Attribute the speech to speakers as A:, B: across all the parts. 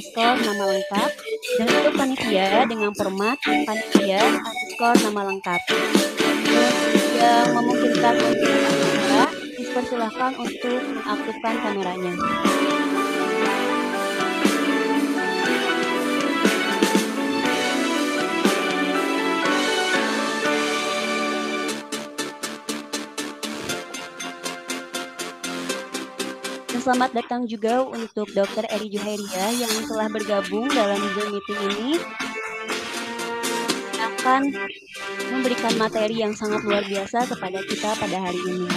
A: underscore nama lengkap dan untuk panitia dengan format panitia underscore nama lengkap yang memungkinkan untuk kamera dipersilahkan untuk mengaktifkan kameranya. selamat datang juga untuk Dr. Eri Juheria yang telah bergabung dalam Zoom meeting ini akan memberikan materi yang sangat luar biasa kepada kita pada hari ini.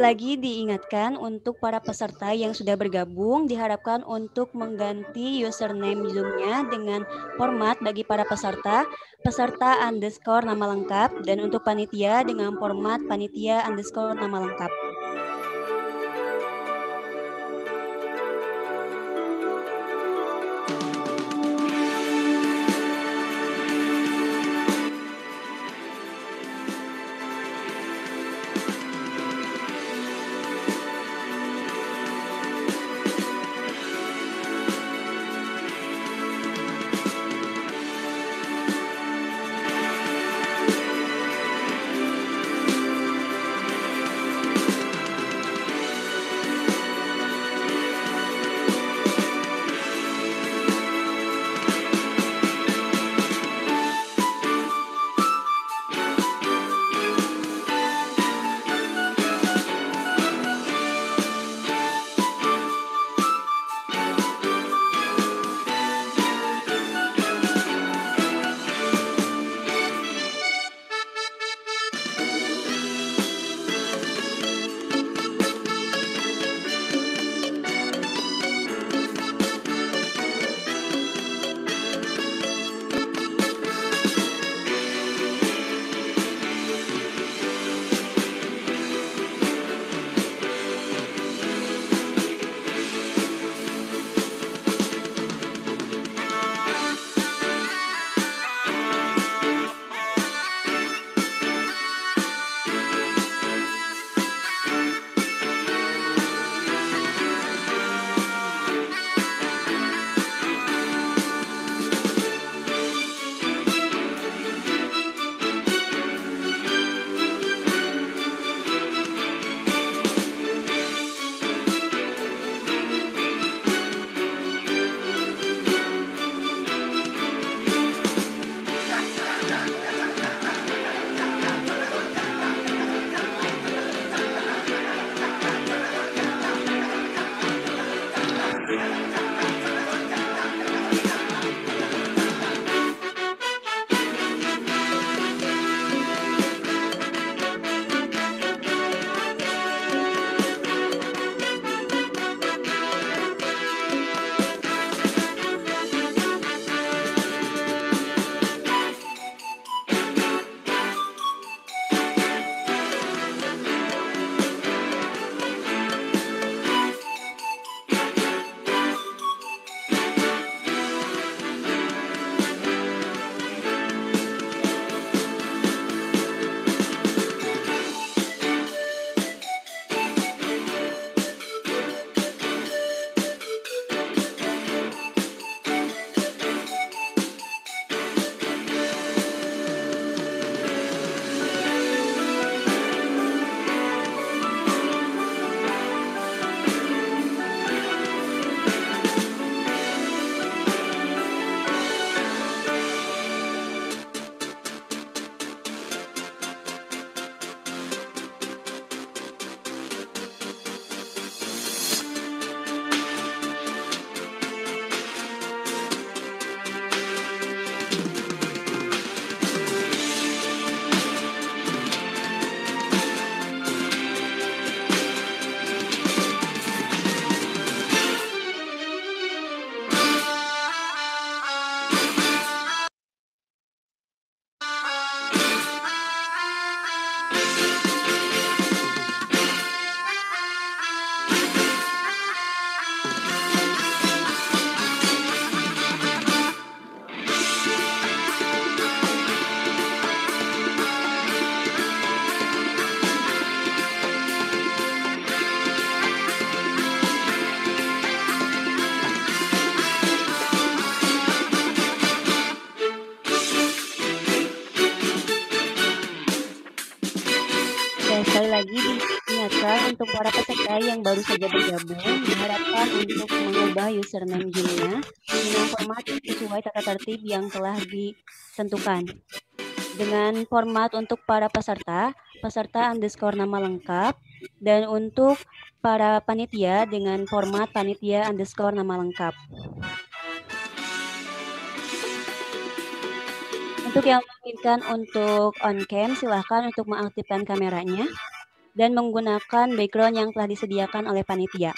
A: lagi diingatkan untuk para peserta yang sudah bergabung diharapkan untuk mengganti username Zoom-nya dengan format bagi para peserta peserta underscore nama lengkap dan untuk panitia dengan format panitia underscore nama lengkap. baru saja bergabung diharapkan untuk mengubah username Zoom-nya dengan format sesuai tata tertib yang telah ditentukan. Dengan format untuk para peserta, peserta underscore nama lengkap, dan untuk para panitia dengan format panitia underscore nama lengkap. Untuk yang menginginkan untuk on cam, silahkan untuk mengaktifkan kameranya dan menggunakan background yang telah disediakan oleh panitia.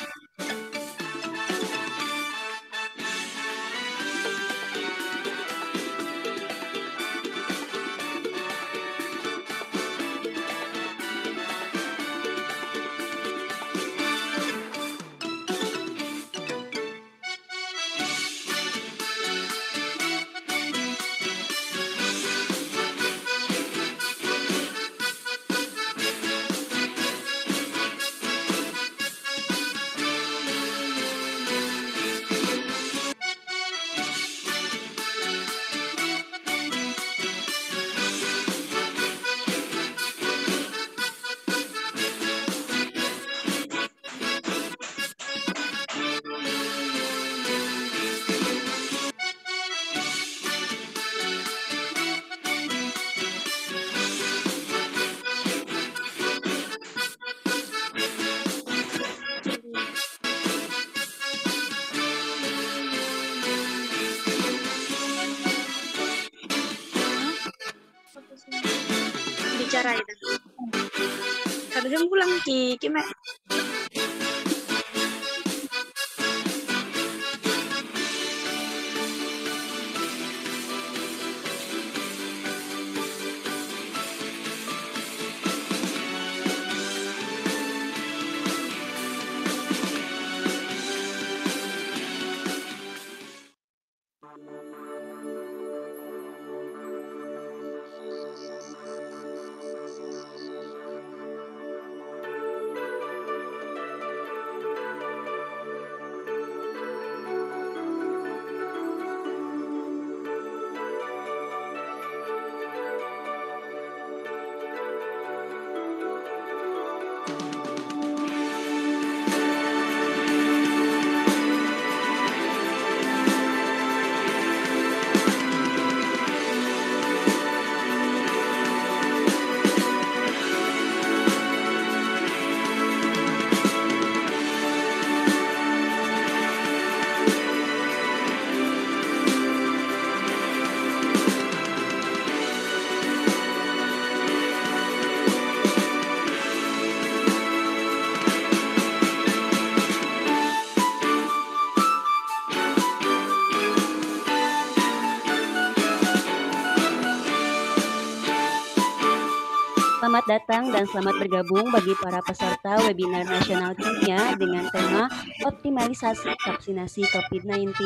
A: datang dan selamat bergabung bagi para peserta webinar nasional kimia dengan tema optimalisasi vaksinasi COVID-19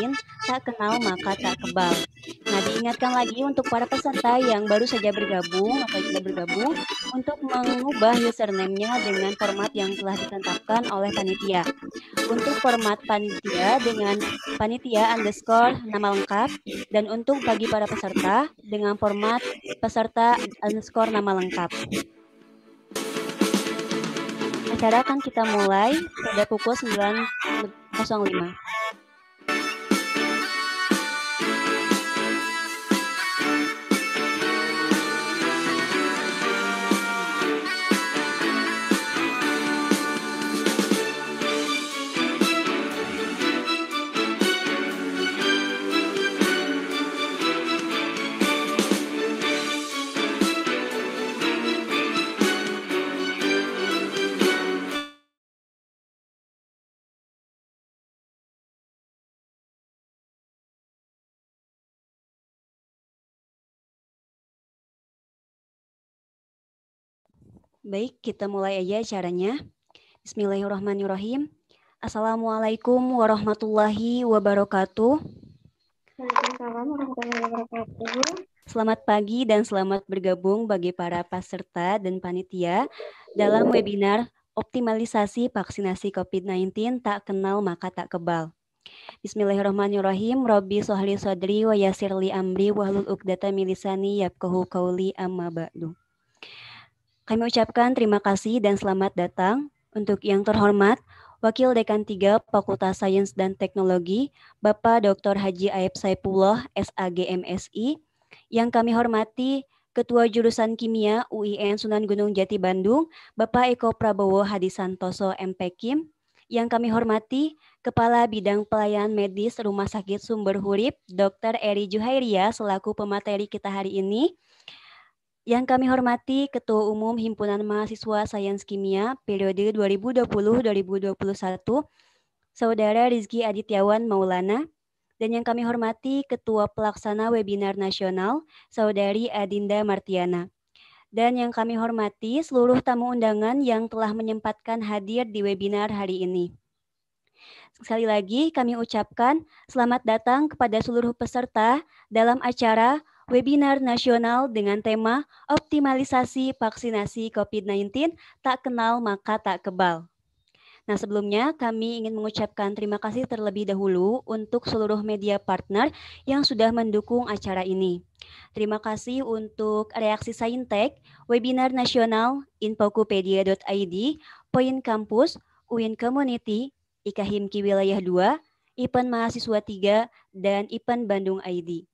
A: tak kenal maka tak kebal. Nah, diingatkan lagi untuk para peserta yang baru saja bergabung atau sudah bergabung untuk mengubah username-nya dengan format yang telah ditetapkan oleh panitia. Untuk format panitia dengan panitia underscore nama lengkap dan untuk bagi para peserta dengan format peserta underscore nama lengkap. Acara akan kita mulai pada pukul 9.05.
B: Baik, kita mulai
A: aja caranya. Bismillahirrahmanirrahim. Assalamualaikum warahmatullahi wabarakatuh.
C: Waalaikumsalam warahmatullahi wabarakatuh.
A: Selamat pagi dan selamat bergabung bagi para peserta dan panitia dalam webinar optimalisasi vaksinasi COVID-19 tak kenal maka tak kebal. Bismillahirrahmanirrahim. Robbi sohli sodri wa yasirli amri wahlul uqdata milisani yabkahu kauli amma ba'du. Kami ucapkan terima kasih dan selamat datang untuk yang terhormat Wakil Dekan 3 Fakultas Sains dan Teknologi, Bapak Dr. Haji Aib Saipullah, SAGMSI, yang kami hormati Ketua Jurusan Kimia UIN Sunan Gunung Jati Bandung, Bapak Eko Prabowo Hadi Santoso MPKIM, yang kami hormati Kepala Bidang Pelayanan Medis Rumah Sakit Sumber Hurip, Dr. Eri Juhairia selaku pemateri kita hari ini, yang kami hormati Ketua Umum Himpunan Mahasiswa Sains Kimia periode 2020-2021, Saudara Rizky Adityawan Maulana, dan yang kami hormati Ketua Pelaksana Webinar Nasional, Saudari Adinda Martiana. Dan yang kami hormati seluruh tamu undangan yang telah menyempatkan hadir di webinar hari ini. Sekali lagi kami ucapkan selamat datang kepada seluruh peserta dalam acara webinar nasional dengan tema Optimalisasi Vaksinasi COVID-19 Tak Kenal Maka Tak Kebal. Nah, sebelumnya kami ingin mengucapkan terima kasih terlebih dahulu untuk seluruh media partner yang sudah mendukung acara ini. Terima kasih untuk Reaksi Saintek, Webinar Nasional, Infokupedia.id, Poin Kampus, UIN Community, Ika Himki Wilayah 2, IPEN Mahasiswa 3, dan IPEN Bandung ID.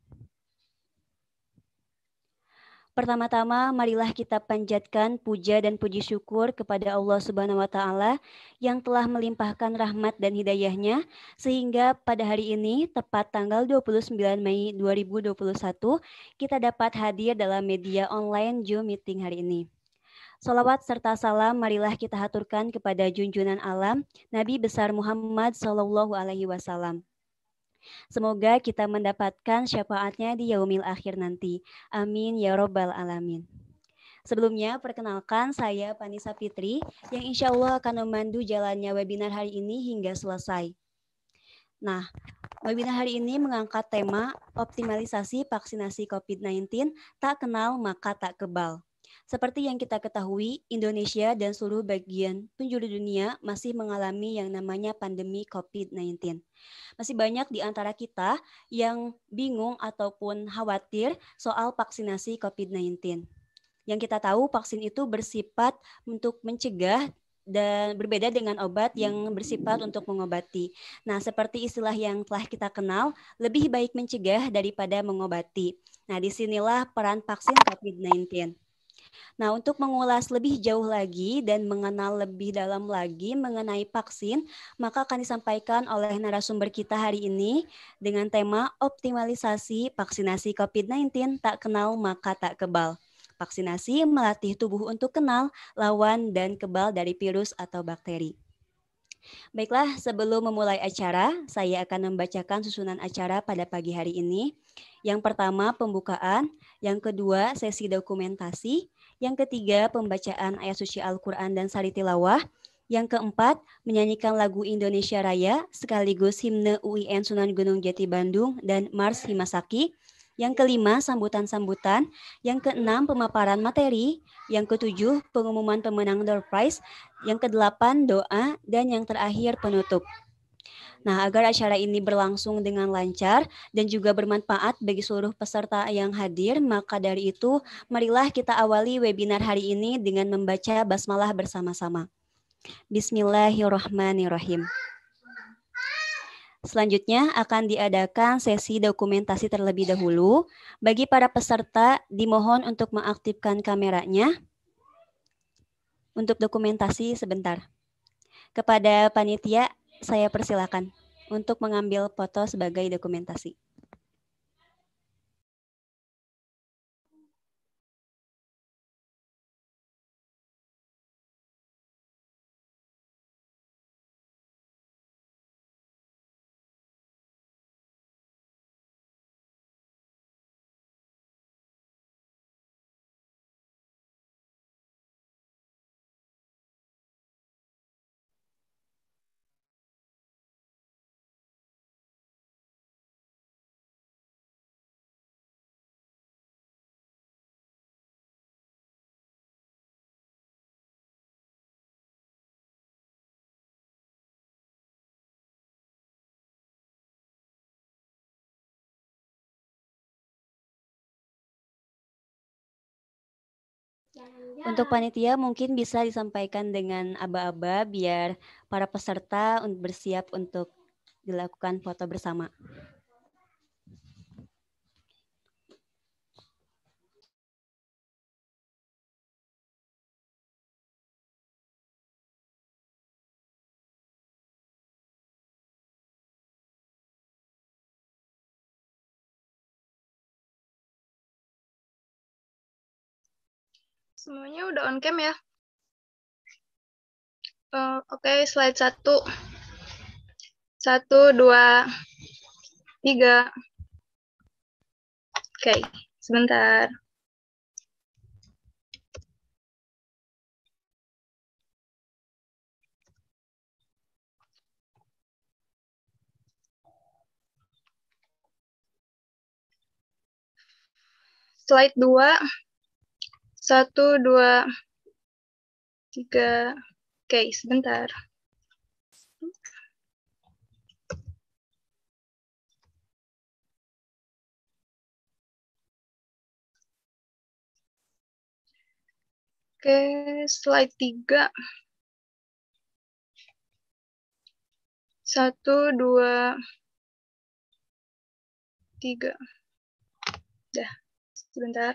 A: Pertama-tama, marilah kita panjatkan puja dan puji syukur kepada Allah Subhanahu wa taala yang telah melimpahkan rahmat dan hidayahnya sehingga pada hari ini tepat tanggal 29 Mei 2021 kita dapat hadir dalam media online Zoom meeting hari ini. Salawat serta salam marilah kita haturkan kepada junjunan alam Nabi besar Muhammad Sallallahu alaihi wasallam Semoga kita mendapatkan syafaatnya di yaumil akhir nanti. Amin ya robbal alamin. Sebelumnya, perkenalkan saya Panisa Fitri yang insya Allah akan memandu jalannya webinar hari ini hingga selesai. Nah, webinar hari ini mengangkat tema optimalisasi vaksinasi COVID-19 tak kenal maka tak kebal. Seperti yang kita ketahui, Indonesia dan seluruh bagian penjuru dunia masih mengalami yang namanya pandemi COVID-19. Masih banyak di antara kita yang bingung ataupun khawatir soal vaksinasi COVID-19. Yang kita tahu vaksin itu bersifat untuk mencegah dan berbeda dengan obat yang bersifat untuk mengobati. Nah, seperti istilah yang telah kita kenal, lebih baik mencegah daripada mengobati. Nah, disinilah peran vaksin COVID-19. Nah, untuk mengulas lebih jauh lagi dan mengenal lebih dalam lagi mengenai vaksin, maka akan disampaikan oleh narasumber kita hari ini dengan tema optimalisasi vaksinasi COVID-19 tak kenal maka tak kebal. Vaksinasi melatih tubuh untuk kenal, lawan, dan kebal dari virus atau bakteri. Baiklah, sebelum memulai acara, saya akan membacakan susunan acara pada pagi hari ini. Yang pertama, pembukaan. Yang kedua, sesi dokumentasi. Yang ketiga, pembacaan ayat suci Al-Quran dan sari tilawah. Yang keempat, menyanyikan lagu Indonesia Raya sekaligus himne UIN Sunan Gunung Jati Bandung dan Mars Himasaki. Yang kelima, sambutan-sambutan. Yang keenam, pemaparan materi. Yang ketujuh, pengumuman pemenang door prize. Yang kedelapan, doa. Dan yang terakhir, penutup. Nah, agar acara ini berlangsung dengan lancar dan juga bermanfaat bagi seluruh peserta yang hadir, maka dari itu marilah kita awali webinar hari ini dengan membaca basmalah bersama-sama. Bismillahirrahmanirrahim. Selanjutnya akan diadakan sesi dokumentasi terlebih dahulu. Bagi para peserta, dimohon untuk mengaktifkan kameranya untuk dokumentasi sebentar. Kepada panitia, saya persilakan untuk mengambil
B: foto sebagai dokumentasi. Iya. Untuk panitia mungkin bisa disampaikan
A: dengan aba-aba biar para peserta bersiap untuk dilakukan foto
B: bersama. Semuanya udah on cam ya? Uh, Oke, okay, slide satu satu dua tiga Oke, sebentar. Slide dua satu, dua, tiga. Oke, sebentar. Oke, slide tiga. Satu, dua, tiga. Dah, sebentar.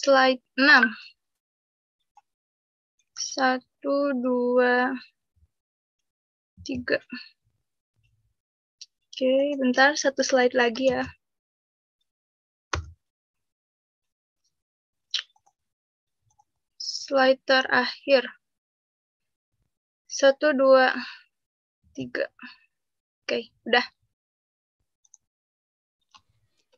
B: slide 6. satu dua tiga Oke, bentar. Satu slide lagi ya. Slide terakhir. Satu, dua, tiga. Oke, udah.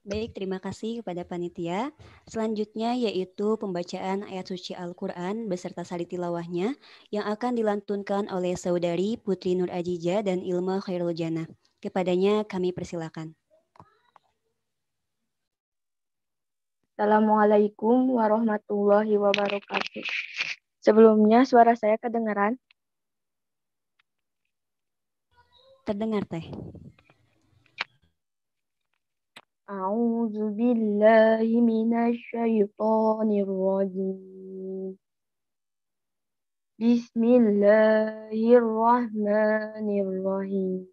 A: Baik, terima kasih kepada panitia. Selanjutnya yaitu pembacaan ayat suci Al-Quran beserta sali tilawahnya yang akan dilantunkan oleh saudari Putri Nur Ajija dan Ilma Khairul Jana. Kepadanya kami persilakan. Assalamualaikum warahmatullahi
C: wabarakatuh. Sebelumnya suara saya kedengaran?
A: Terdengar teh.
C: أعوذ بالله من الشيطان الرجيم بسم الله الرحمن الرحيم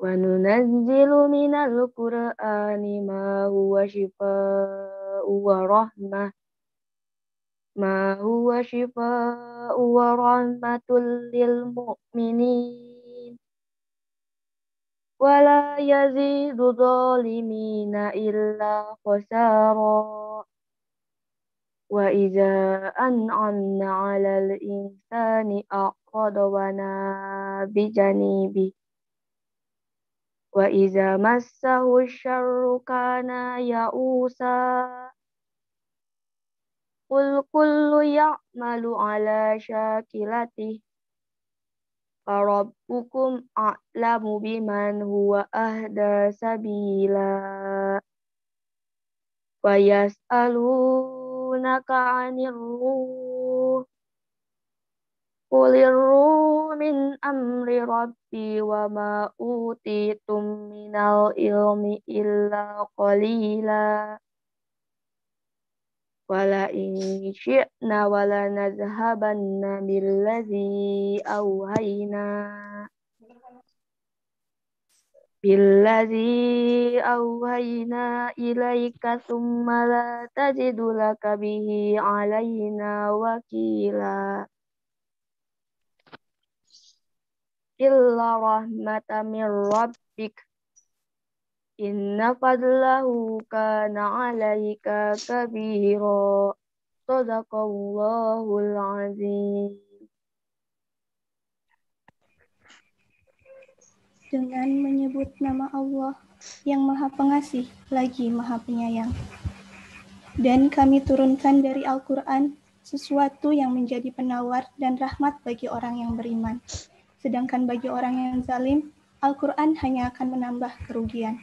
C: وننزل من القرآن ما هو شفاء ورحمة ما هو شفاء ورحمة للمؤمنين ولا يزيد الظالمين إلا خسارا وإذا أنعمنا على الإنسان أعرض ونا بجنيبه وإذا مسه الشر كان يئوسا قل كل يعمل على شاكلته Rabbukum a'lamu biman huwa ahda sabila. Wa yas'alunaka 'anil ruh. Qulir ruh min amri rabbi wa ma utitum minal ilmi illa qalila wala in syi'na wala nazhabanna billazi awhayna billazi awhayna ilaika summa la tajidu laka bihi alaina wakila illa rahmata min rabbika Inna fadlahu kana alaika kabira. Sadaqallahul azim.
D: Dengan menyebut nama Allah yang maha pengasih lagi maha penyayang. Dan kami turunkan dari Al-Quran sesuatu yang menjadi penawar dan rahmat bagi orang yang beriman. Sedangkan bagi orang yang zalim, Al-Quran hanya akan menambah kerugian.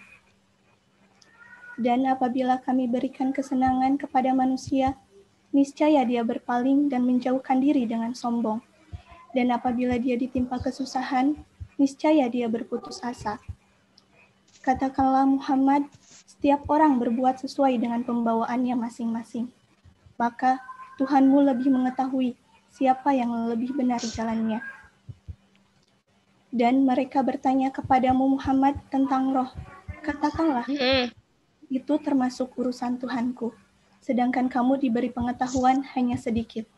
D: Dan apabila kami berikan kesenangan kepada manusia, niscaya dia berpaling dan menjauhkan diri dengan sombong. Dan apabila dia ditimpa kesusahan, niscaya dia berputus asa. Katakanlah Muhammad, setiap orang berbuat sesuai dengan pembawaannya masing-masing. Maka Tuhanmu lebih mengetahui siapa yang lebih benar jalannya. Dan mereka bertanya kepadamu Muhammad tentang roh. Katakanlah, itu termasuk urusan Tuhanku, sedangkan kamu diberi pengetahuan hanya sedikit.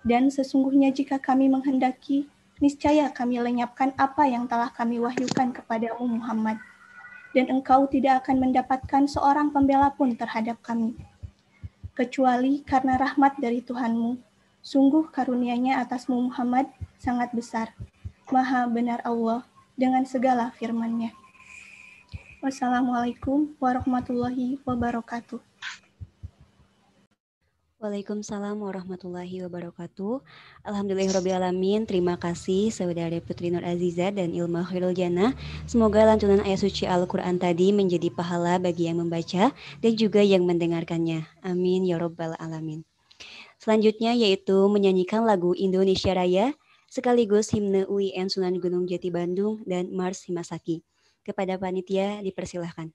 D: Dan sesungguhnya jika kami menghendaki, niscaya kami lenyapkan apa yang telah kami wahyukan kepadamu Muhammad. Dan engkau tidak akan mendapatkan seorang pembela pun terhadap kami. Kecuali karena rahmat dari Tuhanmu, sungguh karunia-Nya atasmu Muhammad sangat besar. Maha benar Allah dengan segala firman-Nya. Wassalamualaikum warahmatullahi wabarakatuh.
A: Waalaikumsalam warahmatullahi wabarakatuh. Alhamdulillahirrabbilalamin. Terima kasih Saudari Putri Nur Aziza dan Ilma Khairul Jana. Semoga lantunan ayat suci Al-Quran tadi menjadi pahala bagi yang membaca dan juga yang mendengarkannya. Amin ya robbal alamin. Selanjutnya yaitu menyanyikan lagu Indonesia Raya sekaligus himne UIN Sunan Gunung Jati Bandung dan Mars Himasaki kepada panitia
B: dipersilahkan.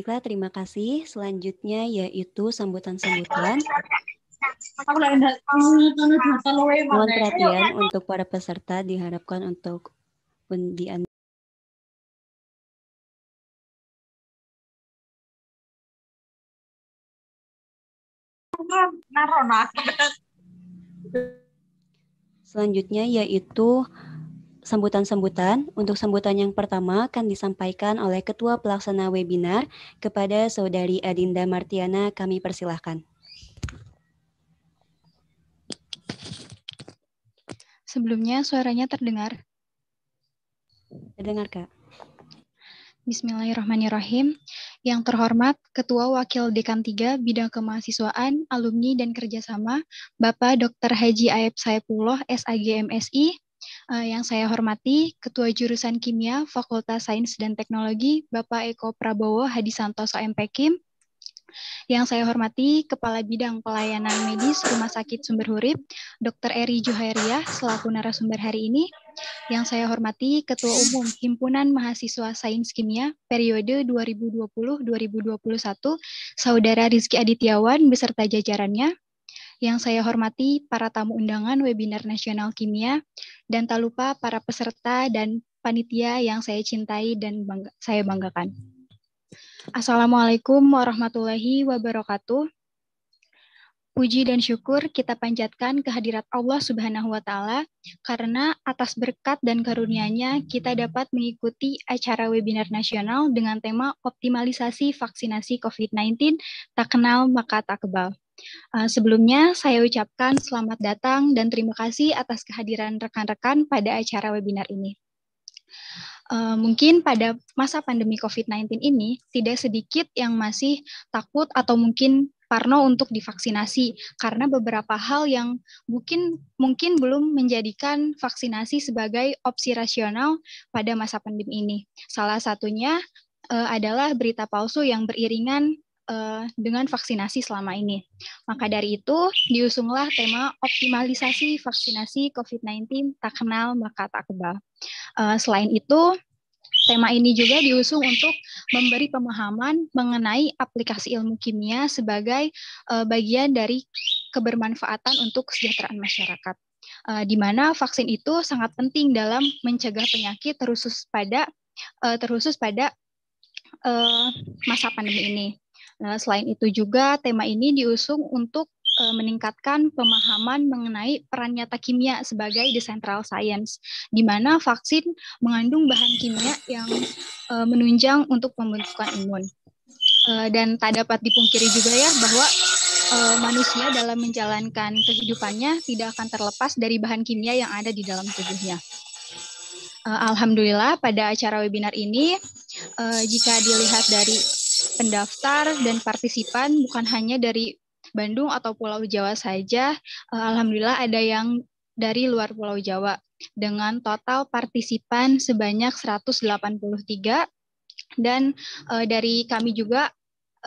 B: Baiklah, terima
A: kasih. Selanjutnya yaitu sambutan-sambutan. Mohon perhatian
B: untuk para peserta diharapkan untuk pendian
A: Selanjutnya yaitu sambutan-sambutan. Untuk sambutan yang pertama akan disampaikan oleh Ketua Pelaksana Webinar kepada Saudari Adinda Martiana. Kami persilahkan. Sebelumnya suaranya terdengar. Terdengar, Kak.
E: Bismillahirrahmanirrahim. Yang terhormat Ketua Wakil Dekan 3 Bidang Kemahasiswaan, Alumni dan Kerjasama, Bapak Dr. Haji Aep Saepuloh, SAG MSI, Eh, yang saya hormati Ketua Jurusan Kimia Fakultas Sains dan Teknologi Bapak Eko Prabowo Hadi Santoso MPKIM, yang saya hormati Kepala Bidang Pelayanan Medis Rumah Sakit Sumber Hurib Dr. Eri Juhairiah selaku narasumber hari ini. Yang saya hormati Ketua Umum Himpunan Mahasiswa Sains Kimia periode 2020-2021, Saudara Rizky Adityawan beserta jajarannya. Yang saya hormati para tamu undangan webinar nasional kimia, dan tak lupa para peserta dan panitia yang saya cintai dan bangga, saya banggakan. Assalamualaikum warahmatullahi wabarakatuh. Puji dan syukur kita panjatkan kehadirat Allah Subhanahu wa taala karena atas berkat dan karunia-Nya kita dapat mengikuti acara webinar nasional dengan tema optimalisasi vaksinasi COVID-19 tak kenal maka tak kebal. Eh, sebelumnya, saya ucapkan selamat datang dan terima kasih atas kehadiran rekan-rekan pada acara webinar ini. Eh, mungkin pada masa pandemi COVID-19 ini, tidak sedikit yang masih takut atau mungkin Parno untuk divaksinasi karena beberapa hal yang mungkin mungkin belum menjadikan vaksinasi sebagai opsi rasional pada masa pandemi ini. Salah satunya eh, adalah berita palsu yang beriringan Eh, dengan vaksinasi selama ini. Maka dari itu diusunglah tema optimalisasi vaksinasi COVID-19 tak kenal maka tak kebal. Eh, selain itu Tema ini juga diusung untuk memberi pemahaman mengenai aplikasi ilmu kimia sebagai eh, bagian dari kebermanfaatan untuk kesejahteraan masyarakat. di mana vaksin itu sangat penting dalam mencegah penyakit terusus pada terusus pada masa pandemi ini. Nah, selain itu juga tema ini diusung untuk eh, meningkatkan pemahaman mengenai peran nyata kimia sebagai the science, di mana vaksin mengandung bahan kimia yang eh, menunjang untuk pembentukan imun. Eh, dan tak dapat dipungkiri juga ya bahwa manusia dalam menjalankan kehidupannya tidak akan terlepas dari bahan kimia yang ada di dalam tubuhnya. Alhamdulillah pada acara webinar ini, jika dilihat dari pendaftar dan partisipan bukan hanya dari Bandung atau Pulau Jawa saja. Eh, alhamdulillah ada yang dari luar Pulau Jawa dengan total partisipan sebanyak 183 dan uh, dari kami juga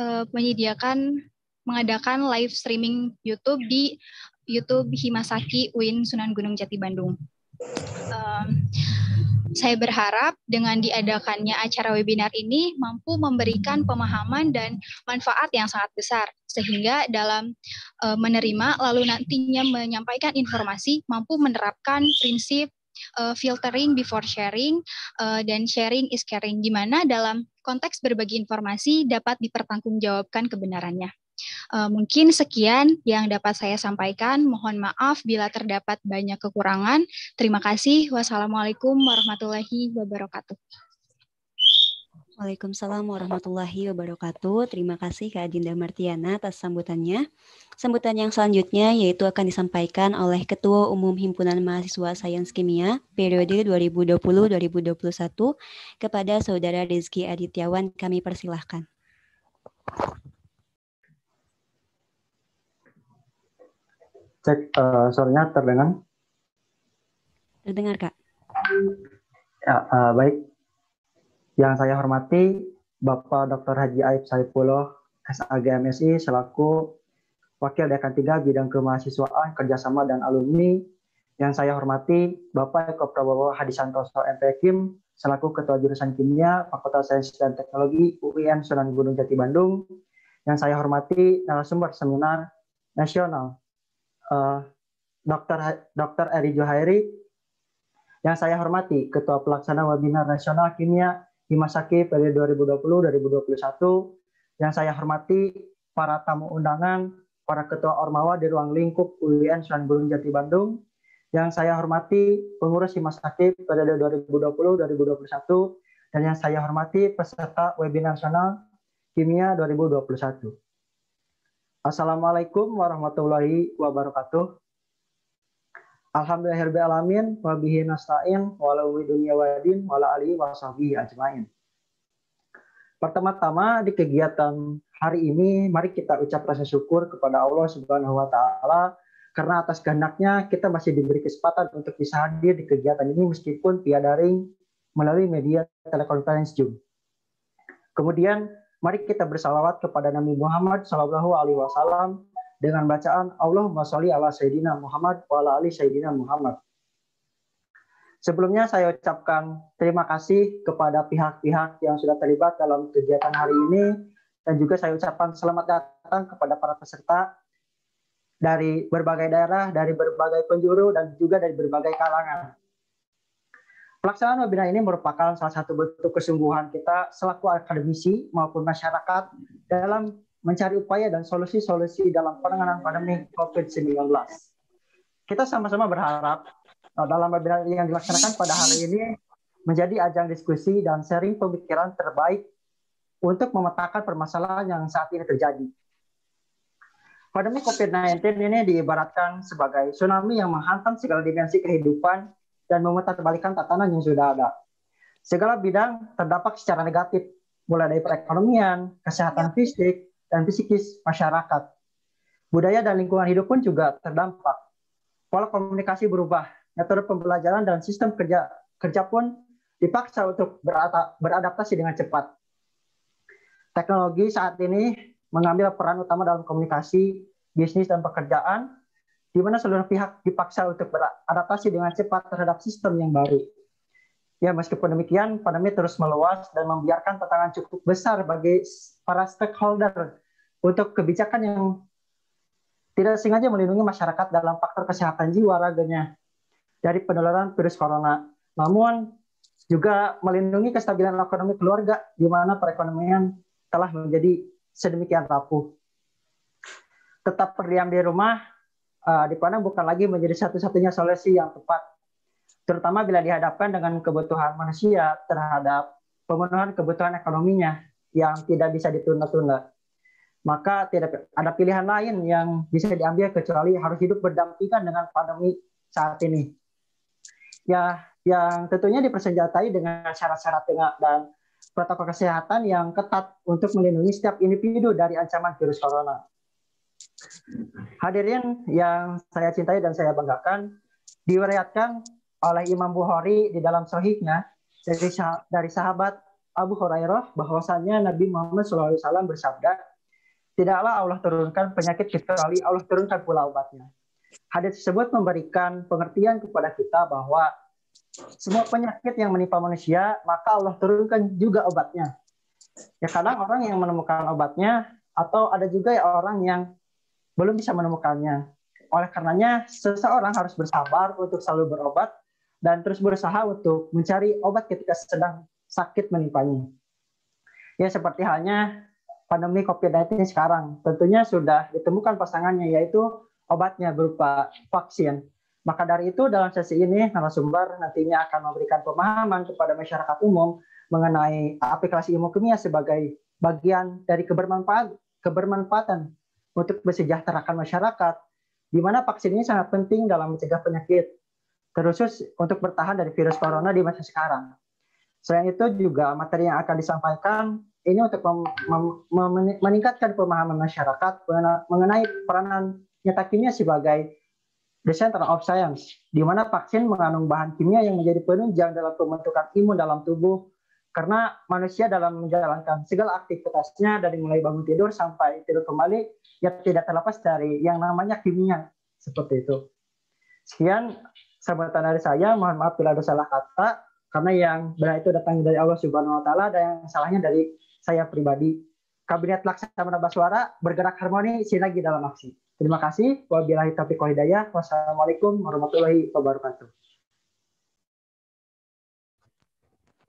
E: uh, menyediakan mengadakan live streaming YouTube di YouTube Himasaki Win Sunan Gunung Jati Bandung. Um, saya berharap dengan diadakannya acara webinar ini mampu memberikan pemahaman dan manfaat yang sangat besar sehingga dalam uh, menerima lalu nantinya menyampaikan informasi mampu menerapkan prinsip uh, filtering before sharing uh, dan sharing is caring di mana dalam konteks berbagi informasi dapat dipertanggungjawabkan kebenarannya. Uh, mungkin sekian yang dapat saya sampaikan. Mohon maaf bila terdapat banyak kekurangan. Terima kasih. Wassalamualaikum warahmatullahi
F: wabarakatuh.
A: Waalaikumsalam warahmatullahi wabarakatuh. Terima kasih Kak Adinda Martiana atas sambutannya. Sambutan yang selanjutnya yaitu akan disampaikan oleh Ketua Umum Himpunan Mahasiswa Sains Kimia periode 2020-2021 kepada Saudara Rizky Adityawan. Kami persilahkan.
G: cek uh, eh, suaranya terdengar? Terdengar, Kak. Ya, uh, baik. Yang saya hormati, Bapak Dr. Haji Aib Saifullah, SAGMSI, selaku Wakil Dekan 3 Bidang Kemahasiswaan, Kerjasama, dan Alumni. Yang saya hormati, Bapak Eko Prabowo Hadi Santoso, MPKIM, selaku Ketua Jurusan Kimia, Fakultas Sains dan Teknologi, UIN Sunan Gunung Jati, Bandung. Yang saya hormati, narasumber seminar nasional Eh, Dr. Dr. Eri Johairi yang saya hormati, Ketua Pelaksana Webinar Nasional Kimia Himasaki periode 2020-2021, yang saya hormati para tamu undangan, para ketua Ormawa di ruang lingkup UIN Sunan Gunung Jati Bandung, yang saya hormati pengurus Himasaki periode 2020-2021, dan yang saya hormati peserta webinar nasional Kimia 2021. Assalamualaikum warahmatullahi wabarakatuh. Alhamdulillahirrahmanirrahim. Wabihi nasta'in walau dunia wadin wala alihi wa ajmain. Pertama-tama di kegiatan hari ini mari kita ucap rasa syukur kepada Allah Subhanahu wa taala karena atas kehendaknya kita masih diberi kesempatan untuk bisa hadir di kegiatan ini meskipun via daring melalui media telekonferensi Zoom. Kemudian Mari kita bersalawat kepada Nabi Muhammad Shallallahu Alaihi Wasallam dengan bacaan Allahumma sholli ala Sayyidina Muhammad wa ala ali Sayyidina Muhammad. Sebelumnya saya ucapkan terima kasih kepada pihak-pihak yang sudah terlibat dalam kegiatan hari ini dan juga saya ucapkan selamat datang kepada para peserta dari berbagai daerah, dari berbagai penjuru dan juga dari berbagai kalangan. Pelaksanaan webinar ini merupakan salah satu bentuk kesungguhan kita selaku akademisi maupun masyarakat dalam mencari upaya dan solusi-solusi dalam penanganan pandemi COVID-19. Kita sama-sama berharap eh, dalam webinar yang dilaksanakan pada hari ini menjadi ajang diskusi dan sharing pemikiran terbaik untuk memetakan permasalahan yang saat ini terjadi. Pandemi COVID-19 ini diibaratkan sebagai tsunami yang menghantam segala dimensi kehidupan dan memutarbalikkan tatanan yang sudah ada. Segala bidang terdampak secara negatif, mulai dari perekonomian, kesehatan ya. fisik, dan psikis masyarakat. Budaya dan lingkungan hidup pun juga terdampak. Pola komunikasi berubah, metode pembelajaran dan sistem kerja kerja pun dipaksa untuk beradaptasi dengan cepat. Teknologi saat ini mengambil peran utama dalam komunikasi, bisnis, dan pekerjaan, di mana seluruh pihak dipaksa untuk beradaptasi dengan cepat terhadap sistem yang baru. Ya, meskipun demikian, pandemi terus meluas dan membiarkan tantangan cukup besar bagi para stakeholder untuk kebijakan yang tidak sengaja melindungi masyarakat dalam faktor kesehatan jiwa raganya dari penularan virus corona. Namun, juga melindungi kestabilan ekonomi keluarga di mana perekonomian telah menjadi sedemikian rapuh. Tetap berdiam di rumah uh, eh, dipandang bukan lagi menjadi satu-satunya solusi yang tepat, terutama bila dihadapkan dengan kebutuhan manusia terhadap pemenuhan kebutuhan ekonominya yang tidak bisa ditunda-tunda. Maka tidak ada pilihan lain yang bisa diambil kecuali harus hidup berdampingan dengan pandemi saat ini. Ya, yang tentunya dipersenjatai dengan syarat-syarat dan protokol kesehatan yang ketat untuk melindungi setiap individu dari ancaman virus corona. Hadirin yang saya cintai dan saya banggakan, diwariatkan oleh Imam Bukhari di dalam sahihnya dari sah dari sahabat Abu Hurairah bahwasanya Nabi Muhammad SAW bersabda, "Tidaklah Allah turunkan penyakit kecuali Allah turunkan pula obatnya." Hadis tersebut memberikan pengertian kepada kita bahwa semua penyakit yang menimpa manusia, maka Allah turunkan juga obatnya. Ya kadang orang yang menemukan obatnya atau ada juga ya orang yang belum bisa menemukannya. Oleh karenanya, seseorang harus bersabar untuk selalu berobat dan terus berusaha untuk mencari obat ketika sedang sakit menimpanya. Ya seperti halnya pandemi COVID-19 sekarang, tentunya sudah ditemukan pasangannya yaitu obatnya berupa vaksin. Maka dari itu dalam sesi ini narasumber nantinya akan memberikan pemahaman kepada masyarakat umum mengenai aplikasi ilmu kimia sebagai bagian dari kebermanfaat kebermanfaatan untuk mesejahterakan masyarakat, di mana vaksin ini sangat penting dalam mencegah penyakit, terusus untuk bertahan dari virus corona di masa sekarang. Selain itu juga materi yang akan disampaikan ini untuk meningkatkan pemahaman masyarakat mengenai peranan nyata kimia sebagai the center of science, di mana vaksin mengandung bahan kimia yang menjadi penunjang dalam pembentukan imun dalam tubuh karena manusia dalam menjalankan segala aktivitasnya dari mulai bangun tidur sampai tidur kembali ya tidak terlepas dari yang namanya kimia seperti itu. Sekian sambutan dari saya, mohon maaf bila ada salah kata karena yang benar itu datang dari Allah Subhanahu wa taala dan yang salahnya dari saya pribadi. Kabinet Laksana Baswara bergerak harmoni sinergi dalam aksi. Terima kasih. Wabillahi taufiq wal hidayah. Wassalamualaikum warahmatullahi wabarakatuh.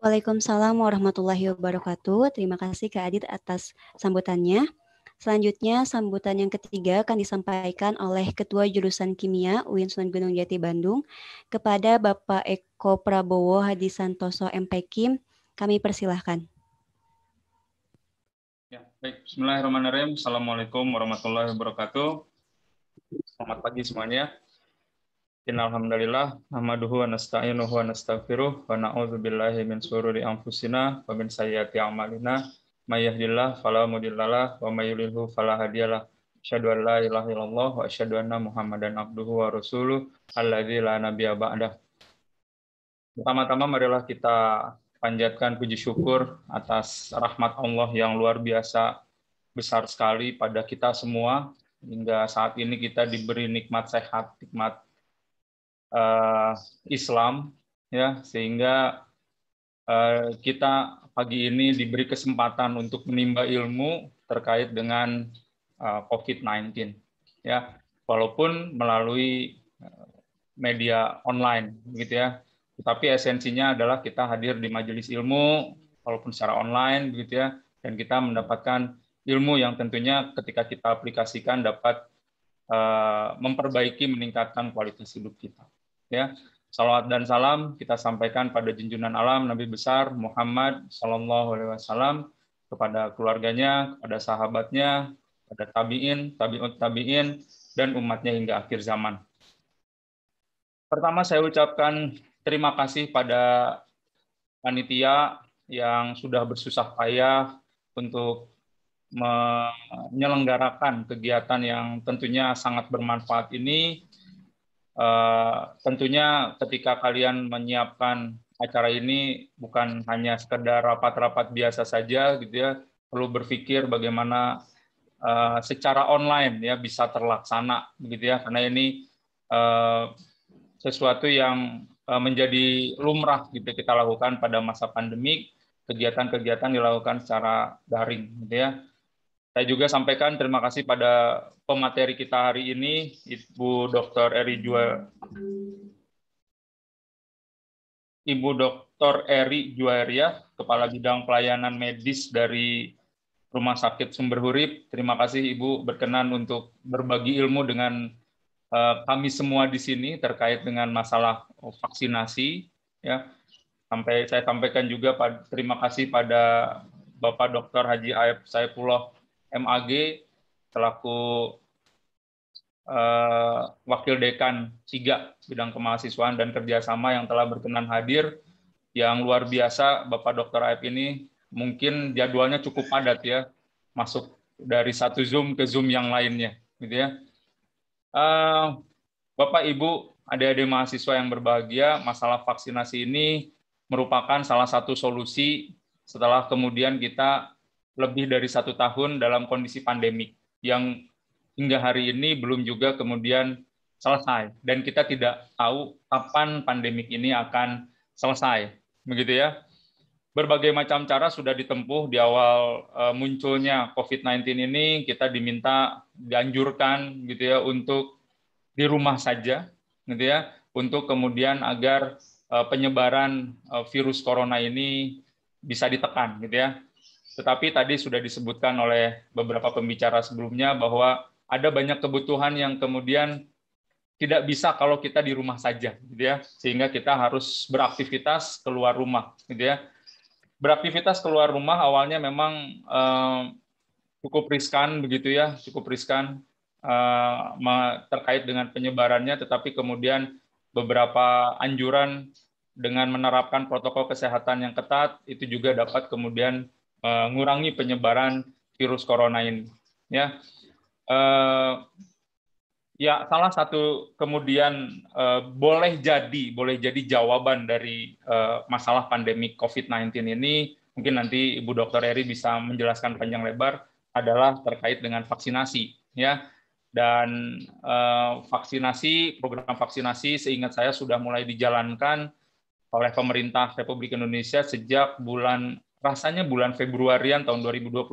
A: Waalaikumsalam warahmatullahi wabarakatuh. Terima kasih Kak Adit atas sambutannya. Selanjutnya, sambutan yang ketiga akan disampaikan oleh Ketua Jurusan Kimia UIN Sunan Gunung Jati Bandung kepada Bapak Eko Prabowo Hadi Santoso MP Kim. Kami persilahkan.
H: Ya, baik. Bismillahirrahmanirrahim. Assalamualaikum warahmatullahi wabarakatuh. Selamat pagi semuanya. Alhamdulillah, hamduhu wa nasta'inuhu wa nastaghfiruh wa na'udzu billahi min syururi anfusina wa min sayyiati a'malina. May yahdihillah fala mudhillalah wa may yudhlilhu fala hadiyalah. Asyhadu an la ilaha illallah wa asyhadu anna Muhammadan abduhu wa rasuluh alladzi la nabiyya ba'dah. Pertama-tama marilah kita panjatkan puji syukur atas rahmat Allah yang luar biasa besar sekali pada kita semua hingga saat ini kita diberi nikmat sehat, nikmat uh, Islam ya sehingga uh, kita pagi ini diberi kesempatan untuk menimba ilmu terkait dengan uh, eh, COVID-19 ya walaupun melalui media online gitu ya tetapi esensinya adalah kita hadir di majelis ilmu walaupun secara online begitu ya dan kita mendapatkan ilmu yang tentunya ketika kita aplikasikan dapat uh, memperbaiki meningkatkan kualitas hidup kita ya salawat dan salam kita sampaikan pada junjungan alam Nabi besar Muhammad Sallallahu Alaihi Wasallam kepada keluarganya, kepada sahabatnya, kepada tabiin, tabiut tabiin, dan umatnya hingga akhir zaman. Pertama saya ucapkan terima kasih pada panitia yang sudah bersusah payah untuk menyelenggarakan kegiatan yang tentunya sangat bermanfaat ini Eh, tentunya ketika kalian menyiapkan acara ini bukan hanya sekedar rapat-rapat biasa saja gitu ya, perlu berpikir bagaimana uh, secara online ya bisa terlaksana gitu ya karena ini uh, sesuatu yang uh, menjadi lumrah gitu kita lakukan pada masa pandemik kegiatan-kegiatan dilakukan secara daring gitu ya saya juga sampaikan terima kasih pada pemateri kita hari ini, Ibu Dr. Eri Jua Ibu Dr. Eri Juaria, Kepala Bidang Pelayanan Medis dari Rumah Sakit Sumber Hurip. Terima kasih Ibu berkenan untuk berbagi ilmu dengan eh, kami semua di sini terkait dengan masalah vaksinasi. Ya, sampai saya sampaikan juga terima kasih pada Bapak Dr. Haji Aep Saifullah MAG selaku uh, Wakil Dekan SIGA bidang kemahasiswaan dan kerjasama yang telah berkenan hadir yang luar biasa Bapak Dr. Aib ini mungkin jadwalnya cukup padat ya masuk dari satu Zoom ke Zoom yang lainnya gitu ya. Uh, Bapak Ibu, adik-adik mahasiswa yang berbahagia, masalah vaksinasi ini merupakan salah satu solusi setelah kemudian kita lebih dari satu tahun dalam kondisi pandemik yang hingga hari ini belum juga kemudian selesai dan kita tidak tahu kapan pandemik ini akan selesai begitu ya berbagai macam cara sudah ditempuh di awal eh, munculnya COVID-19 ini kita diminta dianjurkan gitu ya untuk di rumah saja gitu ya untuk kemudian agar eh, penyebaran eh, virus corona ini bisa ditekan gitu ya tetapi tadi sudah disebutkan oleh beberapa pembicara sebelumnya bahwa ada banyak kebutuhan yang kemudian tidak bisa kalau kita di rumah saja, gitu ya. Sehingga kita harus beraktivitas keluar rumah, gitu ya. Beraktivitas keluar rumah awalnya memang eh, cukup riskan, begitu ya, cukup riskan eh, terkait dengan penyebarannya. Tetapi kemudian beberapa anjuran dengan menerapkan protokol kesehatan yang ketat itu juga dapat kemudian mengurangi eh, penyebaran virus corona ini. Ya, eh, ya salah satu kemudian eh, boleh jadi boleh jadi jawaban dari eh, masalah pandemi COVID-19 ini mungkin nanti Ibu dokter Eri bisa menjelaskan panjang lebar adalah terkait dengan vaksinasi ya dan eh, vaksinasi program vaksinasi seingat saya sudah mulai dijalankan oleh pemerintah Republik Indonesia sejak bulan rasanya bulan Februarian tahun 2021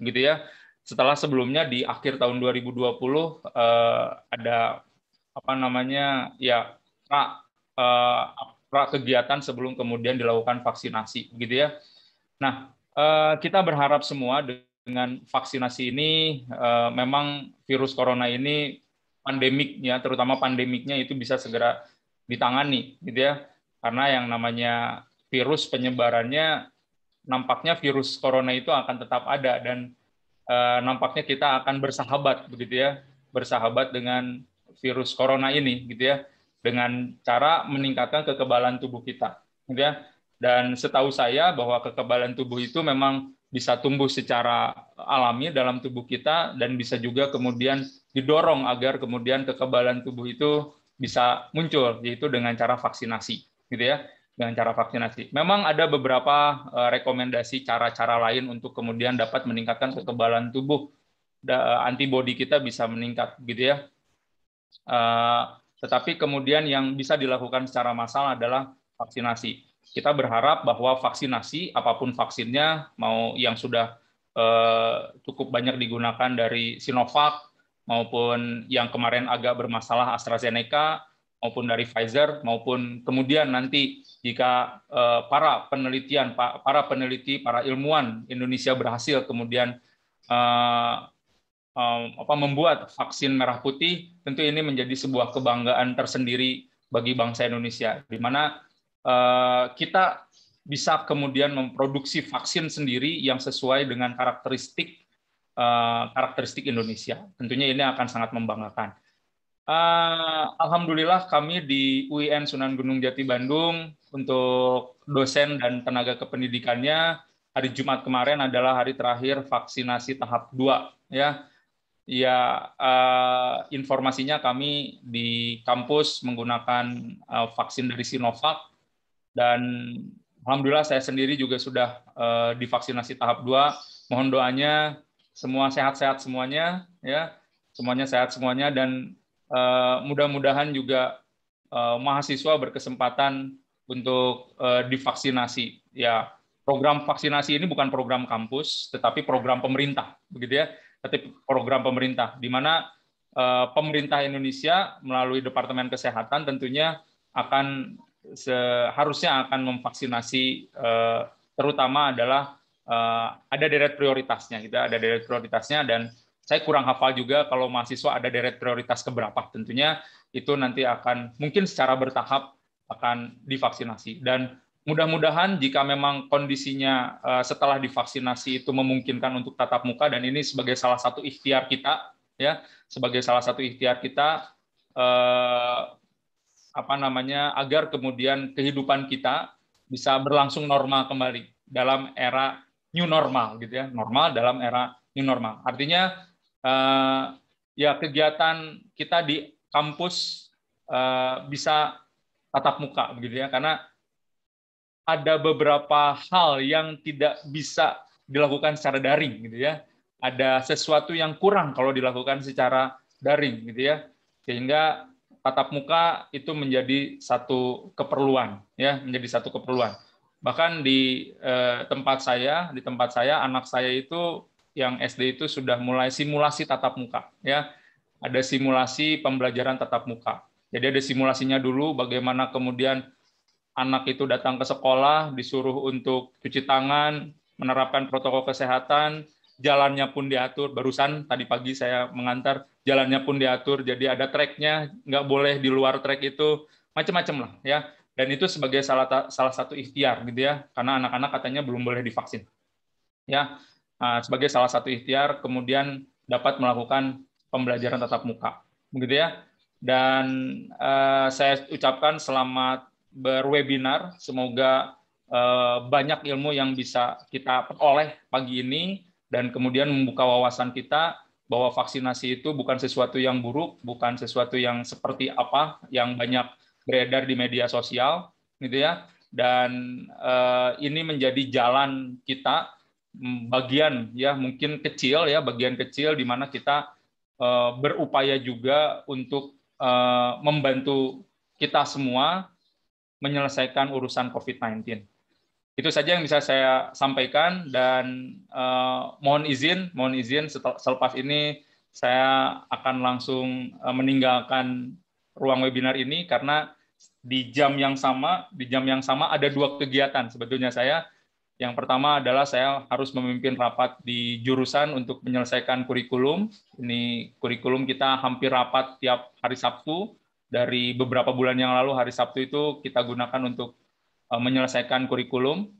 H: gitu ya. Setelah sebelumnya di akhir tahun 2020 eh, ada apa namanya ya pra, eh, pra kegiatan sebelum kemudian dilakukan vaksinasi gitu ya. Nah, eh, kita berharap semua dengan vaksinasi ini eh, memang virus corona ini pandemiknya terutama pandemiknya itu bisa segera ditangani gitu ya. Karena yang namanya virus penyebarannya nampaknya virus corona itu akan tetap ada dan uh, nampaknya kita akan bersahabat begitu ya, bersahabat dengan virus corona ini gitu ya dengan cara meningkatkan kekebalan tubuh kita gitu ya. Dan setahu saya bahwa kekebalan tubuh itu memang bisa tumbuh secara alami dalam tubuh kita dan bisa juga kemudian didorong agar kemudian kekebalan tubuh itu bisa muncul yaitu dengan cara vaksinasi gitu ya dengan cara vaksinasi. Memang ada beberapa eh, rekomendasi cara-cara lain untuk kemudian dapat meningkatkan kekebalan tubuh antibodi kita bisa meningkat gitu ya. Eh, tetapi kemudian yang bisa dilakukan secara massal adalah vaksinasi. Kita berharap bahwa vaksinasi apapun vaksinnya mau yang sudah eh, cukup banyak digunakan dari Sinovac maupun yang kemarin agak bermasalah AstraZeneca maupun dari Pfizer maupun kemudian nanti jika eh, para penelitian para peneliti para ilmuwan Indonesia berhasil kemudian eh, eh, apa membuat vaksin merah putih tentu ini menjadi sebuah kebanggaan tersendiri bagi bangsa Indonesia di mana kita bisa kemudian memproduksi vaksin sendiri yang sesuai dengan karakteristik karakteristik Indonesia tentunya ini akan sangat membanggakan Eh, alhamdulillah kami di UIN Sunan Gunung Jati Bandung untuk dosen dan tenaga kependidikannya hari Jumat kemarin adalah hari terakhir vaksinasi tahap 2 ya. Ya eh, informasinya kami di kampus menggunakan eh, vaksin dari Sinovac dan alhamdulillah saya sendiri juga sudah divaksinasi tahap 2. Mohon doanya semua sehat-sehat semuanya ya. Semuanya sehat semuanya dan Eh, mudah-mudahan juga eh, mahasiswa berkesempatan untuk eh, divaksinasi. Ya, program vaksinasi ini bukan program kampus, tetapi program pemerintah, begitu ya. Tapi program pemerintah, di mana pemerintah Indonesia melalui Departemen Kesehatan tentunya akan seharusnya akan memvaksinasi terutama adalah ada deret prioritasnya, gitu, ya. ada deret prioritasnya dan saya kurang hafal juga kalau mahasiswa ada deret prioritas keberapa. Tentunya itu nanti akan mungkin secara bertahap akan divaksinasi. Dan mudah-mudahan jika memang kondisinya eh, setelah divaksinasi itu memungkinkan untuk tatap muka dan ini sebagai salah satu ikhtiar kita ya, sebagai salah satu ikhtiar kita eh, apa namanya agar kemudian kehidupan kita bisa berlangsung normal kembali dalam era new normal gitu ya, normal dalam era new normal. Artinya uh, ya kegiatan kita di kampus uh, bisa tatap muka begitu ya karena ada beberapa hal yang tidak bisa dilakukan secara daring gitu ya ada sesuatu yang kurang kalau dilakukan secara daring gitu ya sehingga tatap muka itu menjadi satu keperluan ya menjadi satu keperluan bahkan di eh, tempat saya di tempat saya anak saya itu yang SD itu sudah mulai simulasi tatap muka ya ada simulasi pembelajaran tatap muka jadi ada simulasinya dulu bagaimana kemudian anak itu datang ke sekolah disuruh untuk cuci tangan menerapkan protokol kesehatan jalannya pun diatur barusan tadi pagi saya mengantar jalannya pun diatur jadi ada treknya nggak boleh di luar trek itu macam-macam lah ya dan itu sebagai salah salah satu ikhtiar gitu ya karena anak-anak katanya belum boleh divaksin ya Ah, sebagai salah satu ikhtiar kemudian dapat melakukan pembelajaran tatap muka begitu ya dan uh, saya ucapkan selamat berwebinar semoga uh, banyak ilmu yang bisa kita peroleh pagi ini dan kemudian membuka wawasan kita bahwa vaksinasi itu bukan sesuatu yang buruk bukan sesuatu yang seperti apa yang banyak beredar di media sosial gitu ya dan uh, ini menjadi jalan kita bagian ya mungkin kecil ya bagian kecil di mana kita uh, berupaya juga untuk uh, membantu kita semua menyelesaikan urusan COVID-19. Itu saja yang bisa saya sampaikan dan uh, mohon izin, mohon izin setelah selepas ini saya akan langsung meninggalkan ruang webinar ini karena di jam yang sama, di jam yang sama ada dua kegiatan sebetulnya saya yang pertama adalah saya harus memimpin rapat di jurusan untuk menyelesaikan kurikulum. Ini kurikulum kita hampir rapat tiap hari Sabtu. Dari beberapa bulan yang lalu hari Sabtu itu kita gunakan untuk eh, menyelesaikan kurikulum.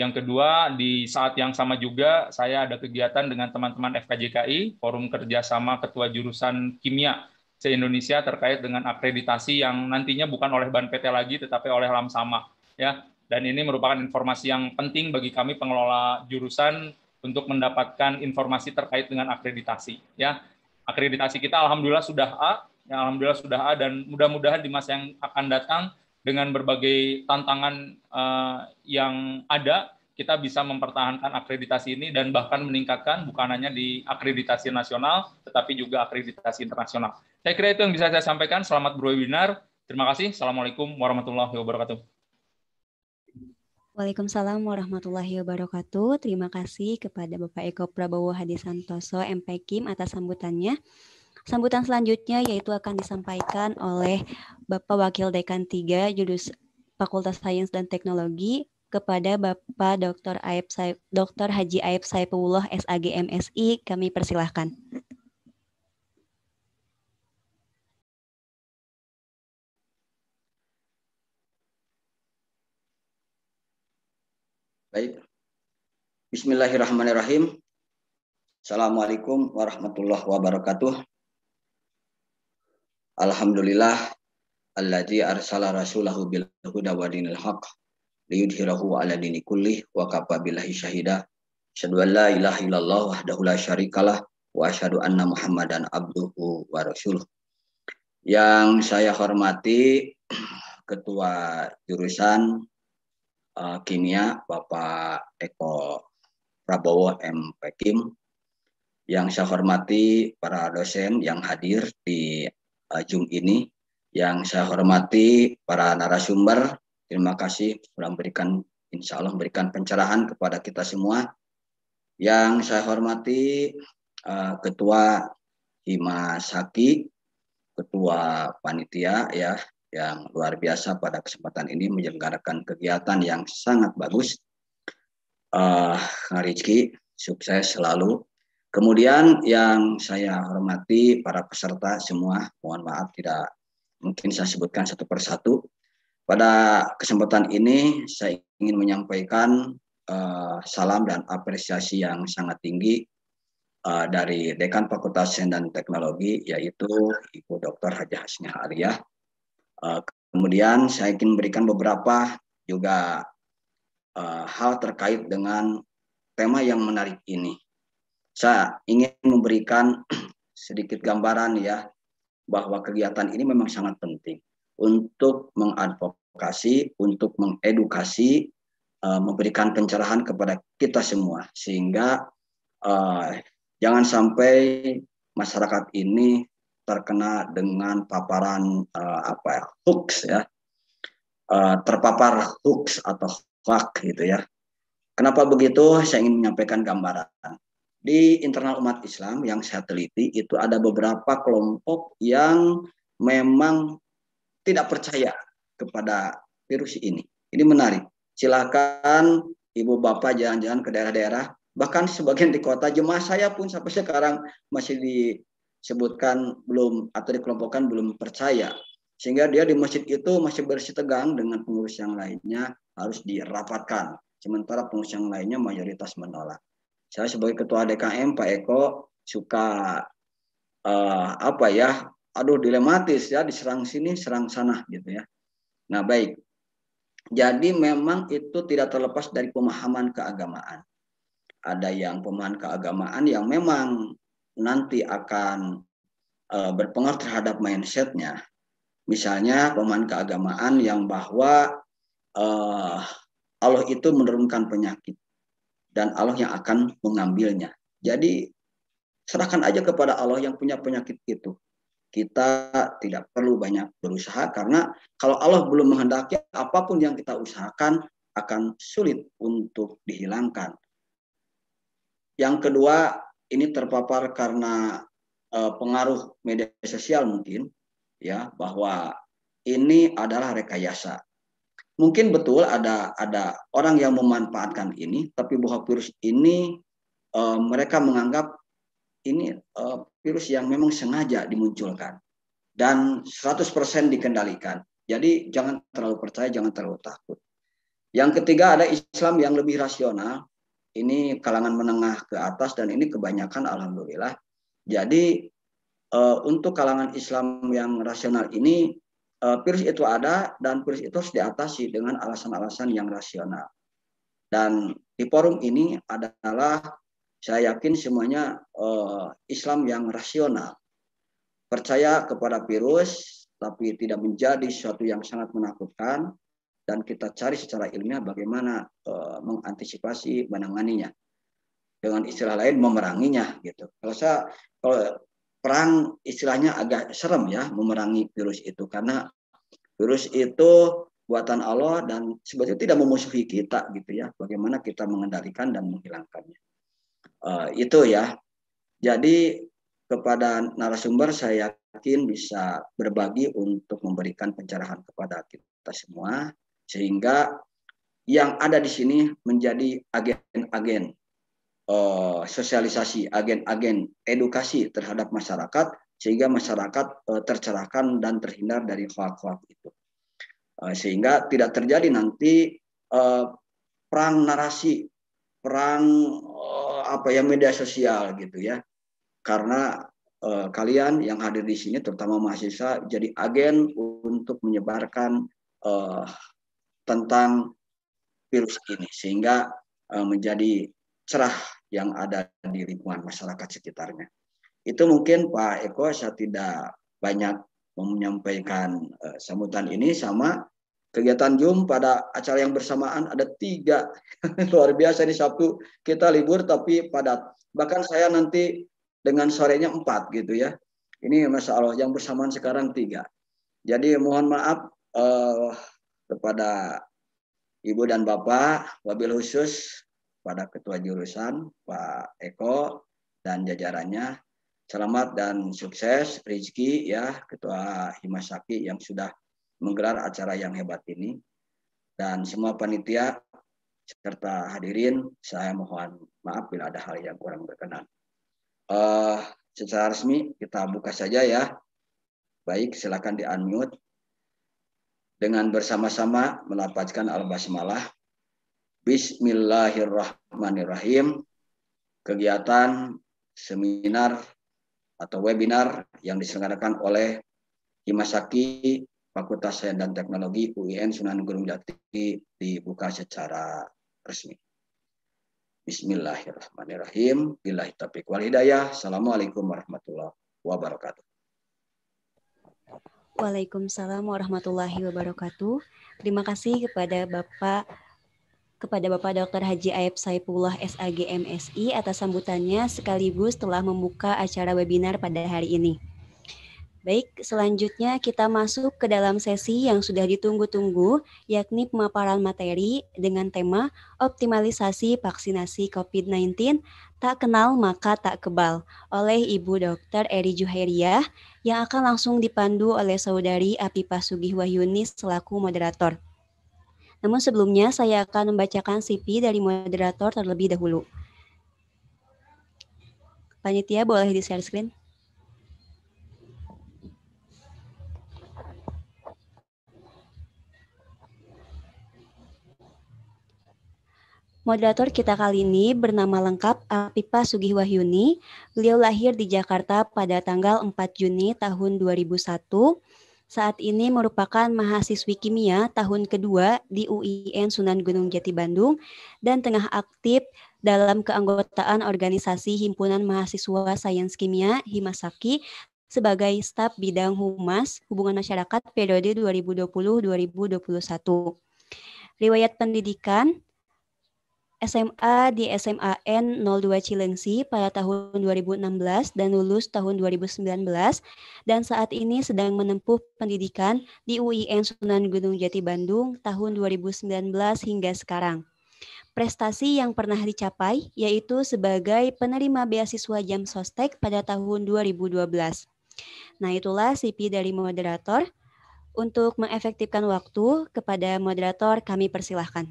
H: Yang kedua, di saat yang sama juga saya ada kegiatan dengan teman-teman FKJKI, Forum Kerjasama Ketua Jurusan Kimia se-Indonesia terkait dengan akreditasi yang nantinya bukan oleh BAN PT lagi, tetapi oleh LAMSAMA. Ya, dan ini merupakan informasi yang penting bagi kami pengelola jurusan untuk mendapatkan informasi terkait dengan akreditasi ya akreditasi kita alhamdulillah sudah A ya alhamdulillah sudah A dan mudah-mudahan di masa yang akan datang dengan berbagai tantangan uh, yang ada kita bisa mempertahankan akreditasi ini dan bahkan meningkatkan bukan hanya di akreditasi nasional tetapi juga akreditasi internasional. Saya kira itu yang bisa saya sampaikan. Selamat berwebinar. Terima kasih. Assalamualaikum warahmatullahi wabarakatuh.
A: Waalaikumsalam warahmatullahi wabarakatuh. Terima kasih kepada Bapak Eko Prabowo Hadi Santoso, MP Kim atas sambutannya. Sambutan selanjutnya yaitu akan disampaikan oleh Bapak Wakil Dekan 3 Jurus Fakultas Sains dan Teknologi kepada Bapak Dr. Aib Dr. Haji Aib Saifullah SAG MSI. Kami persilahkan.
I: Baik. Bismillahirrahmanirrahim. Assalamualaikum warahmatullahi wabarakatuh. Alhamdulillah alladzi arsala rasulahu bil huda wa dinil haq liyudhhirahu ala dini kulli wa kafa billahi syahida. Asyhadu an la ilaha illallah wahdahu la syarikalah wa asyhadu anna Muhammadan abduhu wa rasuluh. Yang saya hormati Ketua Jurusan uh, kimia Bapak Eko Prabowo M. Pekim, yang saya hormati para dosen yang hadir di uh, Zoom ini, yang saya hormati para narasumber, terima kasih sudah memberikan, insya Allah memberikan pencerahan kepada kita semua. Yang saya hormati uh, Ketua Hima Saki, Ketua Panitia ya yang luar biasa pada kesempatan ini menyelenggarakan kegiatan yang sangat bagus. Uh, Rizky, sukses selalu. Kemudian yang saya hormati para peserta semua, mohon maaf tidak mungkin saya sebutkan satu persatu. Pada kesempatan ini saya ingin menyampaikan uh, salam dan apresiasi yang sangat tinggi uh, dari Dekan Fakultas Sains dan Teknologi yaitu Ibu Dr. Hajah Hasnah Aryah Eh, kemudian saya ingin berikan beberapa juga eh, hal terkait dengan tema yang menarik ini. Saya ingin memberikan sedikit gambaran ya bahwa kegiatan ini memang sangat penting untuk mengadvokasi, untuk mengedukasi, eh, memberikan pencerahan kepada kita semua sehingga jangan sampai masyarakat ini terkena dengan paparan uh, apa ya, hoax ya, uh, terpapar hoax atau hoax gitu ya. Kenapa begitu? Saya ingin menyampaikan gambaran. Di internal umat Islam yang saya teliti itu ada beberapa kelompok yang memang tidak percaya kepada virus ini. Ini menarik. Silakan ibu bapak jalan-jalan ke daerah-daerah bahkan sebagian di kota jemaah saya pun sampai sekarang masih di sebutkan belum atau dikelompokkan belum percaya sehingga dia di masjid itu masih bersih tegang dengan pengurus yang lainnya harus dirapatkan sementara pengurus yang lainnya mayoritas menolak saya sebagai ketua DKM Pak Eko suka uh, apa ya aduh dilematis ya diserang sini serang sana gitu ya nah baik jadi memang itu tidak terlepas dari pemahaman keagamaan ada yang pemahaman keagamaan yang memang nanti akan uh, berpengaruh terhadap mindsetnya. Misalnya pemahaman keagamaan yang bahwa uh, Allah itu menurunkan penyakit dan Allah yang akan mengambilnya. Jadi serahkan aja kepada Allah yang punya penyakit itu. Kita tidak perlu banyak berusaha karena kalau Allah belum menghendaki apapun yang kita usahakan akan sulit untuk dihilangkan. Yang kedua, ini terpapar karena uh, pengaruh media sosial mungkin ya bahwa ini adalah rekayasa. Mungkin betul ada ada orang yang memanfaatkan ini, tapi bahwa virus ini uh, mereka menganggap ini uh, virus yang memang sengaja dimunculkan dan 100% dikendalikan. Jadi jangan terlalu percaya, jangan terlalu takut. Yang ketiga ada Islam yang lebih rasional, ini kalangan menengah ke atas dan ini kebanyakan alhamdulillah. Jadi uh, untuk kalangan Islam yang rasional ini uh, eh, virus itu ada dan virus itu harus diatasi dengan alasan-alasan yang rasional. Dan di forum ini adalah saya yakin semuanya uh, Islam yang rasional. Percaya kepada virus tapi tidak menjadi sesuatu yang sangat menakutkan dan kita cari secara ilmiah bagaimana e, mengantisipasi menanganinya dengan istilah lain memeranginya gitu. Kalau saya kalau perang istilahnya agak serem ya memerangi virus itu karena virus itu buatan Allah dan sebetulnya tidak memusuhi kita gitu ya. Bagaimana kita mengendalikan dan menghilangkannya. e, itu ya. Jadi kepada narasumber saya yakin bisa berbagi untuk memberikan pencerahan kepada kita semua sehingga yang ada di sini menjadi agen-agen uh, sosialisasi, agen-agen edukasi terhadap masyarakat sehingga masyarakat uh, tercerahkan dan terhindar dari hoak-hoak itu. uh, sehingga tidak terjadi nanti perang narasi, perang apa ya media sosial gitu ya. Karena kalian yang hadir di sini terutama mahasiswa jadi agen untuk menyebarkan tentang virus ini sehingga eh, menjadi cerah yang ada di lingkungan masyarakat sekitarnya. Itu mungkin Pak Eko saya tidak banyak menyampaikan eh, sambutan ini sama kegiatan Zoom pada acara yang bersamaan ada tiga luar biasa ini Sabtu kita libur tapi padat bahkan saya nanti dengan sorenya empat gitu ya ini Masya Allah yang bersamaan sekarang tiga jadi mohon maaf uh, kepada Ibu dan Bapak, wabil khusus pada Ketua Jurusan Pak Eko dan jajarannya. Selamat dan sukses Rizky ya Ketua Himasaki yang sudah menggelar acara yang hebat ini. Dan semua panitia serta hadirin, saya mohon maaf bila ada hal yang kurang berkenan. Uh, secara resmi kita buka saja ya. Baik, silakan di unmute dengan bersama-sama melapatkan al-basmalah. Bismillahirrahmanirrahim. Kegiatan seminar atau webinar yang diselenggarakan oleh Himasaki Fakultas Sains dan Teknologi UIN Sunan Gunung Jati dibuka secara resmi. Bismillahirrahmanirrahim. Bila taufiq wal hidayah. Assalamualaikum warahmatullahi wabarakatuh.
A: Waalaikumsalam warahmatullahi wabarakatuh. Terima kasih kepada Bapak kepada Bapak Dr. Haji Aib Saipullah SAG MSI atas sambutannya sekaligus telah membuka acara webinar pada hari ini. Baik, selanjutnya kita masuk ke dalam sesi yang sudah ditunggu-tunggu, yakni pemaparan materi dengan tema Optimalisasi Vaksinasi COVID-19 Tak Kenal Maka Tak Kebal oleh Ibu Dr. Eri Juhairiyah, yang akan langsung dipandu oleh saudari Api Pasugih Wahyuni selaku moderator. Namun sebelumnya saya akan membacakan CV dari moderator terlebih dahulu. Panitia boleh di share screen? Moderator kita kali ini bernama lengkap Apipa Sugih Wahyuni. Beliau lahir di Jakarta pada tanggal 4 Juni tahun 2001. Saat ini merupakan mahasiswi kimia tahun kedua di UIN Sunan Gunung Jati Bandung dan tengah aktif dalam keanggotaan organisasi Himpunan Mahasiswa Sains Kimia Himasaki sebagai staf bidang humas hubungan masyarakat periode 2020-2021. Riwayat pendidikan, SMA di SMAN 02 Cilengsi pada tahun 2016 dan lulus tahun 2019 dan saat ini sedang menempuh pendidikan di UIN Sunan Gunung Jati Bandung tahun 2019 hingga sekarang. Prestasi yang pernah dicapai yaitu sebagai penerima beasiswa jam sostek pada tahun 2012. Nah itulah CP dari moderator. Untuk mengefektifkan waktu kepada moderator kami persilahkan.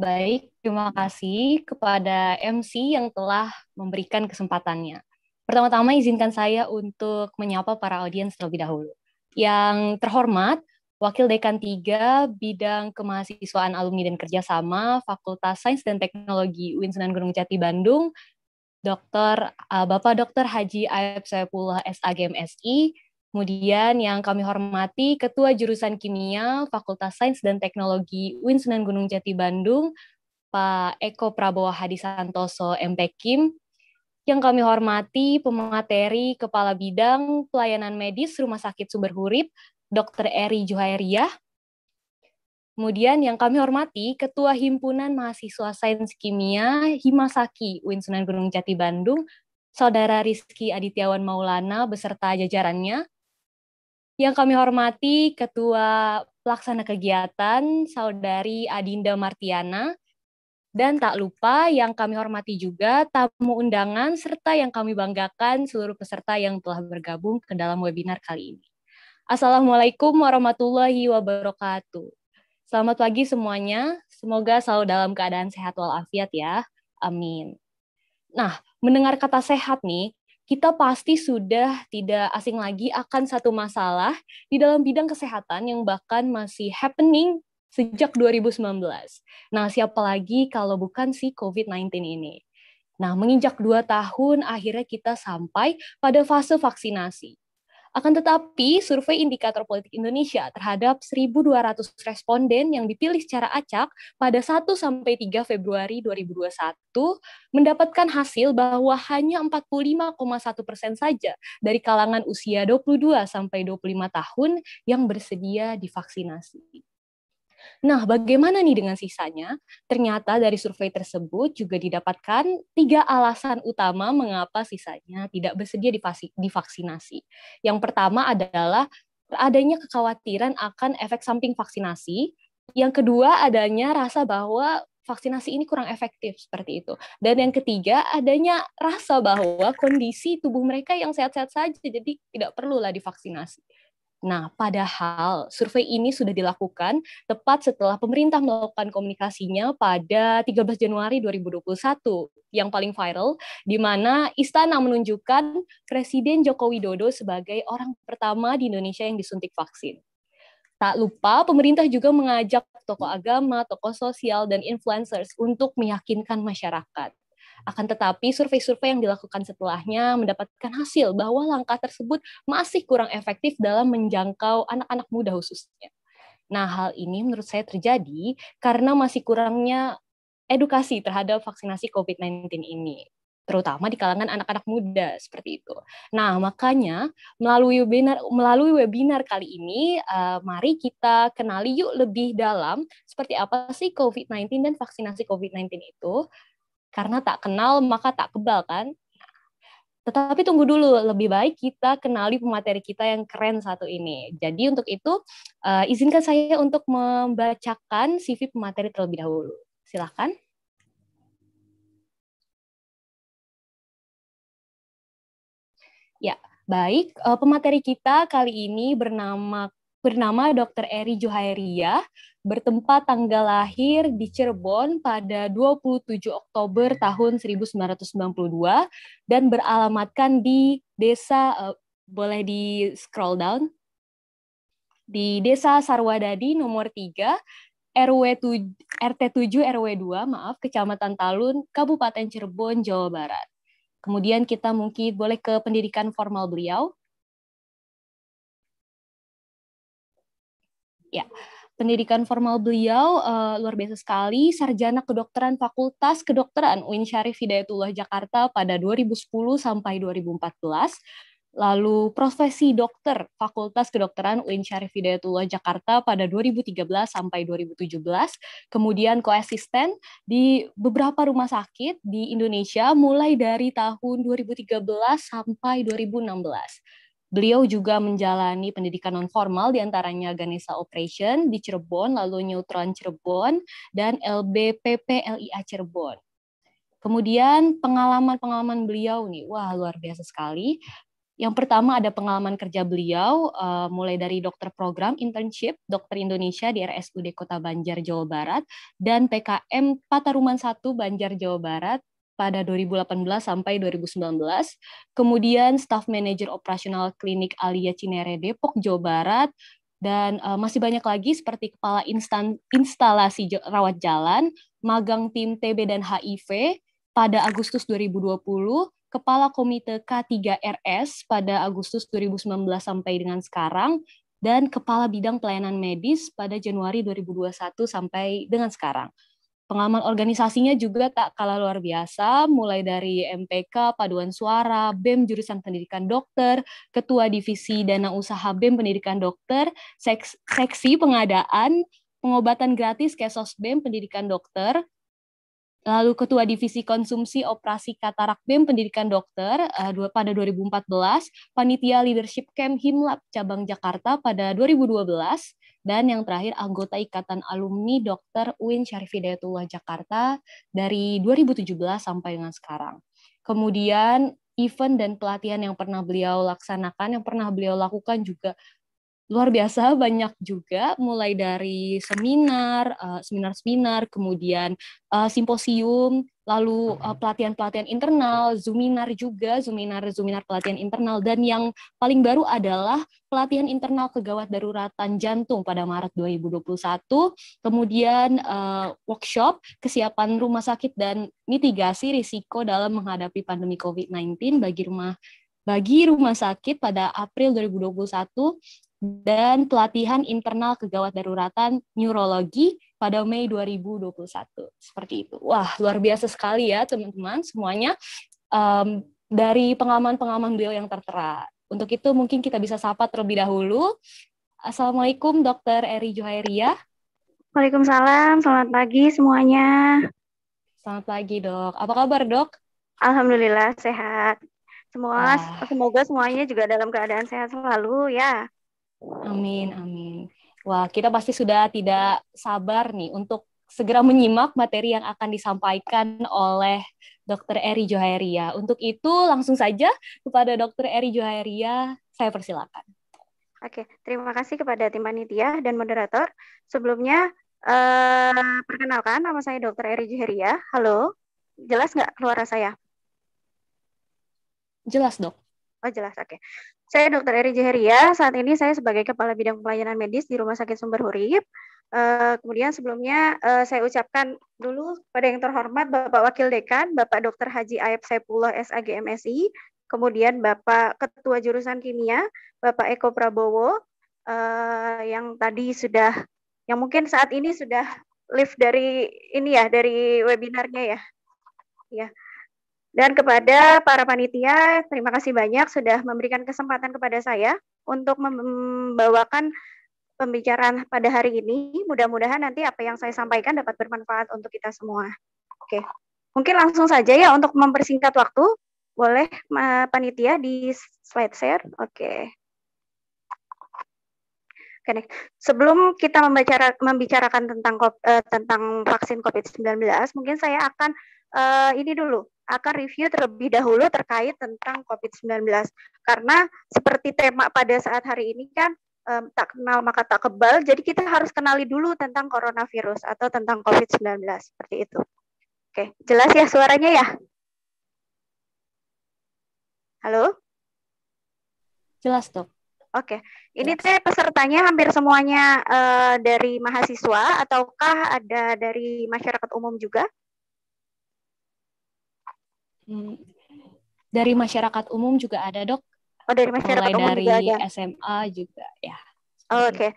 A: Baik, terima kasih kepada
J: MC yang telah memberikan kesempatannya. Pertama-tama izinkan saya untuk menyapa para audiens terlebih dahulu. Yang terhormat, Wakil Dekan 3 Bidang Kemahasiswaan Alumni dan Kerjasama Fakultas Sains dan Teknologi UIN Sunan Gunung Jati Bandung, Dr. Eh, Bapak Dr. Haji Aib Saifullah SAGMSI, Kemudian yang kami hormati Ketua Jurusan Kimia Fakultas Sains dan Teknologi UIN Sunan Gunung Jati Bandung, Pak Eko Prabowo Hadi Santoso MPKIM. Yang kami hormati pemateri Kepala Bidang Pelayanan Medis Rumah Sakit Sumber Hurib, Dr. Eri Juhairiyah. Kemudian yang kami hormati Ketua Himpunan Mahasiswa Sains Kimia Himasaki UIN Sunan Gunung Jati Bandung, Saudara Rizky Adityawan Maulana beserta jajarannya, yang kami hormati Ketua Pelaksana Kegiatan Saudari Adinda Martiana, dan tak lupa yang kami hormati juga tamu undangan serta yang kami banggakan seluruh peserta yang telah bergabung ke dalam webinar kali ini. Assalamualaikum warahmatullahi wabarakatuh. Selamat pagi semuanya. Semoga selalu dalam keadaan sehat walafiat ya. Amin. Nah, mendengar kata sehat nih, kita pasti sudah tidak asing lagi akan satu masalah di dalam bidang kesehatan yang bahkan masih happening sejak 2019. Nah, siapa lagi kalau bukan si COVID-19 ini? Nah, menginjak dua tahun, akhirnya kita sampai pada fase vaksinasi. Akan tetapi, survei indikator politik Indonesia terhadap 1.200 responden yang dipilih secara acak pada 1 sampai 3 Februari 2021 mendapatkan hasil bahwa hanya 45,1 persen saja dari kalangan usia 22 sampai 25 tahun yang bersedia divaksinasi. Nah, bagaimana nih dengan sisanya? Ternyata dari survei tersebut juga didapatkan tiga alasan utama mengapa sisanya tidak bersedia divaksinasi. Yang pertama adalah adanya kekhawatiran akan efek samping vaksinasi. Yang kedua adanya rasa bahwa vaksinasi ini kurang efektif seperti itu. Dan yang ketiga adanya rasa bahwa kondisi tubuh mereka yang sehat-sehat saja, jadi tidak perlulah divaksinasi. Nah, padahal survei ini sudah dilakukan tepat setelah pemerintah melakukan komunikasinya pada 13 Januari 2021 yang paling viral di mana istana menunjukkan Presiden Joko Widodo sebagai orang pertama di Indonesia yang disuntik vaksin. Tak lupa, pemerintah juga mengajak tokoh agama, tokoh sosial, dan influencers untuk meyakinkan masyarakat. Akan tetapi, survei-survei yang dilakukan setelahnya mendapatkan hasil bahwa langkah tersebut masih kurang efektif dalam menjangkau anak-anak muda khususnya. Nah, hal ini menurut saya terjadi karena masih kurangnya edukasi terhadap vaksinasi COVID-19 ini terutama di kalangan anak-anak muda seperti itu. Nah, makanya melalui webinar melalui webinar kali ini uh, mari kita kenali yuk lebih dalam seperti apa sih COVID-19 dan vaksinasi COVID-19 itu, karena tak kenal maka tak kebal kan? Tetapi tunggu dulu, lebih baik kita kenali pemateri kita yang keren satu ini. Jadi untuk itu uh, izinkan saya untuk
B: membacakan CV pemateri terlebih dahulu. Silahkan. Ya, baik.
J: Uh, pemateri kita kali ini bernama bernama Dr. Eri Johairia, bertempat tanggal lahir di Cirebon pada 27 Oktober tahun 1992 dan beralamatkan di desa uh, boleh di scroll down di Desa Sarwadadi nomor 3 RW 7, RT 7 RW 2 maaf Kecamatan Talun Kabupaten Cirebon Jawa Barat. Kemudian kita mungkin boleh ke pendidikan formal beliau Ya, pendidikan formal beliau uh, luar biasa sekali, sarjana kedokteran Fakultas Kedokteran UIN Syarif Hidayatullah Jakarta pada 2010 sampai 2014, lalu profesi dokter Fakultas Kedokteran UIN Syarif Hidayatullah Jakarta pada 2013 sampai 2017, kemudian koasisten di beberapa rumah sakit di Indonesia mulai dari tahun 2013 sampai 2016 Beliau juga menjalani pendidikan non formal diantaranya Ganesha Operation di Cirebon, lalu Neutron Cirebon, dan LBPP LIA Cirebon. Kemudian pengalaman-pengalaman beliau nih, wah luar biasa sekali. Yang pertama ada pengalaman kerja beliau uh, mulai dari dokter program internship Dokter Indonesia di RSUD Kota Banjar Jawa Barat dan PKM Pataruman 1 Banjar Jawa Barat pada 2018 sampai 2019. Kemudian staff manager operasional klinik Alia Cinere Depok, Jawa Barat, dan uh, masih banyak lagi seperti kepala instan, instalasi rawat jalan, magang tim TB dan HIV pada Agustus 2020, kepala komite K3RS pada Agustus 2019 sampai dengan sekarang, dan kepala bidang pelayanan medis pada Januari 2021 sampai dengan sekarang. Pengalaman organisasinya juga tak kalah luar biasa, mulai dari MPK, Paduan Suara, BEM Jurusan Pendidikan Dokter, Ketua Divisi Dana Usaha BEM Pendidikan Dokter, seks, Seksi Pengadaan, Pengobatan Gratis Kesos BEM Pendidikan Dokter, lalu Ketua Divisi Konsumsi Operasi Katarak BEM Pendidikan Dokter uh, pada 2014, Panitia Leadership Camp Himlab Cabang Jakarta pada 2012, dan yang terakhir anggota Ikatan Alumni Dr. Uin Syarif Hidayatullah Jakarta dari 2017 sampai dengan sekarang. Kemudian event dan pelatihan yang pernah beliau laksanakan, yang pernah beliau lakukan juga luar biasa banyak juga mulai dari seminar uh, eh, seminar seminar kemudian uh, simposium lalu uh, eh, pelatihan pelatihan internal zuminar juga zuminar zuminar pelatihan internal dan yang paling baru adalah pelatihan internal kegawat daruratan jantung pada Maret 2021 kemudian uh, workshop kesiapan rumah sakit dan mitigasi risiko dalam menghadapi pandemi COVID-19 bagi rumah bagi rumah sakit pada April 2021 dan pelatihan internal kegawat daruratan neurologi pada Mei 2021. Seperti itu. Wah, luar biasa sekali ya teman-teman semuanya um, dari pengalaman-pengalaman beliau yang tertera. Untuk itu mungkin kita bisa sapa terlebih dahulu. Assalamualaikum Dr. Eri Juhairia.
F: Waalaikumsalam, selamat pagi semuanya.
J: Selamat pagi dok. Apa kabar
F: dok? Alhamdulillah sehat. Semua ah. semoga semuanya juga dalam keadaan
J: sehat selalu ya. Amin, amin. Wah, kita pasti sudah tidak sabar nih untuk segera menyimak materi yang akan disampaikan oleh Dr. Eri Johairia. Untuk itu, langsung saja kepada Dr. Eri Johairia, saya persilakan.
F: Oke, terima kasih kepada tim panitia dan moderator. Sebelumnya, eh, perkenalkan nama saya Dr. Eri Johairia. Halo, jelas nggak keluar saya? Jelas, dok. Oh, jelas, oke. Saya Dr. Eri Jeheria. Saat ini saya sebagai Kepala Bidang Pelayanan Medis di Rumah Sakit Sumber Hurib. Eh, kemudian sebelumnya eh, saya ucapkan dulu pada yang terhormat Bapak Wakil Dekan, Bapak Dr. Haji Aib Saipullah SAGMSI, kemudian Bapak Ketua Jurusan Kimia, Bapak Eko Prabowo, eh, yang tadi sudah, yang mungkin saat ini sudah live dari ini ya, dari webinarnya ya. Ya. Yeah. Dan kepada para panitia, terima kasih banyak sudah memberikan kesempatan kepada saya untuk membawakan pembicaraan pada hari ini. Mudah-mudahan nanti apa yang saya sampaikan dapat bermanfaat untuk kita semua. Oke, mungkin langsung saja ya untuk mempersingkat waktu. Boleh panitia di slide share? Oke. Oke, sebelum kita membicara, membicarakan tentang eh, tentang vaksin COVID-19, mungkin saya akan uh, ini dulu akan review terlebih dahulu terkait tentang COVID-19. Karena seperti tema pada saat hari ini kan um, tak kenal maka tak kebal, jadi kita harus kenali dulu tentang coronavirus atau tentang COVID-19 seperti itu. Oke, jelas ya suaranya ya? Halo? Jelas, Dok. Oke, ini teh pesertanya hampir semuanya uh, dari mahasiswa ataukah ada dari masyarakat umum juga?
J: Dari masyarakat umum juga ada dok.
F: Oh dari masyarakat Mulai umum
H: dari
J: juga ada. SMA juga ya. Oh, oke. Okay.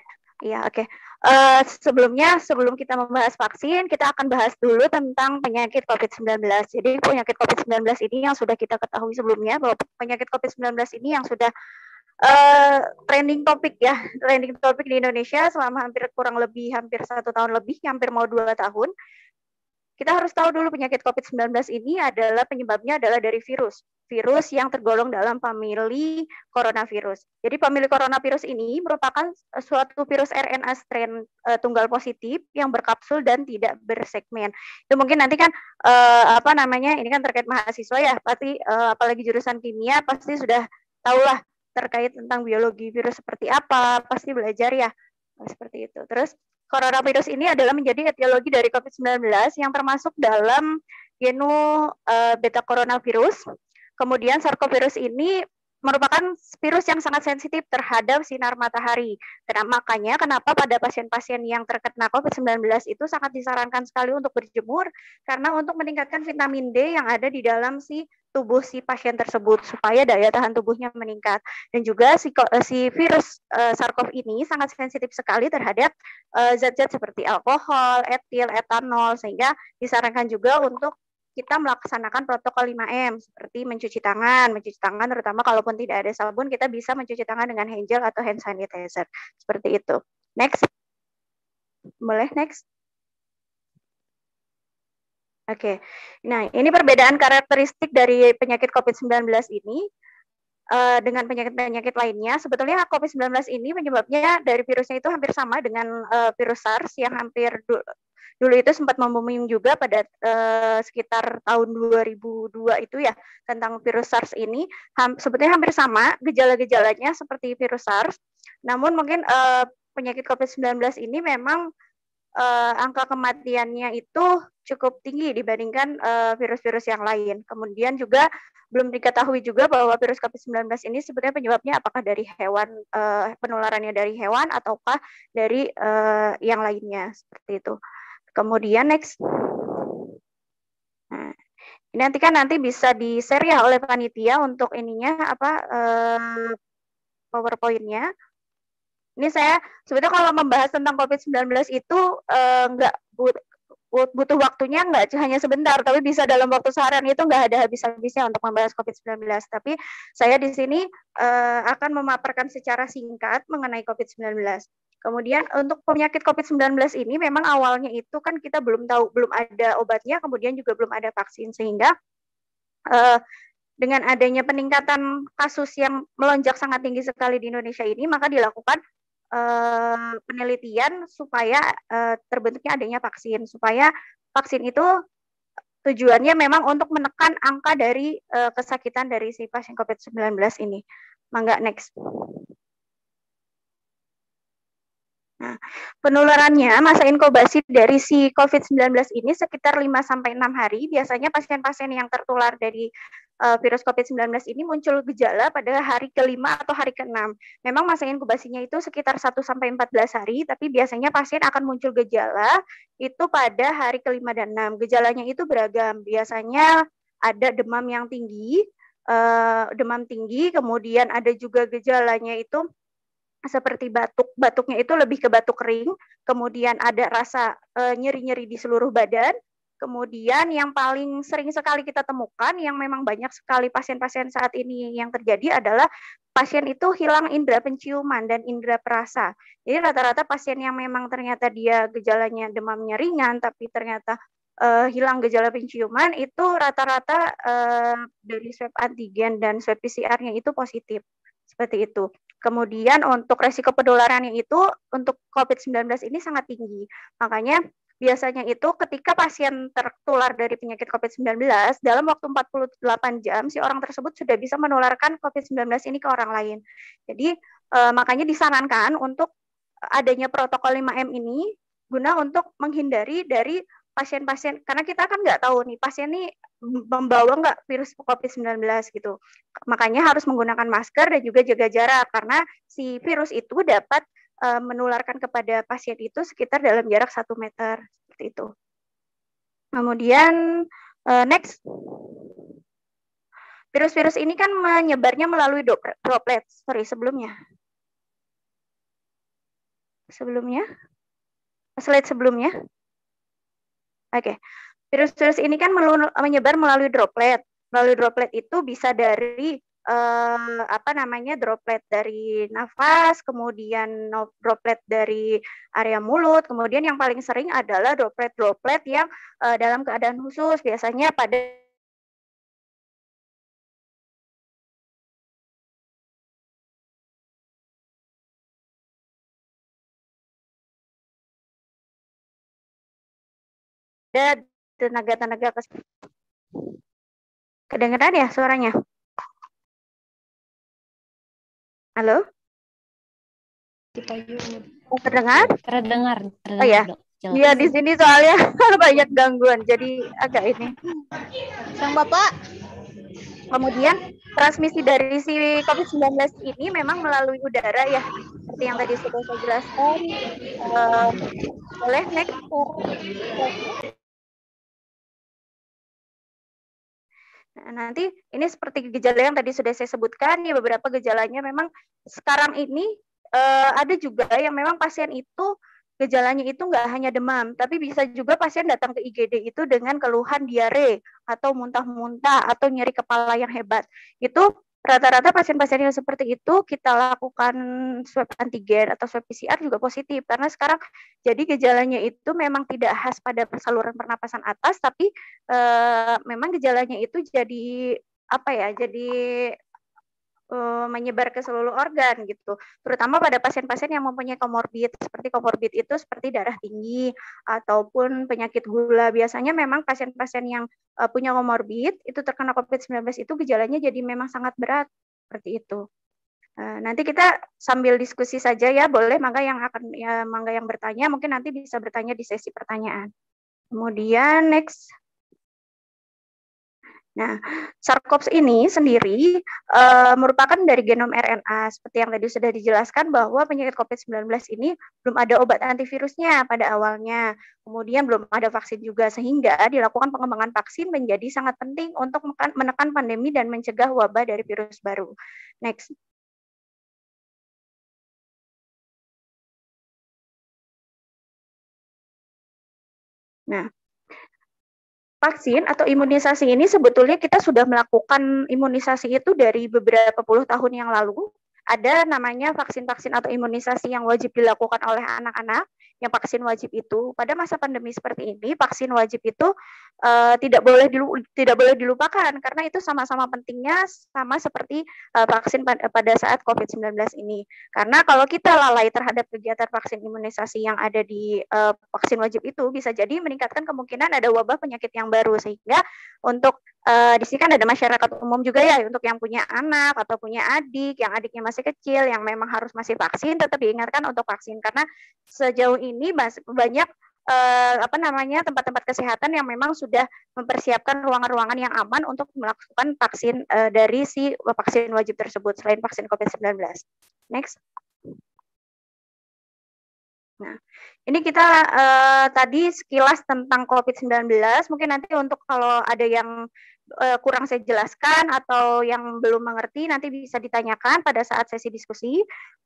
J: Ya, oke. Eh, sebelumnya,
F: sebelum kita membahas vaksin, kita akan bahas dulu tentang penyakit COVID-19. Jadi, penyakit COVID-19 ini yang sudah kita ketahui sebelumnya, bahwa penyakit COVID-19 ini yang sudah uh, trending topik ya, trending topik di Indonesia selama hampir kurang lebih hampir satu tahun lebih, hampir mau dua tahun. Kita harus tahu dulu penyakit COVID-19 ini adalah penyebabnya adalah dari virus. Virus yang tergolong dalam famili coronavirus. Jadi famili coronavirus ini merupakan eh, suatu virus RNA strain uh, tunggal positif yang berkapsul dan tidak bersegmen. Itu mungkin nanti kan uh, apa namanya? Ini kan terkait mahasiswa ya, pasti uh, apalagi jurusan kimia pasti sudah tahulah terkait tentang biologi virus seperti apa, pasti belajar ya seperti itu. Terus coronavirus ini adalah menjadi etiologi dari COVID-19 yang termasuk dalam genu uh, beta coronavirus. Kemudian sarkovirus ini merupakan virus yang sangat sensitif terhadap sinar matahari. Dan makanya kenapa pada pasien-pasien yang terkena COVID-19 itu sangat disarankan sekali untuk berjemur karena untuk meningkatkan vitamin D yang ada di dalam si tubuh si pasien tersebut supaya daya tahan tubuhnya meningkat. Dan juga si, eh, si virus uh, eh, sarkov ini sangat sensitif sekali terhadap eh, zat-zat uh, seperti alkohol, etil, etanol sehingga disarankan juga untuk kita melaksanakan protokol 5M seperti mencuci tangan, mencuci tangan terutama kalaupun tidak ada sabun kita bisa mencuci tangan dengan hand gel atau hand sanitizer. Seperti itu. Next. Boleh next? Oke. Okay. Nah, ini perbedaan karakteristik dari penyakit COVID-19 ini uh, dengan penyakit-penyakit lainnya. Sebetulnya COVID-19 ini penyebabnya dari virusnya itu hampir sama dengan uh, virus SARS yang hampir du dulu itu sempat membuming juga pada uh, sekitar tahun 2002 itu ya tentang virus SARS ini. Ham sebetulnya hampir sama gejala-gejalanya seperti virus SARS. Namun mungkin uh, penyakit COVID-19 ini memang uh, angka kematiannya itu cukup tinggi dibandingkan eh, virus-virus uh, yang lain. Kemudian juga belum diketahui juga bahwa virus COVID-19 ini sebenarnya penyebabnya apakah dari hewan uh, penularannya dari hewan ataukah dari uh, yang lainnya seperti itu. Kemudian next. Nah, ini nanti kan nanti bisa di-share ya oleh panitia untuk ininya apa uh, PowerPoint-nya. Ini saya sebetulnya kalau membahas tentang COVID-19 itu enggak eh, nggak butuh waktunya nggak hanya sebentar, tapi bisa dalam waktu seharian itu nggak ada habis-habisnya untuk membahas COVID-19. Tapi saya di sini uh, akan memaparkan secara singkat mengenai COVID-19. Kemudian untuk penyakit COVID-19 ini memang awalnya itu kan kita belum tahu, belum ada obatnya, kemudian juga belum ada vaksin sehingga eh, dengan adanya peningkatan kasus yang melonjak sangat tinggi sekali di Indonesia ini maka dilakukan Eh, penelitian supaya eh, terbentuknya adanya vaksin supaya vaksin itu tujuannya memang untuk menekan angka dari eh, kesakitan dari si pasien COVID-19 ini. Mangga next. Nah, penularannya masa inkubasi dari si COVID-19 ini sekitar 5 sampai 6 hari. Biasanya pasien-pasien yang tertular dari uh, virus COVID-19 ini muncul gejala pada hari kelima atau hari keenam. Memang masa inkubasinya itu sekitar 1 sampai 14 hari, tapi biasanya pasien akan muncul gejala itu pada hari kelima dan enam. Gejalanya itu beragam. Biasanya ada demam yang tinggi, uh, demam tinggi, kemudian ada juga gejalanya itu seperti batuk. Batuknya itu lebih ke batuk kering, kemudian ada rasa eh, nyeri-nyeri uh, di seluruh badan, Kemudian yang paling sering sekali kita temukan yang memang banyak sekali pasien-pasien saat ini yang terjadi adalah pasien itu hilang indera penciuman dan indera perasa. Jadi rata-rata pasien yang memang ternyata dia gejalanya demamnya ringan tapi ternyata uh, hilang gejala penciuman itu rata-rata uh, dari swab antigen dan swab PCR-nya itu positif. Seperti itu. Kemudian untuk resiko yang itu untuk COVID-19 ini sangat tinggi. Makanya Biasanya itu ketika pasien tertular dari penyakit COVID-19, dalam waktu 48 jam si orang tersebut sudah bisa menularkan COVID-19 ini ke orang lain. Jadi eh, makanya disarankan untuk adanya protokol 5M ini guna untuk menghindari dari pasien-pasien karena kita kan nggak tahu nih pasien ini membawa nggak virus COVID-19 gitu. Makanya harus menggunakan masker dan juga jaga jarak karena si virus itu dapat uh, menularkan kepada pasien itu sekitar dalam jarak satu meter seperti itu. Kemudian uh, next. Virus-virus ini kan menyebarnya melalui droplet. Sorry, sebelumnya. Sebelumnya. Slide sebelumnya. Oke. Okay. Virus-virus ini kan menyebar melalui droplet. Melalui droplet itu bisa dari eh, apa namanya droplet dari nafas, kemudian droplet dari area mulut, kemudian yang paling
B: sering adalah droplet-droplet yang eh, dalam keadaan khusus biasanya pada tenaga-tenaga kesehatan. Kedengeran ya suaranya? Halo? Kita yuk. Terdengar? Terdengar. oh ya.
F: Iya di sini soalnya banyak gangguan, jadi agak ini. Sang Bapak. Kemudian transmisi dari si COVID-19 ini memang melalui
B: udara ya, seperti yang tadi sudah saya jelaskan. Uh, boleh next.
F: Nah, nanti ini seperti gejala yang tadi sudah saya sebutkan, ya beberapa gejalanya memang sekarang ini eh, ada juga yang memang pasien itu gejalanya itu nggak hanya demam, tapi bisa juga pasien datang ke IGD itu dengan keluhan diare atau muntah-muntah atau nyeri kepala yang hebat. Itu rata-rata pasien-pasien yang seperti itu kita lakukan swab antigen atau swab PCR juga positif karena sekarang jadi gejalanya itu memang tidak khas pada saluran pernapasan atas tapi e, memang gejalanya itu jadi apa ya jadi Eh, menyebar ke seluruh organ gitu, terutama pada pasien-pasien yang mempunyai komorbid seperti komorbid itu seperti darah tinggi ataupun penyakit gula. Biasanya memang pasien-pasien yang uh, punya komorbid itu terkena COVID-19 itu gejalanya jadi memang sangat berat seperti itu. Uh, nanti kita sambil diskusi saja ya, boleh mangga yang akan ya mangga yang bertanya mungkin nanti bisa bertanya di sesi pertanyaan. Kemudian next Nah, sarcops ini sendiri e, merupakan dari genom RNA. Seperti yang tadi sudah dijelaskan bahwa penyakit COVID-19 ini belum ada obat antivirusnya pada awalnya. Kemudian belum ada vaksin juga, sehingga dilakukan pengembangan vaksin menjadi sangat penting untuk
B: menekan pandemi dan mencegah wabah dari virus baru. Next. Nah, vaksin atau imunisasi ini sebetulnya
F: kita sudah melakukan imunisasi itu dari beberapa puluh tahun yang lalu. Ada namanya vaksin-vaksin atau imunisasi yang wajib dilakukan oleh anak-anak yang vaksin wajib itu pada masa pandemi seperti ini vaksin wajib itu uh, tidak boleh dilu tidak boleh dilupakan karena itu sama-sama pentingnya sama seperti uh, vaksin eh, pada saat COVID-19 ini karena kalau kita lalai terhadap kegiatan vaksin imunisasi yang ada di uh, vaksin wajib itu bisa jadi meningkatkan kemungkinan ada wabah penyakit yang baru sehingga untuk uh, di sini kan ada masyarakat umum juga ya untuk yang punya anak atau punya adik yang adiknya masih kecil yang memang harus masih vaksin tetap diingatkan untuk vaksin karena sejauh ini ini banyak eh, apa namanya tempat-tempat kesehatan yang memang sudah mempersiapkan ruangan-ruangan yang aman untuk melakukan vaksin eh, dari si vaksin wajib tersebut selain vaksin COVID-19. Next. Nah, ini kita eh, tadi sekilas tentang COVID-19. Mungkin nanti untuk kalau ada yang eh, kurang saya jelaskan atau yang belum mengerti nanti bisa ditanyakan pada saat sesi diskusi.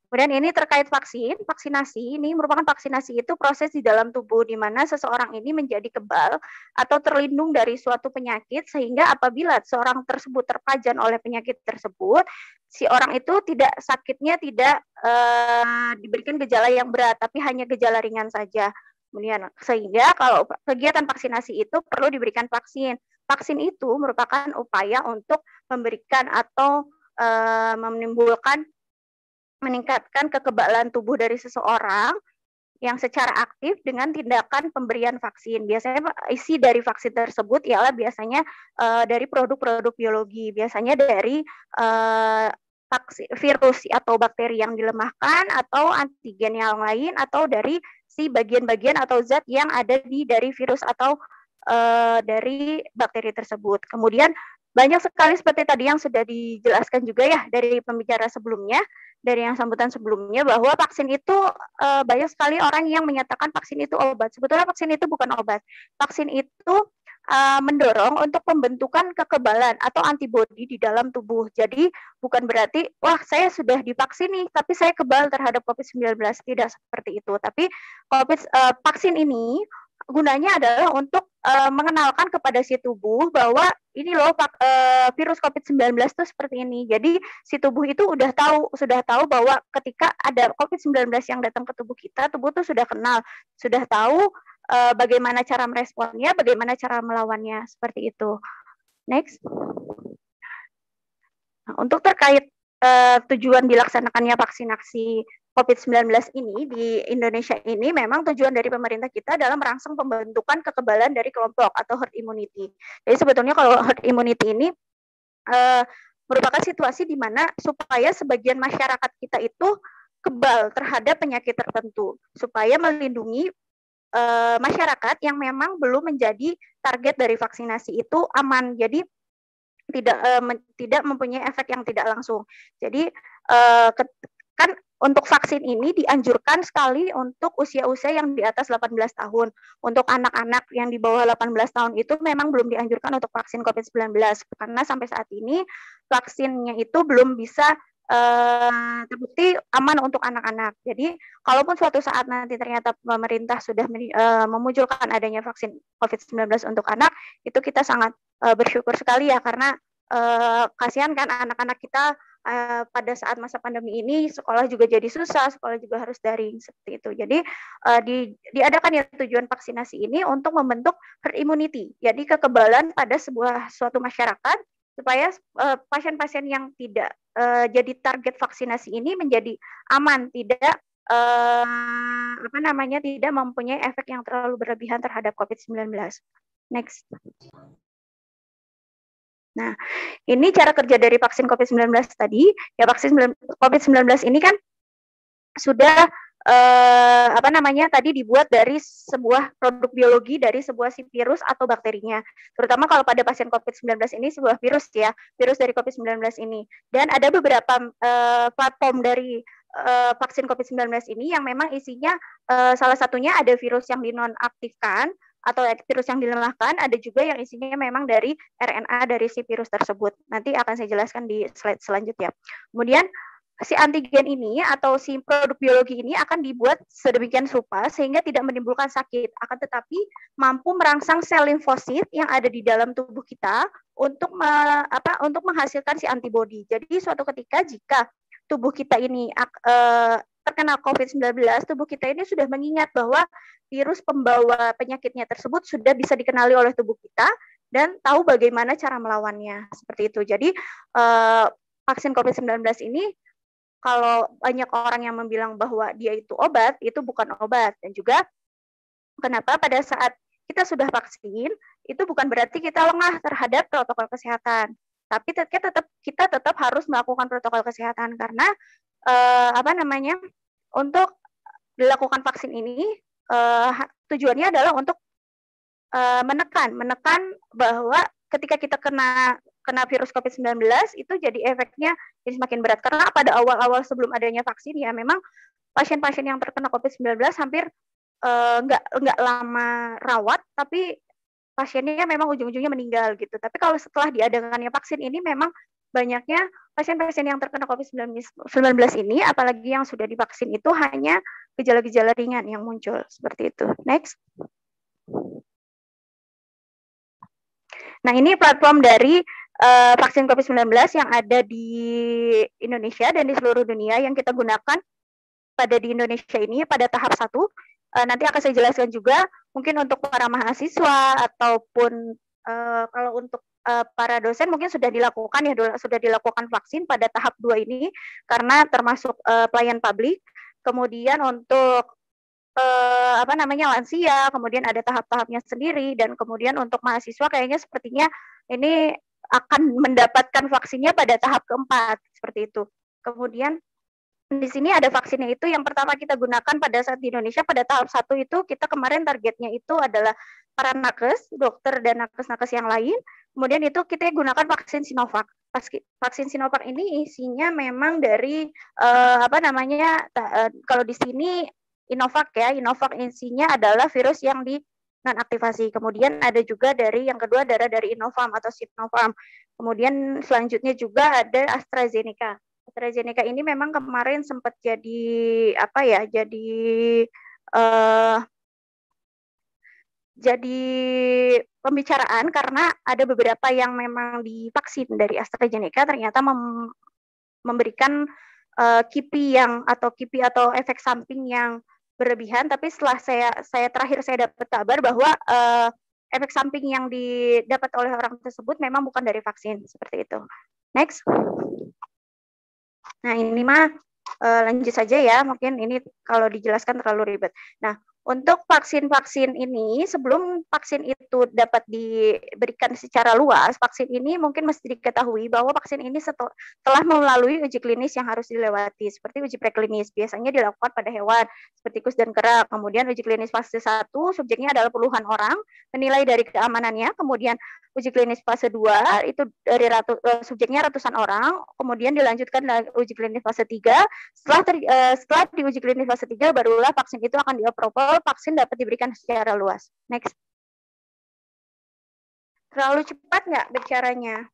F: Kemudian ini terkait vaksin, vaksinasi ini merupakan vaksinasi itu proses di dalam tubuh di mana seseorang ini menjadi kebal atau terlindung dari suatu penyakit sehingga apabila seorang tersebut terpajan oleh penyakit tersebut, si orang itu tidak sakitnya tidak eh, diberikan gejala yang berat tapi hanya gejala ringan saja. Kemudian sehingga kalau kegiatan vaksinasi itu perlu diberikan vaksin. Vaksin itu merupakan upaya untuk memberikan atau eh, menimbulkan meningkatkan kekebalan tubuh dari seseorang yang secara aktif dengan tindakan pemberian vaksin. Biasanya isi dari vaksin tersebut ialah biasanya uh, dari produk-produk biologi, biasanya dari uh, eh, vaksin, virus atau bakteri yang dilemahkan atau antigen yang lain atau dari si bagian-bagian atau zat yang ada di dari virus atau uh, dari bakteri tersebut. Kemudian banyak sekali seperti tadi yang sudah dijelaskan juga ya dari pembicara sebelumnya, dari yang sambutan sebelumnya bahwa vaksin itu e, banyak sekali orang yang menyatakan vaksin itu obat. Sebetulnya vaksin itu bukan obat. Vaksin itu e, mendorong untuk pembentukan kekebalan atau antibodi di dalam tubuh. Jadi bukan berarti wah saya sudah divaksin nih tapi saya kebal terhadap COVID-19 tidak seperti itu. Tapi COVID e, vaksin ini gunanya adalah untuk uh, mengenalkan kepada si tubuh bahwa ini loh uh, virus COVID-19 itu seperti ini. Jadi si tubuh itu udah tahu sudah tahu bahwa ketika ada COVID-19 yang datang ke tubuh kita, tubuh itu sudah kenal, sudah tahu uh, bagaimana cara meresponnya, bagaimana cara melawannya seperti itu. Next. Nah, untuk terkait uh, tujuan dilaksanakannya vaksinasi COVID-19 ini di Indonesia ini memang tujuan dari pemerintah kita dalam merangsang pembentukan kekebalan dari kelompok atau herd immunity. Jadi sebetulnya kalau herd immunity ini uh, merupakan situasi di mana supaya sebagian masyarakat kita itu kebal terhadap penyakit tertentu supaya melindungi e, masyarakat yang memang belum menjadi target dari vaksinasi itu aman. Jadi tidak e, men, tidak mempunyai efek yang tidak langsung. Jadi e, kan untuk vaksin ini dianjurkan sekali untuk usia-usia yang di atas 18 tahun. Untuk anak-anak yang di bawah 18 tahun itu memang belum dianjurkan untuk vaksin COVID-19 karena sampai saat ini vaksinnya itu belum bisa eh, terbukti aman untuk anak-anak. Jadi, kalaupun suatu saat nanti ternyata pemerintah sudah eh, memunculkan adanya vaksin COVID-19 untuk anak, itu kita sangat eh, bersyukur sekali ya karena eh, kasihan kan anak-anak kita uh, pada saat masa pandemi ini sekolah juga jadi susah, sekolah juga harus daring seperti itu. Jadi uh, di, diadakan ya tujuan vaksinasi ini untuk membentuk herd immunity, jadi kekebalan pada sebuah suatu masyarakat supaya eh, pasien-pasien uh, yang tidak uh, jadi target vaksinasi ini menjadi aman, tidak uh, apa namanya tidak mempunyai efek yang terlalu berlebihan terhadap COVID-19. Next. Nah, ini cara kerja dari vaksin COVID-19 tadi. Ya vaksin COVID-19 ini kan sudah eh, apa namanya tadi dibuat dari sebuah produk biologi dari sebuah si virus atau bakterinya. Terutama kalau pada pasien COVID-19 ini sebuah virus ya, virus dari COVID-19 ini. Dan ada beberapa eh, platform dari eh, vaksin COVID-19 ini yang memang isinya eh, salah satunya ada virus yang dinonaktifkan, atau virus yang dilemahkan, ada juga yang isinya memang dari RNA dari si virus tersebut. Nanti akan saya jelaskan di slide selanjutnya. Kemudian si antigen ini atau si produk biologi ini akan dibuat sedemikian rupa sehingga tidak menimbulkan sakit, akan tetapi mampu merangsang sel limfosit yang ada di dalam tubuh kita untuk me, apa untuk menghasilkan si antibodi. Jadi suatu ketika jika tubuh kita ini eh, terkena COVID-19, tubuh kita ini sudah mengingat bahwa virus pembawa penyakitnya tersebut sudah bisa dikenali oleh tubuh kita dan tahu bagaimana cara melawannya. Seperti itu. Jadi eh, vaksin COVID-19 ini kalau banyak orang yang membilang bahwa dia itu obat, itu bukan obat. Dan juga kenapa pada saat kita sudah vaksin, itu bukan berarti kita lengah terhadap protokol kesehatan tapi tetap kita tetap harus melakukan protokol kesehatan karena uh, apa namanya untuk dilakukan vaksin ini uh, tujuannya adalah untuk uh, menekan menekan bahwa ketika kita kena kena virus COVID-19 itu jadi efeknya jadi semakin berat karena pada awal-awal sebelum adanya vaksin ya memang pasien-pasien yang terkena COVID-19 hampir nggak uh, nggak lama rawat tapi pasiennya memang ujung-ujungnya meninggal gitu. Tapi kalau setelah diadakannya vaksin ini memang banyaknya pasien-pasien yang terkena COVID-19 ini, apalagi yang sudah divaksin itu hanya gejala-gejala ringan yang muncul seperti itu. Next. Nah, ini platform dari uh, vaksin COVID-19 yang ada di Indonesia dan di seluruh dunia yang kita gunakan pada di Indonesia ini pada tahap satu. Uh, nanti akan saya jelaskan juga mungkin untuk para mahasiswa ataupun uh, kalau untuk uh, para dosen mungkin sudah dilakukan ya sudah dilakukan vaksin pada tahap dua ini karena termasuk uh, pelayan publik. Kemudian untuk uh, apa namanya lansia, kemudian ada tahap-tahapnya sendiri dan kemudian untuk mahasiswa kayaknya sepertinya ini akan mendapatkan vaksinnya pada tahap keempat seperti itu. Kemudian di sini ada vaksinnya itu yang pertama kita gunakan pada saat di Indonesia pada tahap satu itu kita kemarin targetnya itu adalah para nakes, dokter dan nakes-nakes yang lain. Kemudian itu kita gunakan vaksin Sinovac. Vaksin Sinovac ini isinya memang dari uh, apa namanya uh, kalau di sini Inovac ya, Inovac isinya adalah virus yang di nonaktivasi. Kemudian ada juga dari yang kedua darah dari Inovac atau Sinovac. Kemudian selanjutnya juga ada AstraZeneca. AstraZeneca ini memang kemarin sempat jadi apa ya? Jadi uh, jadi pembicaraan karena ada beberapa yang memang divaksin dari AstraZeneca ternyata mem memberikan uh, eh, KIPI yang atau KIPI atau efek samping yang berlebihan tapi setelah saya saya terakhir saya dapat kabar bahwa uh, efek samping yang didapat oleh orang tersebut memang bukan dari vaksin seperti itu. Next. Nah, ini mah e, lanjut saja ya. Mungkin ini kalau dijelaskan terlalu ribet. Nah, untuk vaksin-vaksin ini, sebelum vaksin itu dapat diberikan secara luas, vaksin ini mungkin mesti diketahui bahwa vaksin ini setelah, telah melalui uji klinis yang harus dilewati, seperti uji preklinis. Biasanya dilakukan pada hewan, seperti kus dan kera. Kemudian uji klinis fase 1, subjeknya adalah puluhan orang, menilai dari keamanannya. Kemudian uji klinis fase 2, itu dari ratu, eh, subjeknya ratusan orang. Kemudian dilanjutkan uji klinis fase 3. Setelah, ter, eh, setelah di uji klinis fase 3, barulah vaksin itu akan diapproval vaksin dapat diberikan secara luas.
B: Next. Terlalu cepat nggak bicaranya?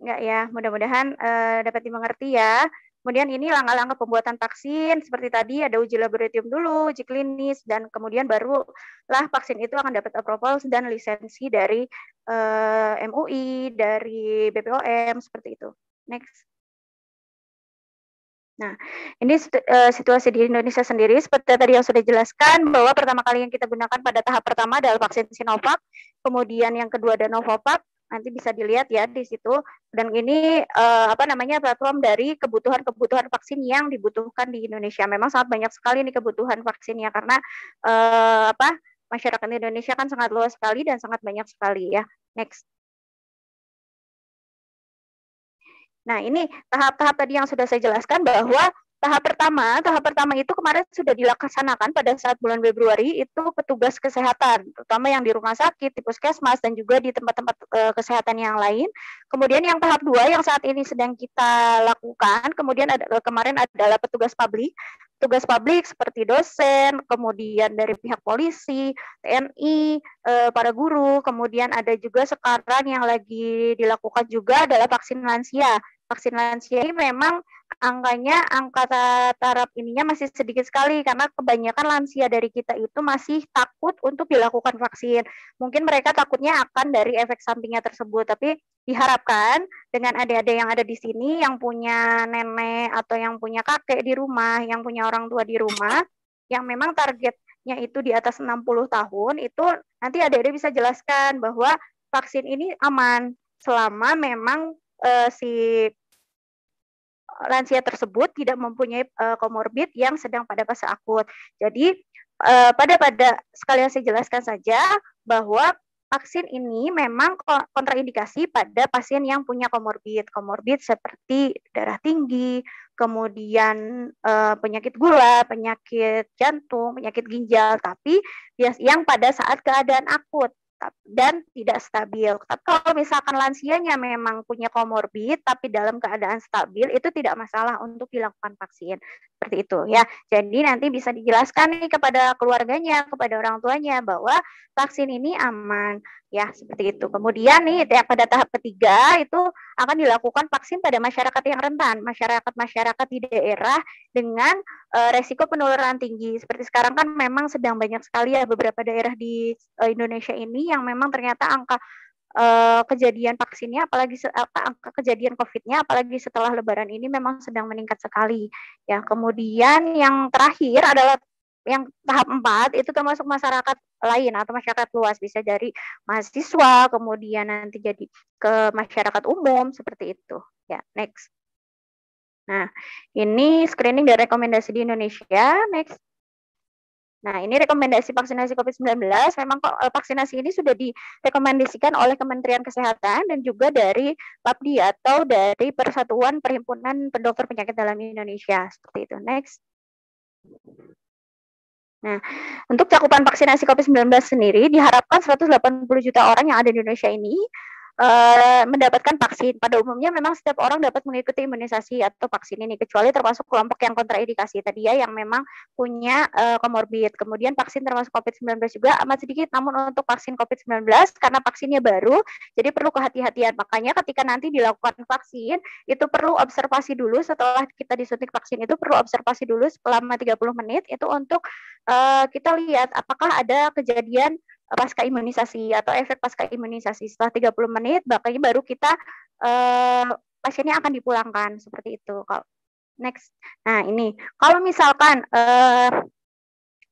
B: Nggak ya, mudah-mudahan
F: uh, dapat dimengerti ya. Kemudian ini langkah-langkah pembuatan vaksin seperti tadi ada uji laboratorium dulu, uji klinis dan kemudian barulah vaksin itu akan dapat approval dan lisensi dari uh, eh, MUI, dari BPOM seperti itu. Next. Nah, ini eh, situasi di Indonesia sendiri seperti tadi yang sudah jelaskan bahwa pertama kali yang kita gunakan pada tahap pertama adalah vaksin Sinovac, kemudian yang kedua adalah Novavax, nanti bisa dilihat ya di situ dan ini eh, apa namanya platform dari kebutuhan-kebutuhan vaksin yang dibutuhkan di Indonesia. Memang sangat banyak sekali nih kebutuhan vaksinnya karena eh, apa masyarakat Indonesia kan sangat luas sekali dan sangat banyak sekali ya. Next. Nah, ini tahap-tahap tadi yang sudah saya jelaskan bahwa tahap pertama, tahap pertama itu kemarin sudah dilaksanakan pada saat bulan Februari itu petugas kesehatan, terutama yang di rumah sakit, di puskesmas dan juga di tempat-tempat eh, kesehatan yang lain. Kemudian yang tahap dua yang saat ini sedang kita lakukan, kemudian ada, eh, kemarin adalah petugas publik, petugas publik seperti dosen, kemudian dari pihak polisi, TNI, eh, para guru, kemudian ada juga sekarang yang lagi dilakukan juga adalah vaksin lansia vaksin lansia ini memang angkanya angka taraf ininya masih sedikit sekali karena kebanyakan lansia dari kita itu masih takut untuk dilakukan vaksin. Mungkin mereka takutnya akan dari efek sampingnya tersebut, tapi diharapkan dengan adik-adik yang ada di sini yang punya nenek atau yang punya kakek di rumah, yang punya orang tua di rumah yang memang targetnya itu di atas 60 tahun itu nanti adik-adik bisa jelaskan bahwa vaksin ini aman selama memang uh, si lansia tersebut tidak mempunyai eh, komorbid yang sedang pada fase akut. Jadi uh, pada pada sekalian saya jelaskan saja bahwa vaksin ini memang kontraindikasi pada pasien yang punya komorbid. Komorbid seperti darah tinggi, kemudian uh, penyakit gula, penyakit jantung, penyakit ginjal, tapi yang pada saat keadaan akut dan tidak stabil. Tapi kalau misalkan lansianya memang punya komorbid tapi dalam keadaan stabil itu tidak masalah untuk dilakukan vaksin. Seperti itu ya. Jadi nanti bisa dijelaskan nih kepada keluarganya, kepada orang tuanya bahwa vaksin ini aman ya seperti itu. Kemudian nih ya, pada tahap ketiga itu akan dilakukan vaksin pada masyarakat yang rentan, masyarakat-masyarakat di daerah dengan uh, resiko penularan tinggi. Seperti sekarang kan memang sedang banyak sekali ya beberapa daerah di uh, Indonesia ini yang memang ternyata angka uh, kejadian vaksinnya apalagi apa, angka kejadian COVID-nya apalagi setelah lebaran ini memang sedang meningkat sekali. Ya, kemudian yang terakhir adalah yang tahap empat itu termasuk masyarakat lain atau masyarakat luas bisa dari mahasiswa kemudian nanti jadi ke masyarakat umum seperti itu ya next nah ini screening dan rekomendasi di Indonesia next Nah, ini rekomendasi vaksinasi COVID-19. Memang eh, vaksinasi ini sudah direkomendasikan oleh Kementerian Kesehatan dan juga dari PAPDI atau dari Persatuan Perhimpunan Pendokter Penyakit Dalam Indonesia. Seperti itu. Next. Nah, untuk cakupan vaksinasi COVID-19 sendiri diharapkan 180 juta orang yang ada di Indonesia ini Eh, mendapatkan vaksin. Pada umumnya memang setiap orang dapat mengikuti imunisasi atau vaksin ini, kecuali termasuk kelompok yang kontraindikasi tadi ya, yang memang punya eh, komorbid. Kemudian vaksin termasuk COVID-19 juga amat sedikit, namun untuk vaksin COVID-19 karena vaksinnya baru, jadi perlu kehati-hatian. Makanya ketika nanti dilakukan vaksin, itu perlu observasi dulu setelah kita disuntik vaksin itu perlu observasi dulu selama 30 menit, itu untuk uh, kita lihat apakah ada kejadian pasca imunisasi atau efek pasca imunisasi setelah 30 menit makanya baru kita eh, pasiennya akan dipulangkan seperti itu kalau next nah ini kalau misalkan eh,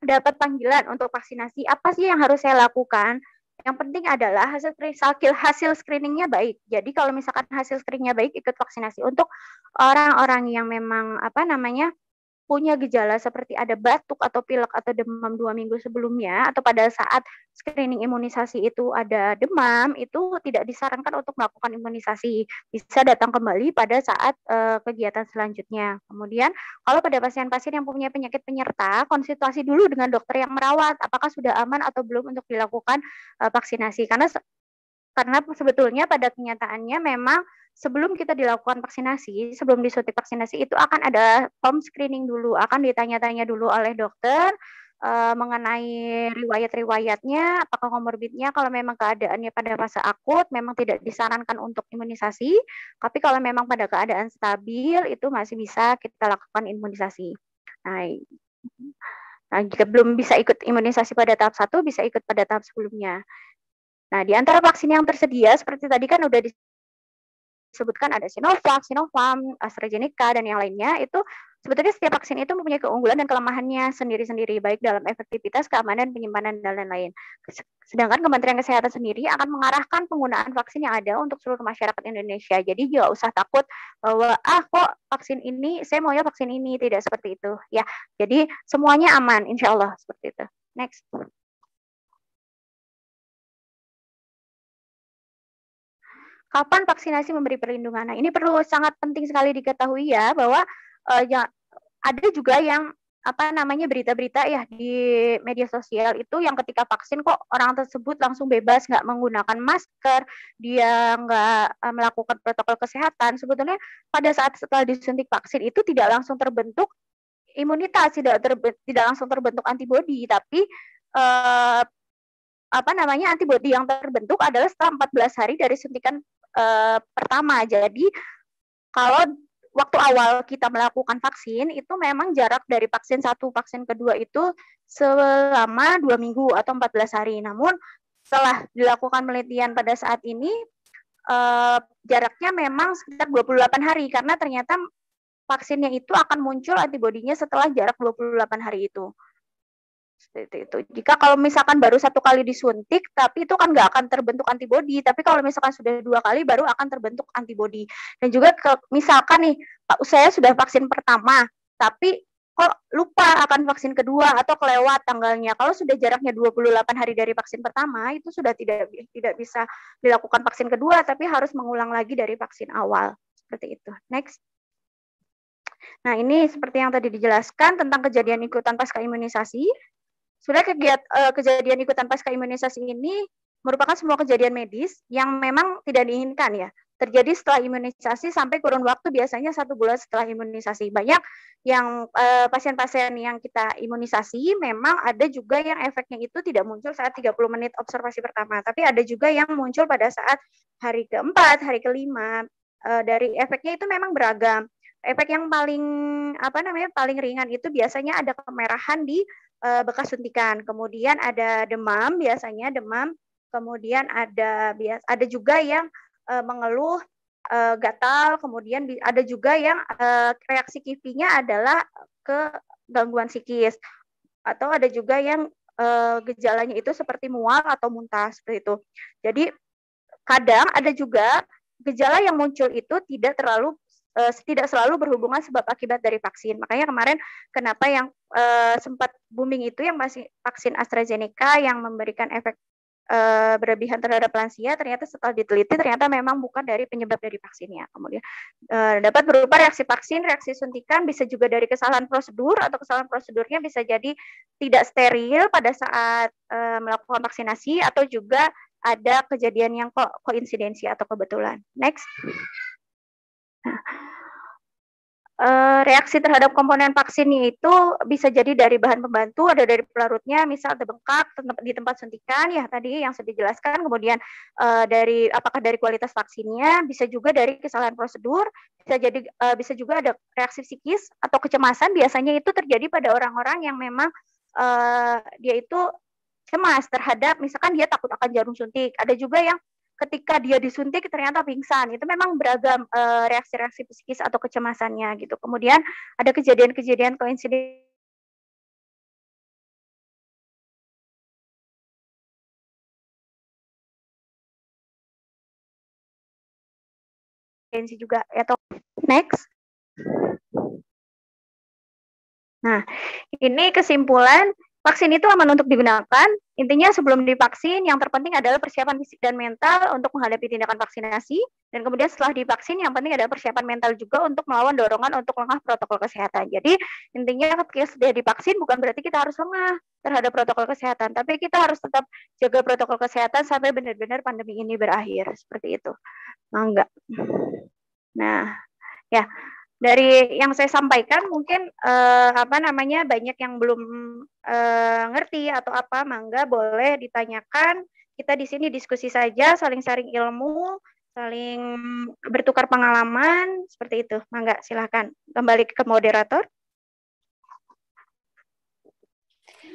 F: dapat panggilan untuk vaksinasi apa sih yang harus saya lakukan yang penting adalah hasil hasil screeningnya baik. Jadi kalau misalkan hasil screeningnya baik, ikut vaksinasi. Untuk orang-orang yang memang apa namanya punya gejala seperti ada batuk atau pilek atau demam dua minggu sebelumnya atau pada saat screening imunisasi itu ada demam itu tidak disarankan untuk melakukan imunisasi bisa datang kembali pada saat uh, kegiatan selanjutnya kemudian kalau pada pasien-pasien yang punya penyakit penyerta konsultasi dulu dengan dokter yang merawat apakah sudah aman atau belum untuk dilakukan uh, vaksinasi karena karena sebetulnya pada kenyataannya memang sebelum kita dilakukan vaksinasi, sebelum disuntik vaksinasi itu akan ada form screening dulu, akan ditanya-tanya dulu oleh dokter uh, mengenai riwayat-riwayatnya, apakah komorbidnya, kalau memang keadaannya pada fase akut memang tidak disarankan untuk imunisasi, tapi kalau memang pada keadaan stabil itu masih bisa kita lakukan imunisasi. Nah, nah jika belum bisa ikut imunisasi pada tahap satu, bisa ikut pada tahap sebelumnya. Nah, di antara vaksin yang tersedia seperti tadi kan udah disebutkan ada Sinovac, Sinovac, AstraZeneca dan yang lainnya itu sebetulnya setiap vaksin itu mempunyai keunggulan dan kelemahannya sendiri-sendiri baik dalam efektivitas, keamanan, penyimpanan dan lain-lain. Sedangkan Kementerian Kesehatan sendiri akan mengarahkan penggunaan vaksin yang ada untuk seluruh masyarakat Indonesia. Jadi juga usah takut bahwa ah kok vaksin ini saya mau ya vaksin ini tidak seperti itu ya. Jadi semuanya
B: aman insya Allah seperti itu. Next. kapan vaksinasi memberi perlindungan. Nah, ini perlu sangat penting
F: sekali diketahui ya bahwa uh, ya, ada juga yang apa namanya berita-berita ya di media sosial itu yang ketika vaksin kok orang tersebut langsung bebas nggak menggunakan masker dia nggak eh, melakukan protokol kesehatan sebetulnya pada saat setelah disuntik vaksin itu tidak langsung terbentuk imunitas tidak terbentuk tidak langsung terbentuk antibodi tapi eh, apa namanya antibodi yang terbentuk adalah setelah 14 hari dari suntikan uh, pertama. Jadi kalau waktu awal kita melakukan vaksin itu memang jarak dari vaksin satu vaksin kedua itu selama dua minggu atau 14 hari. Namun setelah dilakukan penelitian pada saat ini uh, jaraknya memang sekitar 28 hari karena ternyata vaksinnya itu akan muncul antibodinya setelah jarak 28 hari itu seperti itu. Jika kalau misalkan baru satu kali disuntik, tapi itu kan nggak akan terbentuk antibodi. Tapi kalau misalkan sudah dua kali, baru akan terbentuk antibodi. Dan juga ke, misalkan nih, Pak, saya sudah vaksin pertama, tapi kok lupa akan vaksin kedua atau kelewat tanggalnya. Kalau sudah jaraknya 28 hari dari vaksin pertama, itu sudah tidak tidak bisa dilakukan vaksin kedua, tapi harus mengulang lagi dari vaksin awal. Seperti itu. Next. Nah, ini seperti yang tadi dijelaskan tentang kejadian ikutan pasca imunisasi sebenarnya kegiatan uh, eh, kejadian ikutan pasca imunisasi ini merupakan semua kejadian medis yang memang tidak diinginkan ya terjadi setelah imunisasi sampai kurun waktu biasanya satu bulan setelah imunisasi banyak yang pasien eh, pasien-pasien yang kita imunisasi memang ada juga yang efeknya itu tidak muncul saat 30 menit observasi pertama tapi ada juga yang muncul pada saat hari keempat hari kelima uh, dari efeknya itu memang beragam efek yang paling apa namanya paling ringan itu biasanya ada kemerahan di Eh, bekas suntikan. Kemudian ada demam biasanya demam, kemudian ada bias ada juga yang eh, mengeluh eh, gatal, kemudian ada juga yang reaksi kipinya adalah ke gangguan psikis atau ada juga yang gejalanya itu seperti mual atau muntah seperti itu. Jadi kadang ada juga gejala yang muncul itu tidak terlalu tidak selalu berhubungan sebab akibat dari vaksin. Makanya kemarin kenapa yang uh, sempat booming itu yang masih vaksin AstraZeneca yang memberikan efek uh, berlebihan terhadap lansia ternyata setelah diteliti ternyata memang bukan dari penyebab dari vaksinnya kemudian uh, eh, dapat berupa reaksi vaksin reaksi suntikan bisa juga dari kesalahan prosedur atau kesalahan prosedurnya bisa jadi tidak steril pada saat uh, melakukan vaksinasi atau juga ada kejadian yang ko koinsidensi atau kebetulan next nah Eh, reaksi terhadap komponen vaksin itu bisa jadi dari bahan pembantu, ada dari pelarutnya, misal ada di tempat suntikan, ya tadi yang sudah dijelaskan, kemudian uh, dari apakah dari kualitas vaksinnya, bisa juga dari kesalahan prosedur, bisa jadi uh, bisa juga ada reaksi psikis atau kecemasan, biasanya itu terjadi pada orang-orang yang memang uh, dia itu cemas terhadap, misalkan dia takut akan jarum suntik, ada juga yang ketika dia disuntik ternyata pingsan itu memang beragam eh, reaksi-reaksi psikis
B: atau kecemasannya gitu kemudian ada kejadian-kejadian koinsiden tensi juga atau next Nah, ini kesimpulan
F: Vaksin itu aman untuk digunakan. Intinya sebelum divaksin, yang terpenting adalah persiapan fisik dan mental untuk menghadapi tindakan vaksinasi. Dan kemudian setelah divaksin, yang penting adalah persiapan mental juga untuk melawan dorongan untuk lengah protokol kesehatan. Jadi intinya ketika sudah divaksin, bukan berarti kita harus lengah terhadap protokol kesehatan, tapi kita harus tetap jaga protokol kesehatan sampai benar-benar pandemi ini berakhir. Seperti itu. enggak. Nah, ya dari yang saya sampaikan mungkin eh, apa namanya banyak yang belum eh, ngerti atau apa mangga boleh ditanyakan kita di sini diskusi saja saling sharing ilmu saling bertukar pengalaman seperti itu mangga silahkan kembali ke moderator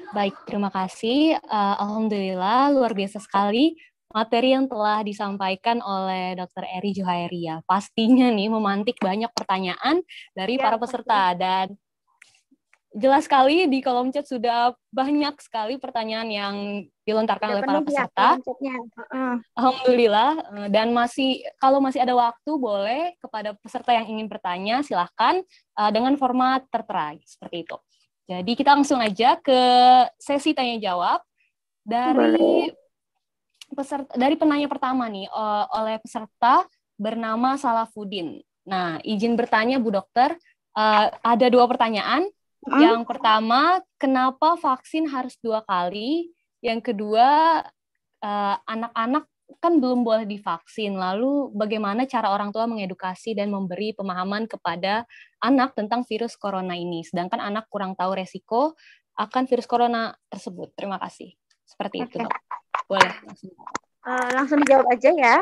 J: Baik, terima kasih. Uh, Alhamdulillah, luar biasa sekali materi yang telah disampaikan oleh Dr. Eri Juhairia. Ya. Pastinya nih memantik banyak pertanyaan dari ya, para peserta pasti. dan jelas sekali di kolom chat sudah banyak sekali pertanyaan yang dilontarkan sudah oleh para ya peserta.
K: Ya, uh.
J: Alhamdulillah eh, dan masih kalau masih ada waktu boleh kepada peserta yang ingin bertanya silahkan uh, dengan format tertera seperti itu. Jadi kita langsung aja ke sesi tanya jawab dari boleh peserta dari penanya pertama nih eh, oleh peserta bernama Salafuddin. Nah, izin bertanya Bu Dokter, eh, ada dua pertanyaan. Ah. Yang pertama, kenapa vaksin harus dua kali? Yang kedua, eh, anak-anak kan belum boleh divaksin. Lalu bagaimana cara orang tua mengedukasi dan memberi pemahaman kepada anak tentang virus corona ini? Sedangkan anak kurang tahu resiko akan virus corona tersebut. Terima kasih. Seperti okay. itu, Dok. Boleh langsung. Uh, langsung
F: dijawab aja ya.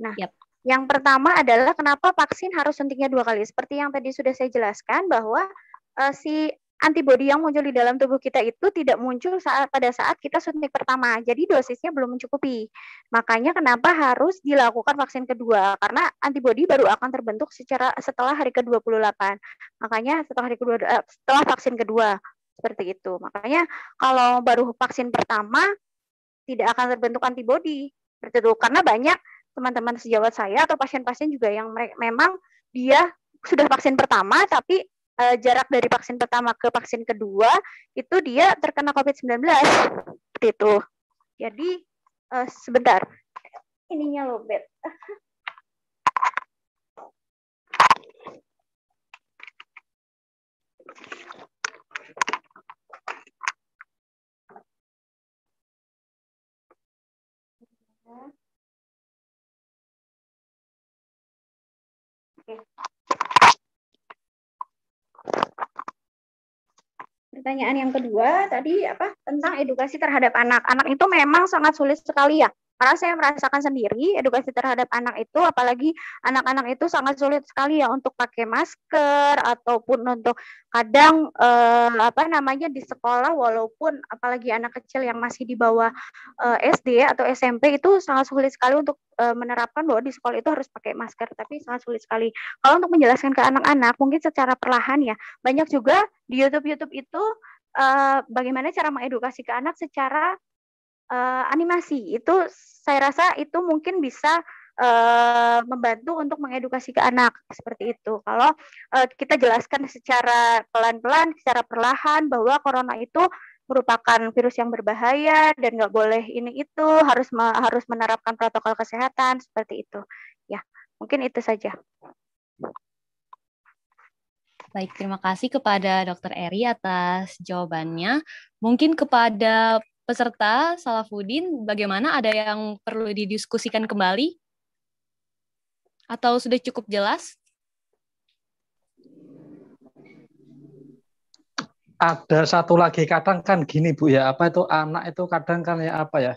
F: Nah, yep. yang pertama adalah kenapa vaksin harus suntiknya dua kali. Seperti yang tadi sudah saya jelaskan bahwa uh, si antibodi yang muncul di dalam tubuh kita itu tidak muncul saat pada saat kita suntik pertama. Jadi dosisnya belum mencukupi. Makanya kenapa harus dilakukan vaksin kedua? Karena antibodi baru akan terbentuk secara setelah hari ke-28. Makanya setelah hari kedua eh, setelah vaksin kedua. Seperti itu. Makanya kalau baru vaksin pertama tidak akan terbentuk antibodi. Seperti itu. Karena banyak teman-teman sejawat saya atau pasien-pasien juga yang memang dia sudah vaksin pertama tapi e, jarak dari vaksin pertama ke vaksin kedua itu dia terkena COVID-19 seperti itu. Jadi e, sebentar ininya lobet.
B: Pertanyaan yang kedua
F: tadi apa tentang edukasi terhadap anak. Anak itu memang sangat sulit sekali ya karena saya merasakan sendiri edukasi terhadap anak itu, apalagi anak-anak itu sangat sulit sekali ya untuk pakai masker ataupun untuk kadang eh, apa namanya di sekolah walaupun apalagi anak kecil yang masih di bawah eh, SD atau SMP itu sangat sulit sekali untuk eh, menerapkan bahwa di sekolah itu harus pakai masker, tapi sangat sulit sekali. Kalau untuk menjelaskan ke anak-anak mungkin secara perlahan ya, banyak juga di YouTube-YouTube itu uh, bagaimana cara mengedukasi ke anak secara uh, animasi itu saya rasa itu mungkin bisa uh, membantu untuk mengedukasi ke anak seperti itu. Kalau uh, kita jelaskan secara pelan-pelan, secara perlahan bahwa corona itu merupakan virus yang berbahaya dan nggak boleh ini itu harus me harus menerapkan protokol kesehatan seperti itu. Ya, mungkin itu saja.
J: Baik, terima kasih kepada Dr. Eri atas jawabannya. Mungkin kepada peserta Salafuddin, bagaimana ada yang perlu didiskusikan kembali? Atau sudah cukup jelas?
L: Ada satu lagi kadang kan gini Bu ya, apa itu anak itu kadang kan ya apa ya?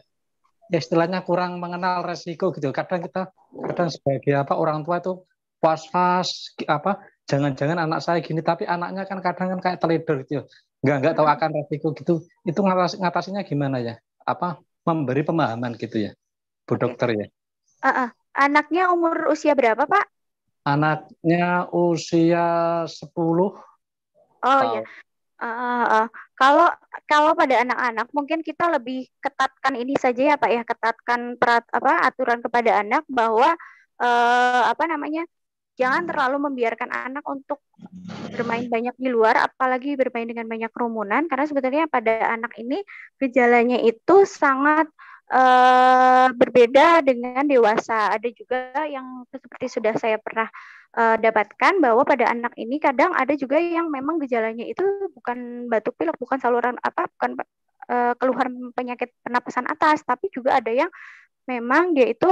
L: Ya istilahnya kurang mengenal resiko gitu. Kadang kita kadang sebagai apa orang tua itu was-was apa jangan-jangan anak saya gini tapi anaknya kan kadang kan kayak teledor gitu nggak nggak tahu akan resiko gitu itu ngatas, ngatasinya gimana ya apa memberi pemahaman gitu ya Bu dokter ya
F: uh -uh. anaknya umur usia berapa Pak
L: anaknya usia 10 oh iya.
F: tahun. ya uh, uh, uh. kalau kalau pada anak-anak mungkin kita lebih ketatkan ini saja ya Pak ya ketatkan perat apa aturan kepada anak bahwa uh, apa namanya jangan terlalu membiarkan anak untuk bermain banyak di luar, apalagi bermain dengan banyak kerumunan, karena sebetulnya pada anak ini gejalanya itu sangat uh, berbeda dengan dewasa. Ada juga yang seperti sudah saya pernah uh, dapatkan bahwa pada anak ini kadang ada juga yang memang gejalanya itu bukan batuk pilek, bukan saluran apa, bukan uh, keluhan penyakit pernapasan atas, tapi juga ada yang memang dia itu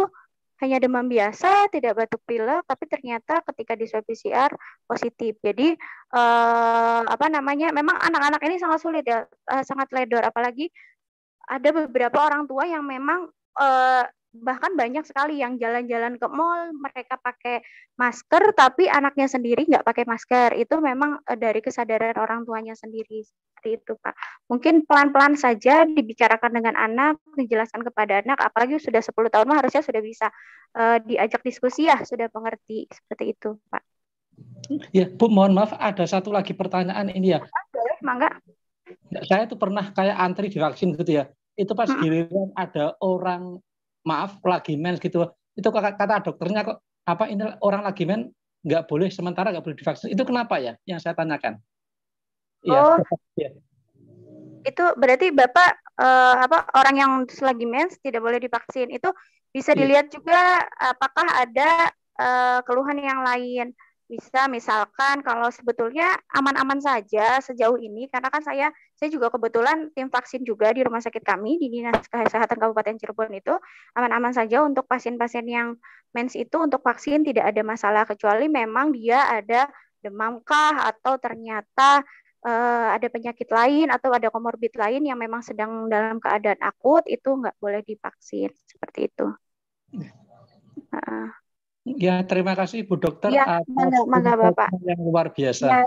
F: hanya demam biasa, tidak batuk pilek, tapi ternyata ketika di swab PCR positif. Jadi eh, apa namanya? Memang anak-anak ini sangat sulit ya, eh, sangat ledor. Apalagi ada beberapa orang tua yang memang eh, bahkan banyak sekali yang jalan-jalan ke mall mereka pakai masker tapi anaknya sendiri nggak pakai masker itu memang eh, dari kesadaran orang tuanya sendiri seperti itu pak mungkin pelan-pelan saja dibicarakan dengan anak dijelaskan kepada anak apalagi sudah 10 tahun mah harusnya sudah bisa uh, diajak diskusi ya sudah mengerti seperti itu pak
L: ya bu mohon maaf ada satu lagi pertanyaan ini ya ah, mangga saya tuh pernah kayak antri di vaksin gitu ya itu pas giliran ada orang maaf lagi men gitu itu kata dokternya kok apa ini orang lagi men nggak boleh sementara nggak boleh divaksin itu kenapa ya yang saya tanyakan iya. oh ya. itu
F: berarti bapak eh, apa orang yang lagi mens tidak boleh divaksin itu bisa iya. dilihat ya. juga apakah ada eh, keluhan yang lain bisa misalkan kalau sebetulnya aman-aman saja sejauh ini karena kan saya saya juga kebetulan tim vaksin juga di rumah sakit kami di Dinas Kesehatan Kabupaten Cirebon itu aman-aman saja untuk pasien-pasien yang mens itu untuk vaksin tidak ada masalah kecuali memang dia ada demam kah atau ternyata uh, ada penyakit lain atau ada komorbid lain yang memang sedang dalam keadaan akut itu nggak boleh divaksin seperti
L: itu. Uh. Ya, terima kasih Bu Dokter. Ya, mangga, mangga Bapak. Yang luar biasa. Ya.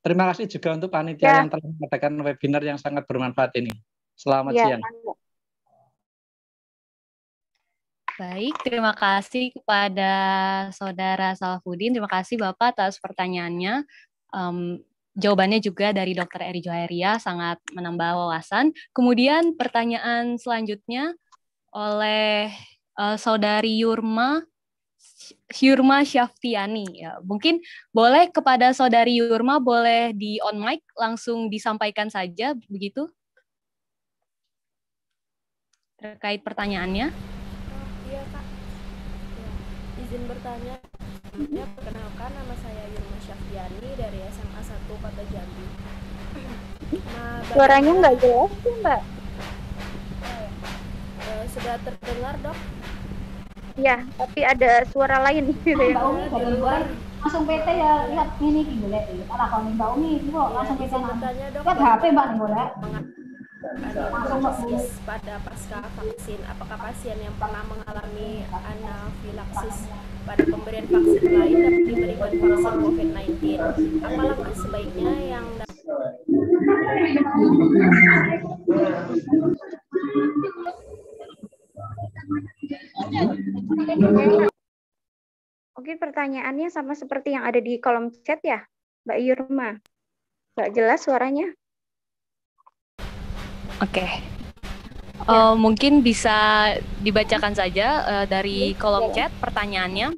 L: Terima kasih juga untuk panitia ya. yang telah mengadakan webinar yang sangat bermanfaat ini. Selamat ya, siang.
K: Baik,
J: terima kasih kepada Saudara Salahuddin. Terima kasih Bapak atas pertanyaannya. Um, jawabannya juga dari Dr. Eri Joheria sangat menambah wawasan. Kemudian pertanyaan selanjutnya oleh uh, Saudari Yurma Yurma Syaftiani. Ya, mungkin boleh kepada saudari Yurma boleh di on mic langsung disampaikan saja begitu terkait pertanyaannya.
D: Oh, iya kak, ya, izin bertanya. Mm-hmm. Ya, perkenalkan nama saya Yurma Syaftiani dari SMA 1 Kota Jambi. Nah, Suaranya nggak jelas
M: sih mbak. Oh,
D: ya. Eh, sudah terdengar dok?
F: Iya, tapi ada suara lain gitu
D: ya. Mbak Umi dari luar,
F: langsung PT ya lihat
E: ini ki boleh. Ala kalau Mbak Umi itu langsung iya, PT nang. Lihat HP Mbak nih boleh. Anafilaksis pada pasca vaksin, apakah pasien yang pernah mengalami anafilaksis
K: pada pemberian vaksin lain dan diberikan vaksin COVID-19? Apa langkah sebaiknya yang dapat
F: Mungkin pertanyaannya sama seperti yang ada di kolom chat ya, Mbak Yurma. Mbak jelas suaranya.
J: Oke. Okay. Uh, eh, mungkin bisa dibacakan saja uh, dari iya, iya. kolom chat pertanyaannya.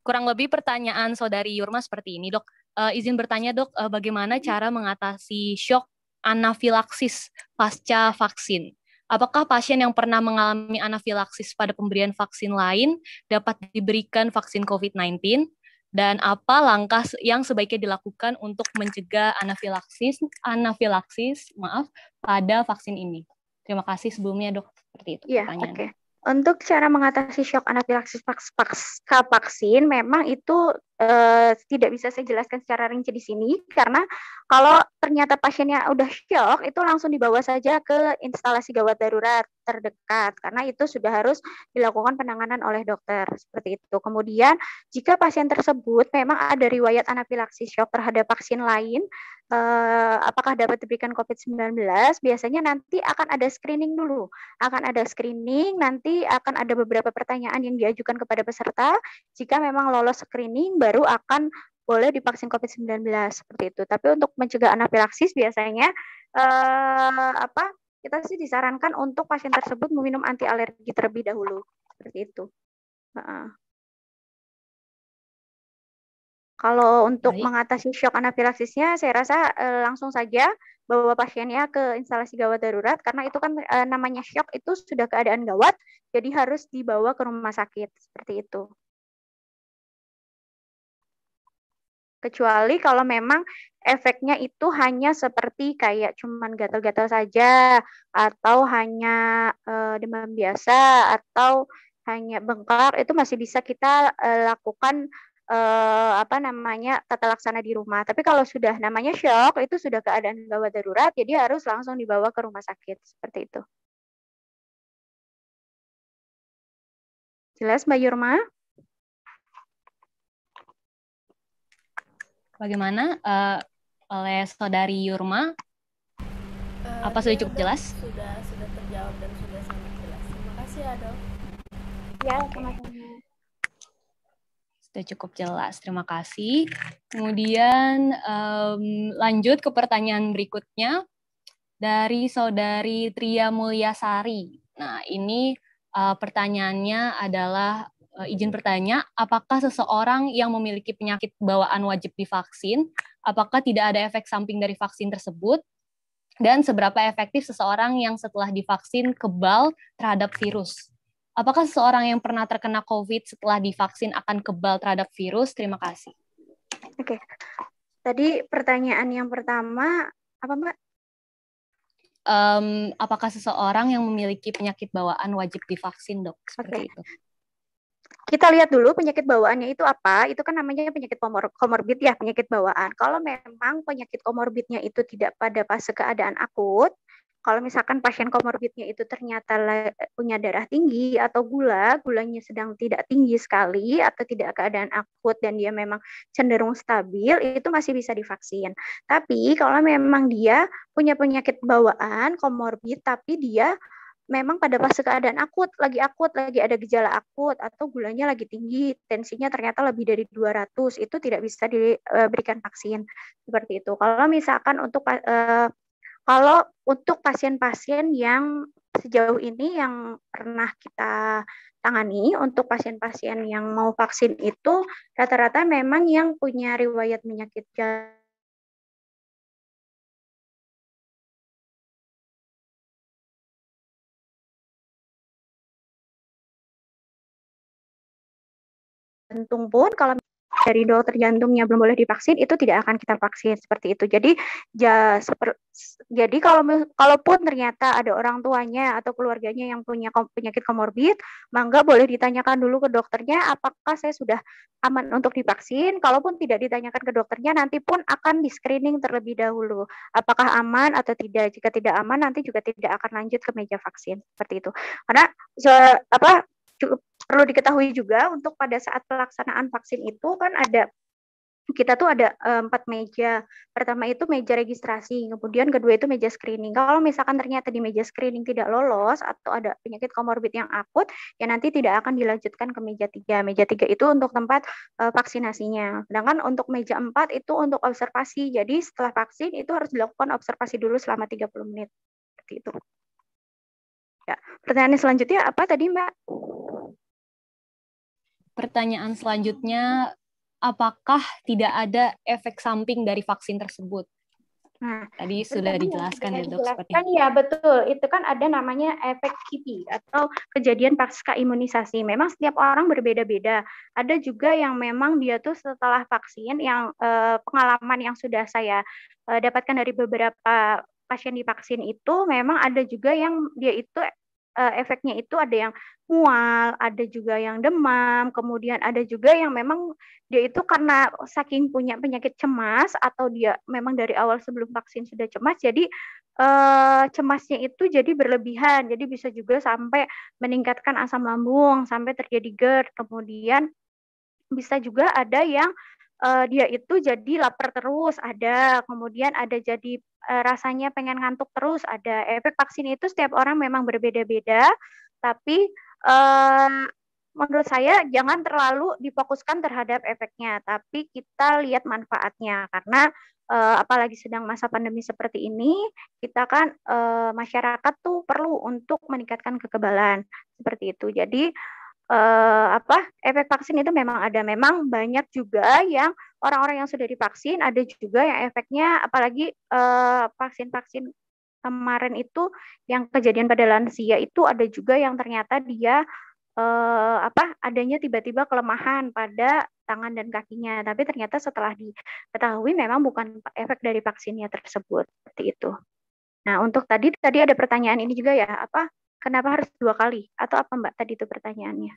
J: Kurang lebih pertanyaan saudari Yurma seperti ini, dok. Uh, izin bertanya, dok, uh, bagaimana cara mengatasi shock anafilaksis pasca vaksin? Apakah pasien yang pernah mengalami anafilaksis pada pemberian vaksin lain dapat diberikan vaksin COVID-19? Dan apa langkah yang sebaiknya dilakukan untuk mencegah anafilaksis anafilaksis maaf pada vaksin ini? Terima kasih sebelumnya dok seperti itu ya, pertanyaan. Okay.
F: Untuk cara mengatasi shock anafilaksis vaksin, memang itu uh, tidak bisa saya jelaskan secara rinci di sini karena kalau ternyata pasiennya udah shock itu langsung dibawa saja ke instalasi gawat darurat terdekat karena itu sudah harus dilakukan penanganan oleh dokter seperti itu. Kemudian jika pasien tersebut memang ada riwayat anafilaksis shock terhadap vaksin lain eh, apakah dapat diberikan COVID-19 biasanya nanti akan ada screening dulu. Akan ada screening nanti akan ada beberapa pertanyaan yang diajukan kepada peserta jika memang lolos screening baru akan boleh divaksin COVID-19 seperti itu. Tapi untuk mencegah anafilaksis biasanya eh, apa kita sih disarankan untuk pasien tersebut meminum anti alergi terlebih dahulu seperti itu.
B: Kalau untuk Baik. mengatasi
F: shock anafilaksisnya, saya rasa eh, langsung saja bawa pasiennya ke instalasi gawat darurat karena itu kan eh, namanya shock itu sudah keadaan gawat, jadi harus dibawa ke rumah sakit seperti itu. Kecuali kalau memang efeknya itu hanya seperti kayak cuman gatal-gatal saja atau hanya uh, demam biasa atau hanya bengkak itu masih bisa kita uh, lakukan eh, apa namanya tata laksana di rumah. Tapi kalau sudah namanya shock itu sudah keadaan gawat darurat, jadi harus langsung dibawa ke rumah
B: sakit seperti itu. Jelas Mbak Yurma?
J: bagaimana uh, oleh saudari Yurma? Uh,
D: Apa ya sudah cukup jelas? Sudah sudah terjawab dan sudah sangat jelas. Terima kasih dok. Ya, terima
K: kasih.
J: Sudah cukup jelas. Terima kasih. Kemudian um, lanjut ke pertanyaan berikutnya dari saudari Tria Mulyasari. Nah, ini uh, pertanyaannya adalah Eh, izin bertanya, apakah seseorang yang memiliki penyakit bawaan wajib divaksin, apakah tidak ada efek samping dari vaksin tersebut? Dan seberapa efektif seseorang yang setelah divaksin kebal terhadap virus? Apakah seseorang yang pernah terkena COVID setelah divaksin akan kebal terhadap virus? Terima kasih. Oke.
F: Tadi pertanyaan yang pertama apa, Mbak?
J: um, apakah seseorang yang memiliki penyakit bawaan wajib divaksin, dok? Seperti okay. itu
F: kita lihat dulu penyakit bawaannya itu apa. Itu kan namanya penyakit komorbid ya, penyakit bawaan. Kalau memang penyakit komorbidnya itu tidak pada fase keadaan akut, kalau misalkan pasien komorbidnya itu ternyata punya darah tinggi atau gula, gulanya sedang tidak tinggi sekali atau tidak keadaan akut dan dia memang cenderung stabil, itu masih bisa divaksin. Tapi kalau memang dia punya penyakit bawaan komorbid tapi dia memang pada fase keadaan akut, lagi akut, lagi ada gejala akut, atau gulanya lagi tinggi, tensinya ternyata lebih dari 200, itu tidak bisa diberikan eh, vaksin. Seperti itu. Kalau misalkan untuk uh, kalau untuk pasien-pasien yang sejauh ini yang pernah kita tangani untuk
B: pasien-pasien yang mau vaksin itu rata-rata memang yang punya riwayat penyakit jantung jantung pun kalau dari dokter jantungnya belum boleh divaksin itu tidak
F: akan kita vaksin seperti itu. Jadi ja, seper, jadi kalau kalaupun ternyata ada orang tuanya atau keluarganya yang punya kom, penyakit komorbid, mangga boleh ditanyakan dulu ke dokternya apakah saya sudah aman untuk divaksin. Kalaupun tidak ditanyakan ke dokternya nanti pun akan di screening terlebih dahulu apakah aman atau tidak. Jika tidak aman nanti juga tidak akan lanjut ke meja vaksin seperti itu. Karena so, apa cukup perlu diketahui juga untuk pada saat pelaksanaan vaksin itu kan ada kita tuh ada eh, empat meja. Pertama itu meja registrasi, kemudian kedua itu meja screening. Kalau misalkan ternyata di meja screening tidak lolos atau ada penyakit komorbid yang akut, ya nanti tidak akan dilanjutkan ke meja tiga. Meja tiga itu untuk tempat eh, vaksinasinya. Sedangkan untuk meja empat itu untuk observasi. Jadi setelah vaksin itu harus dilakukan observasi dulu selama 30 menit. Seperti itu. Ya. Pertanyaan selanjutnya apa tadi Mbak?
J: pertanyaan selanjutnya, apakah tidak ada efek samping dari vaksin tersebut? Nah, tadi sudah dijelaskan ya dok seperti ya betul
F: itu kan ada namanya efek KIPI atau kejadian pasca imunisasi memang setiap orang berbeda-beda ada juga yang memang dia tuh setelah vaksin yang eh, pengalaman yang sudah saya eh, dapatkan dari beberapa pasien divaksin itu memang ada juga yang dia itu uh, efeknya itu ada yang mual, ada juga yang demam, kemudian ada juga yang memang dia itu karena saking punya penyakit cemas atau dia memang dari awal sebelum vaksin sudah cemas, jadi uh, cemasnya itu jadi berlebihan, jadi bisa juga sampai meningkatkan asam lambung, sampai terjadi GERD, kemudian bisa juga ada yang uh, dia itu jadi lapar terus ada, kemudian ada jadi uh, rasanya pengen ngantuk terus ada. Efek vaksin itu setiap orang memang berbeda-beda, tapi uh, menurut saya jangan terlalu difokuskan terhadap efeknya, tapi kita lihat manfaatnya karena uh, apalagi sedang masa pandemi seperti ini, kita kan uh, masyarakat tuh perlu untuk meningkatkan kekebalan seperti itu. Jadi uh, apa efek vaksin itu memang ada memang banyak juga yang orang-orang yang sudah divaksin ada juga yang efeknya apalagi vaksin eh, vaksin-vaksin kemarin itu yang kejadian pada lansia itu ada juga yang ternyata dia eh, apa adanya tiba-tiba kelemahan pada tangan dan kakinya tapi ternyata setelah diketahui memang bukan efek dari vaksinnya tersebut seperti itu. Nah, untuk tadi tadi ada pertanyaan ini juga ya, apa Kenapa harus dua kali? Atau apa Mbak tadi itu pertanyaannya?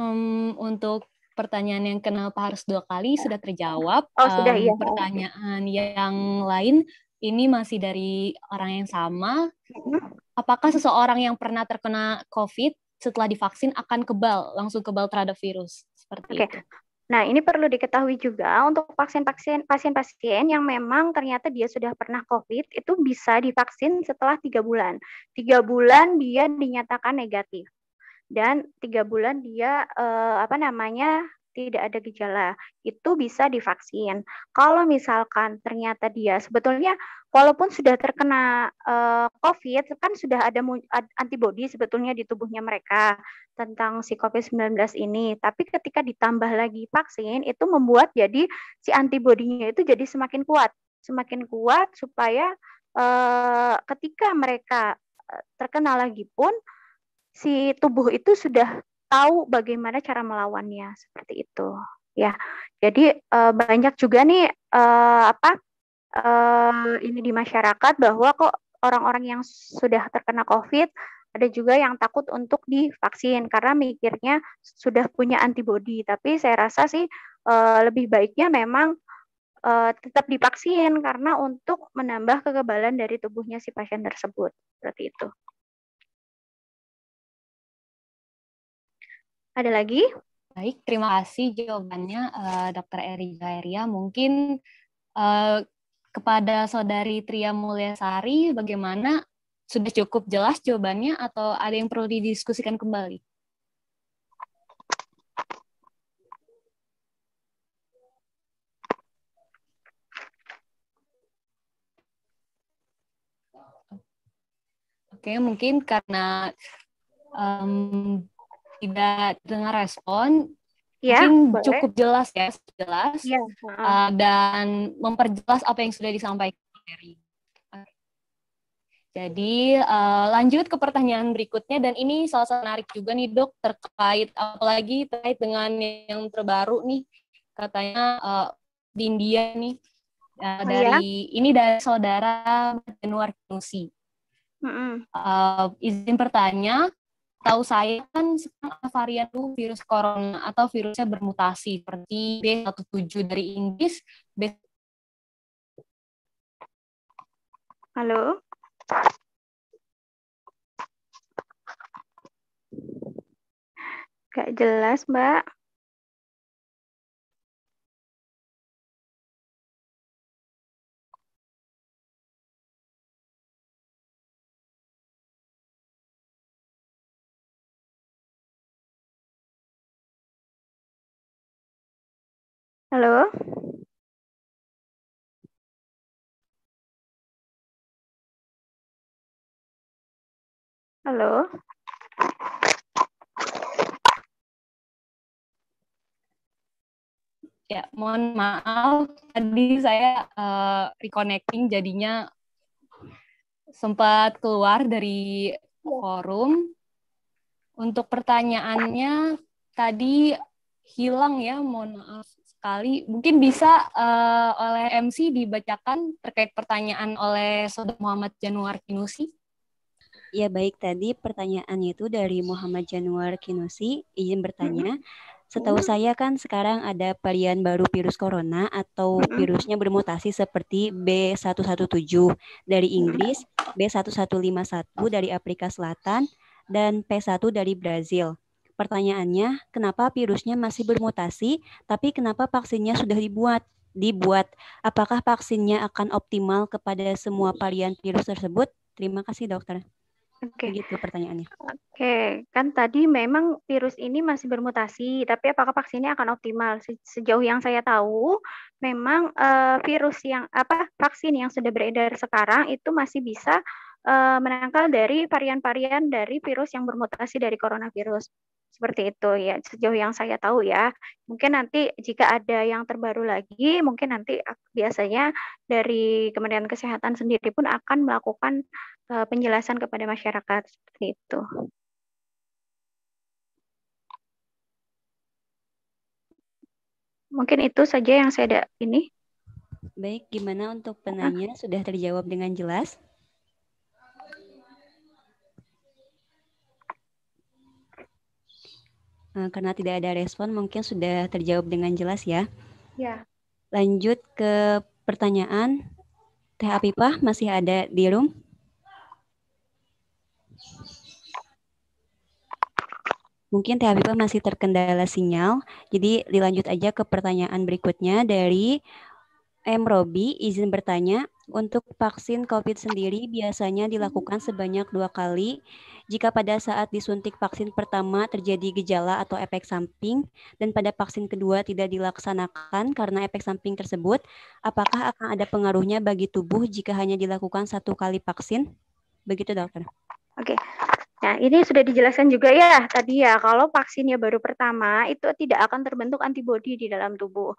J: Um, untuk pertanyaan yang kenapa harus dua kali iya. sudah terjawab. Oh, sudah um, iya. Pertanyaan yang lain ini masih dari orang yang sama. Mm-hmm. Apakah seseorang yang pernah terkena COVID setelah divaksin akan kebal, langsung kebal terhadap virus? Seperti okay. itu.
F: Nah, ini perlu diketahui juga untuk vaksin vaksin pasien-pasien yang memang ternyata dia sudah pernah COVID itu bisa divaksin setelah tiga bulan. Tiga bulan dia dinyatakan negatif dan tiga bulan dia eh, apa namanya tidak ada gejala, itu bisa divaksin. Kalau misalkan ternyata dia sebetulnya walaupun sudah terkena uh, COVID, kan sudah ada antibodi sebetulnya di tubuhnya mereka tentang si COVID-19 ini. Tapi ketika ditambah lagi vaksin, itu membuat jadi si antibodinya itu jadi semakin kuat, semakin kuat supaya uh, ketika mereka eh, terkena lagi pun si tubuh itu sudah tahu bagaimana cara melawannya seperti itu ya jadi uh, banyak juga nih uh, apa uh, ini di masyarakat bahwa kok orang-orang yang sudah terkena COVID ada juga yang takut untuk divaksin karena mikirnya sudah punya antibodi. Tapi saya rasa sih uh, lebih baiknya memang uh, tetap divaksin karena untuk menambah kekebalan dari tubuhnya si pasien tersebut. Seperti
K: itu.
B: Ada lagi? Baik, terima kasih jawabannya uh, eh, Dr. Eri Gairia. Mungkin
J: uh, kepada Saudari Tria Mulyasari, bagaimana sudah cukup jelas jawabannya atau ada yang perlu didiskusikan kembali? Oke, mungkin karena um, tidak dengar respon ya, mungkin boleh. cukup jelas ya jelas ya, uh, -uh. dan memperjelas apa yang sudah disampaikan Mary. jadi uh, lanjut ke pertanyaan berikutnya dan ini salah satu menarik juga nih dok terkait apalagi terkait dengan yang terbaru nih katanya uh, di India nih uh, oh, dari ya? ini dari saudara Januar Nusi. Mm -hmm. uh, izin bertanya, tahu saya kan sekarang varian virus corona atau virusnya bermutasi seperti B17 dari Inggris. B...
B: Halo. Gak jelas, Mbak. Halo? Halo? Ya, mohon maaf tadi saya
J: uh, reconnecting jadinya sempat keluar dari forum. Untuk pertanyaannya tadi hilang ya, mohon maaf sekali. Mungkin bisa uh, oleh MC dibacakan terkait pertanyaan oleh Saudara Muhammad Januar Kinusi.
A: Ya baik, tadi pertanyaan itu dari Muhammad Januar Kinusi, izin bertanya. Hmm. Setahu saya kan sekarang ada varian baru virus corona atau hmm. virusnya bermutasi seperti B117 dari hmm. Inggris, B1151 dari Afrika Selatan, dan P1 dari Brazil. Pertanyaannya, kenapa virusnya masih bermutasi, tapi kenapa vaksinnya sudah dibuat? Dibuat. Apakah vaksinnya akan optimal kepada semua varian virus tersebut? Terima kasih, dokter. Oke. Okay. gitu pertanyaannya. Oke,
F: okay. kan tadi memang virus ini masih bermutasi, tapi apakah vaksinnya akan optimal? Sejauh yang saya tahu, memang uh, virus yang apa vaksin yang sudah beredar sekarang itu masih bisa uh, menangkal dari varian-varian dari virus yang bermutasi dari coronavirus. Seperti itu ya, sejauh yang saya tahu ya. Mungkin nanti jika ada yang terbaru lagi, mungkin nanti biasanya dari Kementerian Kesehatan sendiri pun akan melakukan uh, penjelasan kepada masyarakat seperti itu.
A: Mungkin itu saja yang saya ada ini. Baik, gimana untuk iya. penanya? Sudah terjawab dengan jelas? Eh, karena tidak ada respon mungkin sudah terjawab dengan jelas ya. Ya. Lanjut ke pertanyaan. Teh Apipah masih ada di room? Mungkin Teh Apipah masih terkendala sinyal. Jadi dilanjut aja ke pertanyaan berikutnya dari M. Robi. Izin bertanya, untuk vaksin COVID sendiri biasanya dilakukan sebanyak dua kali. Jika pada saat disuntik vaksin pertama terjadi gejala atau efek samping dan pada vaksin kedua tidak dilaksanakan karena efek samping tersebut, apakah akan ada pengaruhnya bagi tubuh jika hanya dilakukan satu kali vaksin? Begitu dokter.
F: Oke. Nah, ini sudah dijelaskan juga ya tadi ya, kalau vaksinnya baru pertama itu tidak akan terbentuk antibodi di dalam tubuh.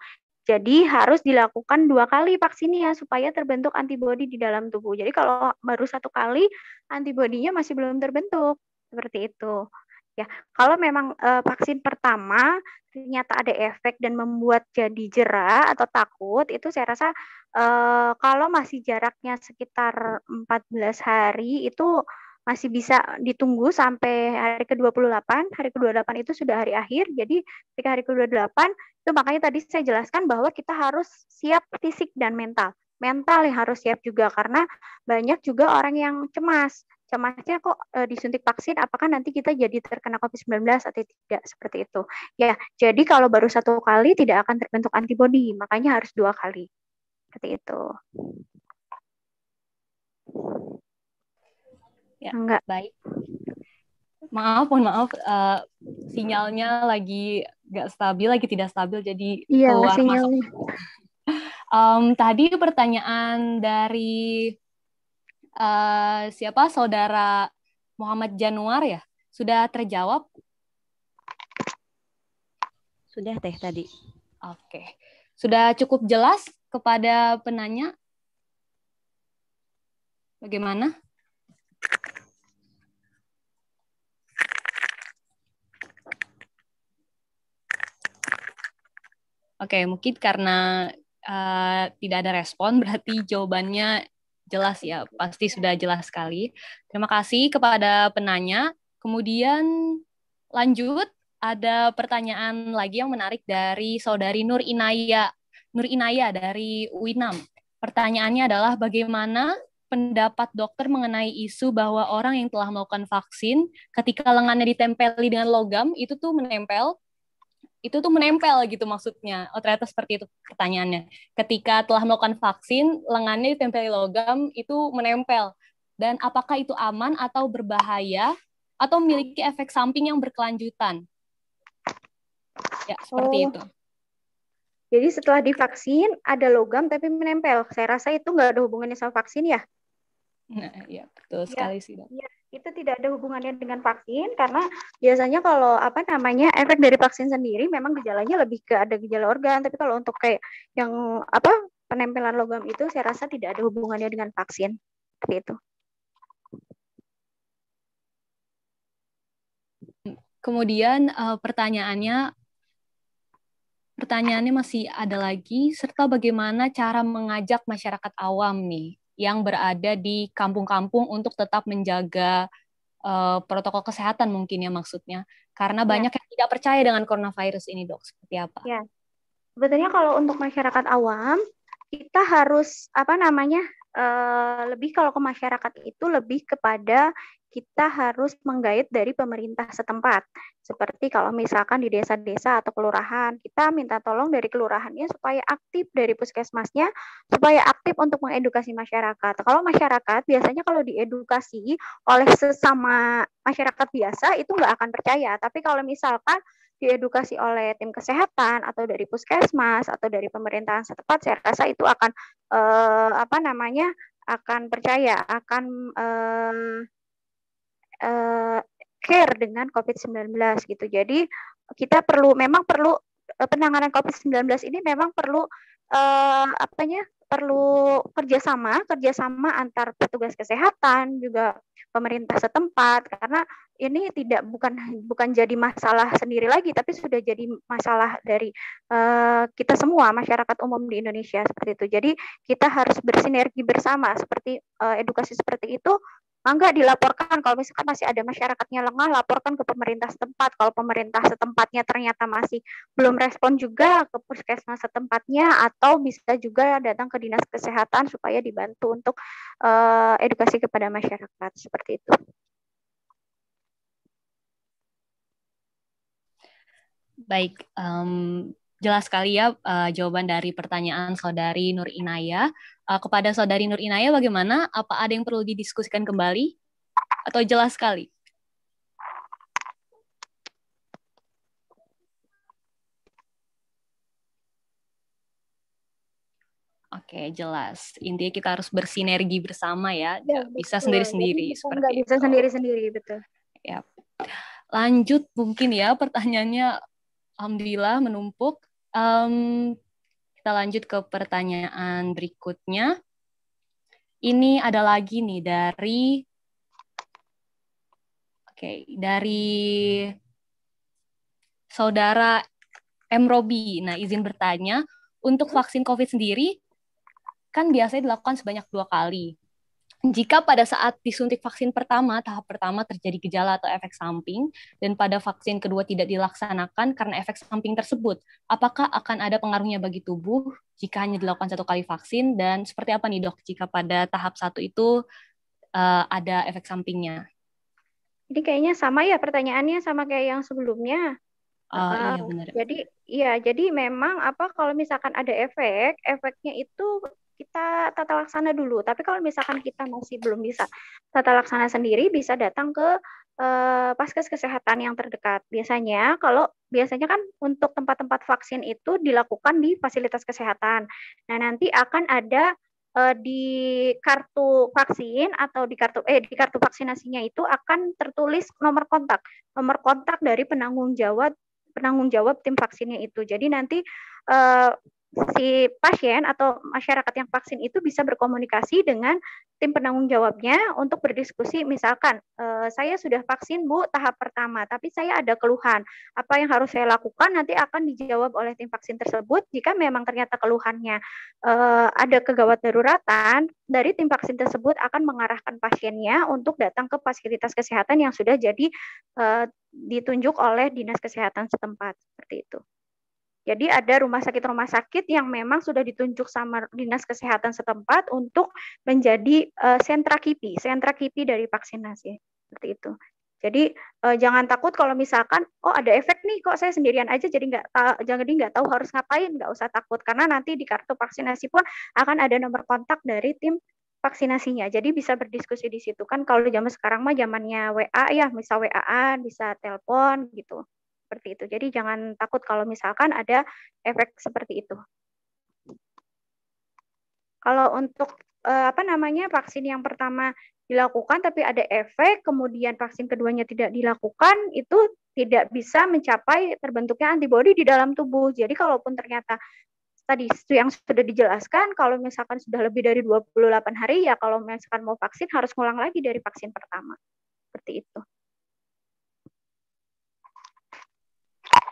F: Jadi harus dilakukan dua kali vaksinnya supaya terbentuk antibodi di dalam tubuh. Jadi kalau baru satu kali antibodinya masih belum terbentuk seperti itu. Ya, kalau memang e, vaksin pertama ternyata ada efek dan membuat jadi jerah atau takut, itu saya rasa e, kalau masih jaraknya sekitar 14 hari itu masih bisa ditunggu sampai hari ke-28. Hari ke-28 itu sudah hari akhir. Jadi ketika hari ke-28 itu makanya tadi saya jelaskan bahwa kita harus siap fisik dan mental. Mental yang harus siap juga karena banyak juga orang yang cemas. Cemasnya kok e, disuntik vaksin apakah nanti kita jadi terkena COVID-19 atau tidak seperti itu. Ya, jadi kalau baru satu kali tidak akan terbentuk antibodi, makanya harus dua kali. Seperti
J: itu. Ya, Enggak. Baik. Maaf, mohon maaf uh, sinyalnya lagi nggak stabil, lagi tidak stabil jadi iya, keluar sinyalnya. masuk. um, tadi pertanyaan dari uh, siapa saudara Muhammad Januar ya sudah terjawab?
A: Sudah teh tadi.
J: Oke, okay. sudah cukup jelas kepada penanya. Bagaimana? Oke, mungkin karena uh, tidak ada respon, berarti jawabannya jelas ya, pasti sudah jelas sekali. Terima kasih kepada penanya. Kemudian lanjut, ada pertanyaan lagi yang menarik dari saudari Nur Inaya. Nur Inaya dari Winam. Pertanyaannya adalah bagaimana pendapat dokter mengenai isu bahwa orang yang telah melakukan vaksin ketika lengannya ditempeli dengan logam itu tuh menempel itu tuh menempel gitu maksudnya. Oh ternyata seperti itu pertanyaannya. Ketika telah melakukan vaksin, lengannya ditempeli logam itu menempel. Dan apakah itu aman atau berbahaya atau memiliki efek samping yang berkelanjutan? Ya, seperti oh. itu.
F: Jadi setelah divaksin ada logam tapi menempel. Saya rasa itu nggak ada hubungannya sama vaksin ya? Nah, iya betul ya, sih. Dok. Iya. itu tidak ada hubungannya dengan vaksin karena biasanya kalau apa namanya efek dari vaksin sendiri memang gejalanya lebih ke ada gejala organ, tapi kalau untuk kayak yang apa penempelan logam
J: itu saya rasa tidak ada hubungannya dengan vaksin. Seperti itu. Kemudian uh, pertanyaannya pertanyaannya masih ada lagi serta bagaimana cara mengajak masyarakat awam nih yang berada di kampung-kampung untuk tetap menjaga uh, protokol kesehatan mungkin ya maksudnya. Karena iya. banyak ya. yang tidak percaya dengan coronavirus ini, Dok. Seperti apa? Ya.
F: Sebetulnya kalau untuk masyarakat awam, kita harus apa namanya? Eh, lebih kalau ke masyarakat itu lebih kepada kita harus menggait dari pemerintah setempat. Seperti kalau misalkan di desa-desa atau kelurahan, kita minta tolong dari kelurahannya supaya aktif dari puskesmasnya, supaya aktif untuk mengedukasi masyarakat. Kalau masyarakat biasanya kalau diedukasi oleh sesama masyarakat biasa itu nggak akan percaya. Tapi kalau misalkan diedukasi oleh tim kesehatan atau dari puskesmas atau dari pemerintahan setempat saya rasa itu akan eh, apa namanya akan percaya akan eh, eh, care dengan COVID-19 gitu. Jadi kita perlu memang perlu eh, penanganan COVID-19 ini memang perlu eh, ya perlu kerjasama kerjasama antar petugas kesehatan juga pemerintah setempat karena ini tidak bukan bukan jadi masalah sendiri lagi tapi sudah jadi masalah dari uh, kita semua masyarakat umum di Indonesia seperti itu. Jadi kita harus bersinergi bersama seperti uh, edukasi seperti itu mangga dilaporkan kalau misalkan masih ada masyarakatnya lengah laporkan ke pemerintah setempat kalau pemerintah setempatnya ternyata masih belum respon juga ke puskesmas setempatnya atau bisa juga datang ke dinas kesehatan supaya dibantu untuk uh, edukasi kepada masyarakat seperti itu.
C: Baik,
J: um, jelas sekali ya uh, jawaban dari pertanyaan saudari Nur Inaya. Uh, kepada saudari Nur Inaya bagaimana? Apa ada yang perlu didiskusikan kembali? Atau jelas sekali? Oke, jelas. Intinya kita harus bersinergi bersama ya. ya bisa sendiri-sendiri. Seperti
B: nggak bisa sendiri-sendiri,
J: betul. Ya. Lanjut mungkin ya pertanyaannya Alhamdulillah menumpuk. Um, kita lanjut ke pertanyaan berikutnya. Ini ada lagi nih dari Oke, okay, dari saudara M. Robi. Nah, izin bertanya, untuk vaksin COVID sendiri, kan biasanya dilakukan sebanyak dua kali jika pada saat disuntik vaksin pertama, tahap pertama terjadi gejala atau efek samping, dan pada vaksin kedua tidak dilaksanakan karena efek samping tersebut, apakah akan ada pengaruhnya bagi tubuh jika hanya dilakukan satu kali vaksin? Dan seperti apa nih dok, jika pada tahap satu itu uh, ada efek sampingnya?
F: Ini kayaknya sama ya pertanyaannya sama kayak yang sebelumnya. uh, iya ehm, Jadi ya jadi memang apa kalau misalkan ada efek, efeknya itu kita tata laksana dulu. Tapi kalau misalkan kita masih belum bisa tata laksana sendiri, bisa datang ke eh, paskes kesehatan yang terdekat. Biasanya kalau biasanya kan untuk tempat-tempat vaksin itu dilakukan di fasilitas kesehatan. Nah nanti akan ada eh, di kartu vaksin atau di kartu eh di kartu vaksinasinya itu akan tertulis nomor kontak, nomor kontak dari penanggung jawab penanggung jawab tim vaksinnya itu. Jadi nanti eh, si pasien atau masyarakat yang vaksin itu bisa berkomunikasi dengan tim penanggung jawabnya untuk berdiskusi misalkan e, saya sudah vaksin Bu tahap pertama tapi saya ada keluhan apa yang harus saya lakukan nanti akan dijawab oleh tim vaksin tersebut jika memang ternyata keluhannya e, ada kegawat daruratan dari tim vaksin tersebut akan mengarahkan pasiennya untuk datang ke fasilitas kesehatan yang sudah jadi e, ditunjuk oleh dinas kesehatan setempat seperti itu. Jadi ada rumah sakit-rumah sakit yang memang sudah ditunjuk sama dinas kesehatan setempat untuk menjadi uh, sentra KIPI, sentra KIPI dari vaksinasi seperti itu. Jadi uh, jangan takut kalau misalkan oh ada efek nih kok saya sendirian aja jadi nggak jangan jadi nggak tahu harus ngapain nggak usah takut karena nanti di kartu vaksinasi pun akan ada nomor kontak dari tim vaksinasinya. Jadi bisa berdiskusi di situ kan kalau zaman sekarang mah zamannya WA ya bisa wa bisa telepon gitu seperti itu. Jadi jangan takut kalau misalkan ada efek seperti itu. Kalau untuk eh, apa namanya vaksin yang pertama dilakukan tapi ada efek, kemudian vaksin keduanya tidak dilakukan, itu tidak bisa mencapai terbentuknya antibodi di dalam tubuh. Jadi kalaupun ternyata tadi itu yang sudah dijelaskan, kalau misalkan sudah lebih dari 28 hari, ya kalau misalkan mau vaksin harus ngulang lagi dari vaksin pertama. Seperti
J: itu.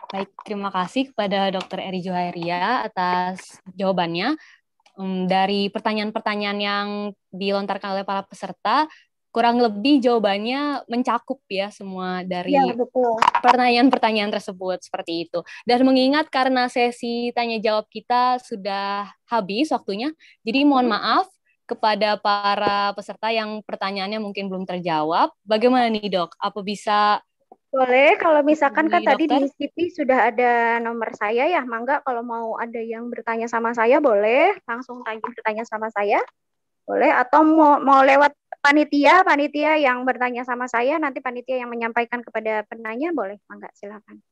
J: Baik, terima kasih kepada Dr. Eri Johairia atas jawabannya. Hmm, dari pertanyaan-pertanyaan yang dilontarkan oleh para peserta, kurang lebih jawabannya mencakup ya semua dari iya, pertanyaan-pertanyaan ya, tersebut seperti itu. Dan mengingat karena sesi tanya jawab kita sudah habis waktunya, jadi mohon hmm. maaf kepada para peserta yang pertanyaannya mungkin belum terjawab. Bagaimana nih dok? Apa bisa
F: boleh, kalau misalkan kan tadi di CV sudah ada nomor saya ya, Mangga kalau mau ada yang bertanya sama saya boleh, langsung tanya bertanya sama saya. Boleh atau mau mau lewat panitia, panitia yang bertanya sama saya nanti panitia yang menyampaikan kepada penanya boleh, Mangga silakan.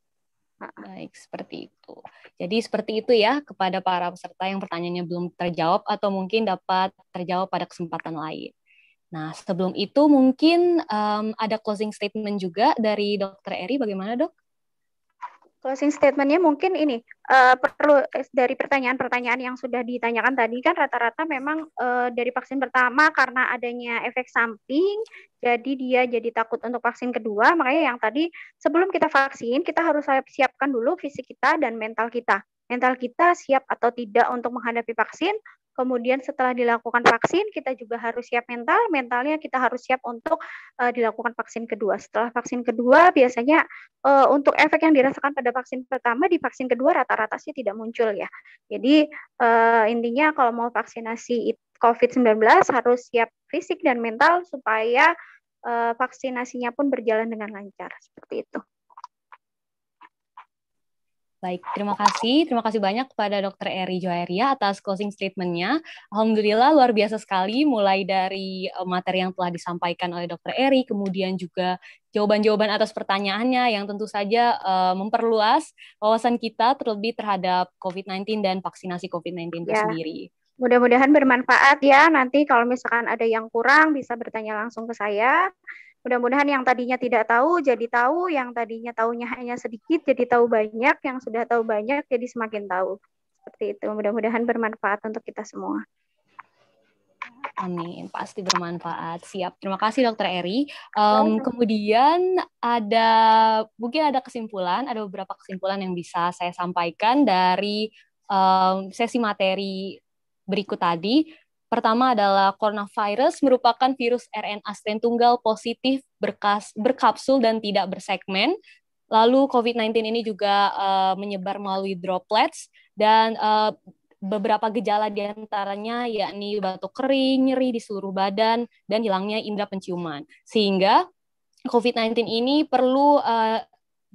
J: Baik, seperti itu. Jadi seperti itu ya kepada para peserta yang pertanyaannya belum terjawab atau mungkin dapat terjawab pada kesempatan lain. Nah, sebelum itu mungkin um, ada closing statement juga dari Dokter Eri, bagaimana dok? Closing statementnya
F: mungkin ini uh, perlu eh, dari pertanyaan-pertanyaan yang sudah ditanyakan tadi kan rata-rata memang uh, dari vaksin pertama karena adanya efek samping, jadi dia jadi takut untuk vaksin kedua. Makanya yang tadi sebelum kita vaksin kita harus siapkan dulu fisik kita dan mental kita mental kita siap atau tidak untuk menghadapi vaksin, Kemudian setelah dilakukan vaksin, kita juga harus siap mental. Mentalnya kita harus siap untuk uh, dilakukan vaksin kedua. Setelah vaksin kedua, biasanya uh, untuk efek yang dirasakan pada vaksin pertama, di vaksin kedua rata-rata sih tidak muncul ya. Jadi uh, intinya kalau mau vaksinasi COVID-19 harus siap fisik dan mental supaya uh, vaksinasinya pun berjalan dengan lancar. Seperti itu.
J: Baik, terima kasih. Terima kasih banyak kepada Dr. Eri Joeria atas closing statement-nya. Alhamdulillah luar biasa sekali mulai dari eh, materi yang telah disampaikan oleh Dr. Eri, kemudian juga jawaban-jawaban atas pertanyaannya yang tentu saja uh, memperluas wawasan kita terlebih terhadap COVID-19 dan vaksinasi COVID-19 itu ya. sendiri.
F: Mudah-mudahan bermanfaat ya. Nanti kalau misalkan ada yang kurang bisa bertanya langsung ke saya. Mudah-mudahan yang tadinya tidak tahu jadi tahu, yang tadinya tahunya hanya sedikit jadi tahu banyak, yang sudah tahu banyak jadi semakin tahu. Seperti itu. Mudah-mudahan bermanfaat untuk kita semua.
J: Amin, pasti bermanfaat. Siap. Terima kasih Dokter Eri. Um, kemudian ada mungkin ada kesimpulan, ada beberapa kesimpulan yang bisa saya sampaikan dari um, sesi materi berikut tadi. Pertama adalah coronavirus merupakan virus RNA strain tunggal positif berkas, berkapsul dan tidak bersegmen. Lalu COVID-19 ini juga uh, menyebar melalui droplets dan uh, beberapa gejala diantaranya yakni batuk kering, nyeri di seluruh badan, dan hilangnya indera penciuman. Sehingga COVID-19 ini perlu uh,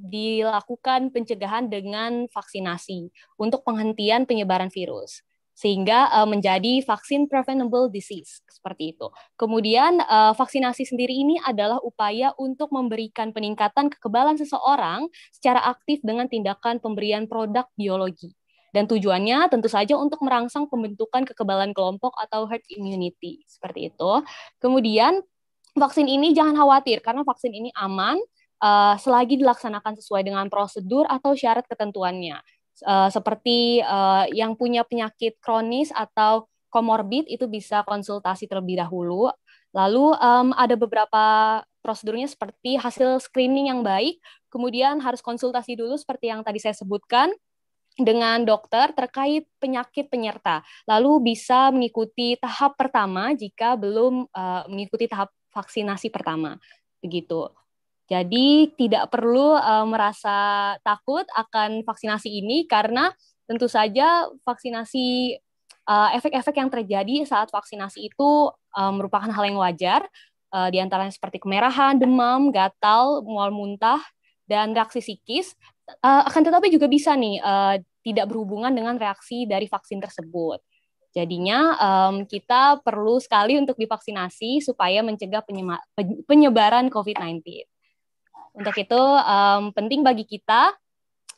J: dilakukan pencegahan dengan vaksinasi untuk penghentian penyebaran virus sehingga uh, menjadi vaksin preventable disease seperti itu. Kemudian uh, vaksinasi sendiri ini adalah upaya untuk memberikan peningkatan kekebalan seseorang secara aktif dengan tindakan pemberian produk biologi. Dan tujuannya tentu saja untuk merangsang pembentukan kekebalan kelompok atau herd immunity seperti itu. Kemudian vaksin ini jangan khawatir karena vaksin ini aman uh, selagi dilaksanakan sesuai dengan prosedur atau syarat ketentuannya. Eh, seperti uh, yang punya penyakit kronis atau komorbid itu bisa konsultasi terlebih dahulu. Lalu um, ada beberapa prosedurnya seperti hasil screening yang baik, kemudian harus konsultasi dulu seperti yang tadi saya sebutkan dengan dokter terkait penyakit penyerta. Lalu bisa mengikuti tahap pertama jika belum uh, mengikuti tahap vaksinasi pertama. Begitu. Jadi tidak perlu uh, merasa takut akan vaksinasi ini karena tentu saja vaksinasi efek eh, efek-efek yang terjadi saat vaksinasi itu uh, merupakan hal yang wajar uh, di antaranya seperti kemerahan, demam, gatal, mual muntah dan reaksi psikis uh, akan tetapi juga bisa nih uh, tidak berhubungan dengan reaksi dari vaksin tersebut. Jadinya um, kita perlu sekali untuk divaksinasi supaya mencegah penyebaran COVID-19. Untuk itu um, penting bagi kita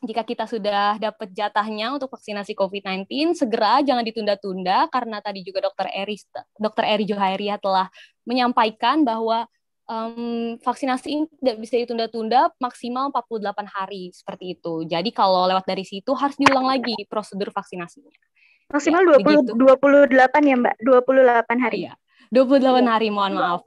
J: jika kita sudah dapat jatahnya untuk vaksinasi COVID-19, segera jangan ditunda-tunda karena tadi juga Dr. Eri Dokter Eri Johairia telah menyampaikan bahwa um, vaksinasi ini tidak bisa ditunda-tunda maksimal 48 hari seperti itu. Jadi kalau lewat dari situ harus diulang lagi prosedur vaksinasinya.
F: Maksimal ya, 20 delapan 28 ya, Mbak. 28 hari. Iya.
J: 28 hari, mohon maaf.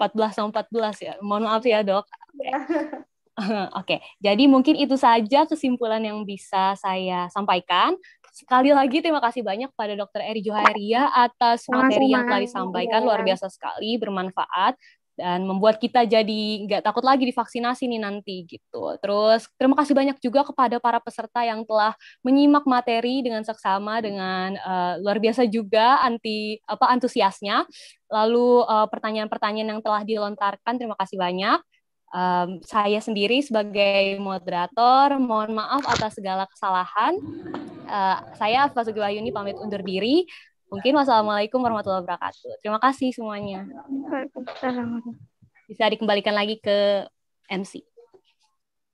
J: 14 sama 14 ya. Mohon maaf ya, Dok. Ya. Oke, okay. jadi mungkin itu saja kesimpulan yang bisa saya sampaikan. Sekali lagi terima kasih banyak pada Dr. Eri Joharia atas materi yang telah disampaikan, iya. luar biasa sekali, bermanfaat dan membuat kita jadi nggak takut lagi divaksinasi nih nanti gitu. Terus terima kasih banyak juga kepada para peserta yang telah menyimak materi dengan seksama dengan uh, luar biasa juga anti apa antusiasnya. Lalu eh, pertanyaan-pertanyaan uh, yang telah dilontarkan terima kasih banyak um, saya sendiri sebagai moderator mohon maaf atas segala kesalahan. Uh, saya Fasuki Wahyuni pamit undur diri. Mungkin wassalamualaikum warahmatullahi
A: wabarakatuh. Terima kasih semuanya. Bisa dikembalikan lagi ke MC.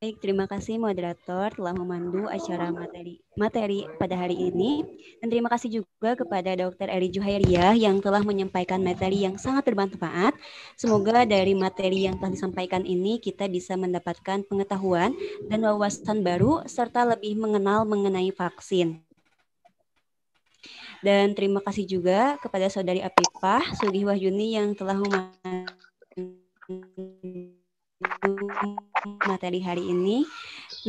A: Baik, terima kasih moderator telah memandu acara materi materi pada hari ini dan terima kasih juga kepada Dr. Eli Juhairiah yang telah menyampaikan materi yang sangat bermanfaat. Semoga dari materi yang telah disampaikan ini kita bisa mendapatkan pengetahuan dan wawasan baru serta lebih mengenal mengenai vaksin. Dan terima kasih juga kepada saudari Apipah Sudi Wahyuni yang telah memandu materi hari ini.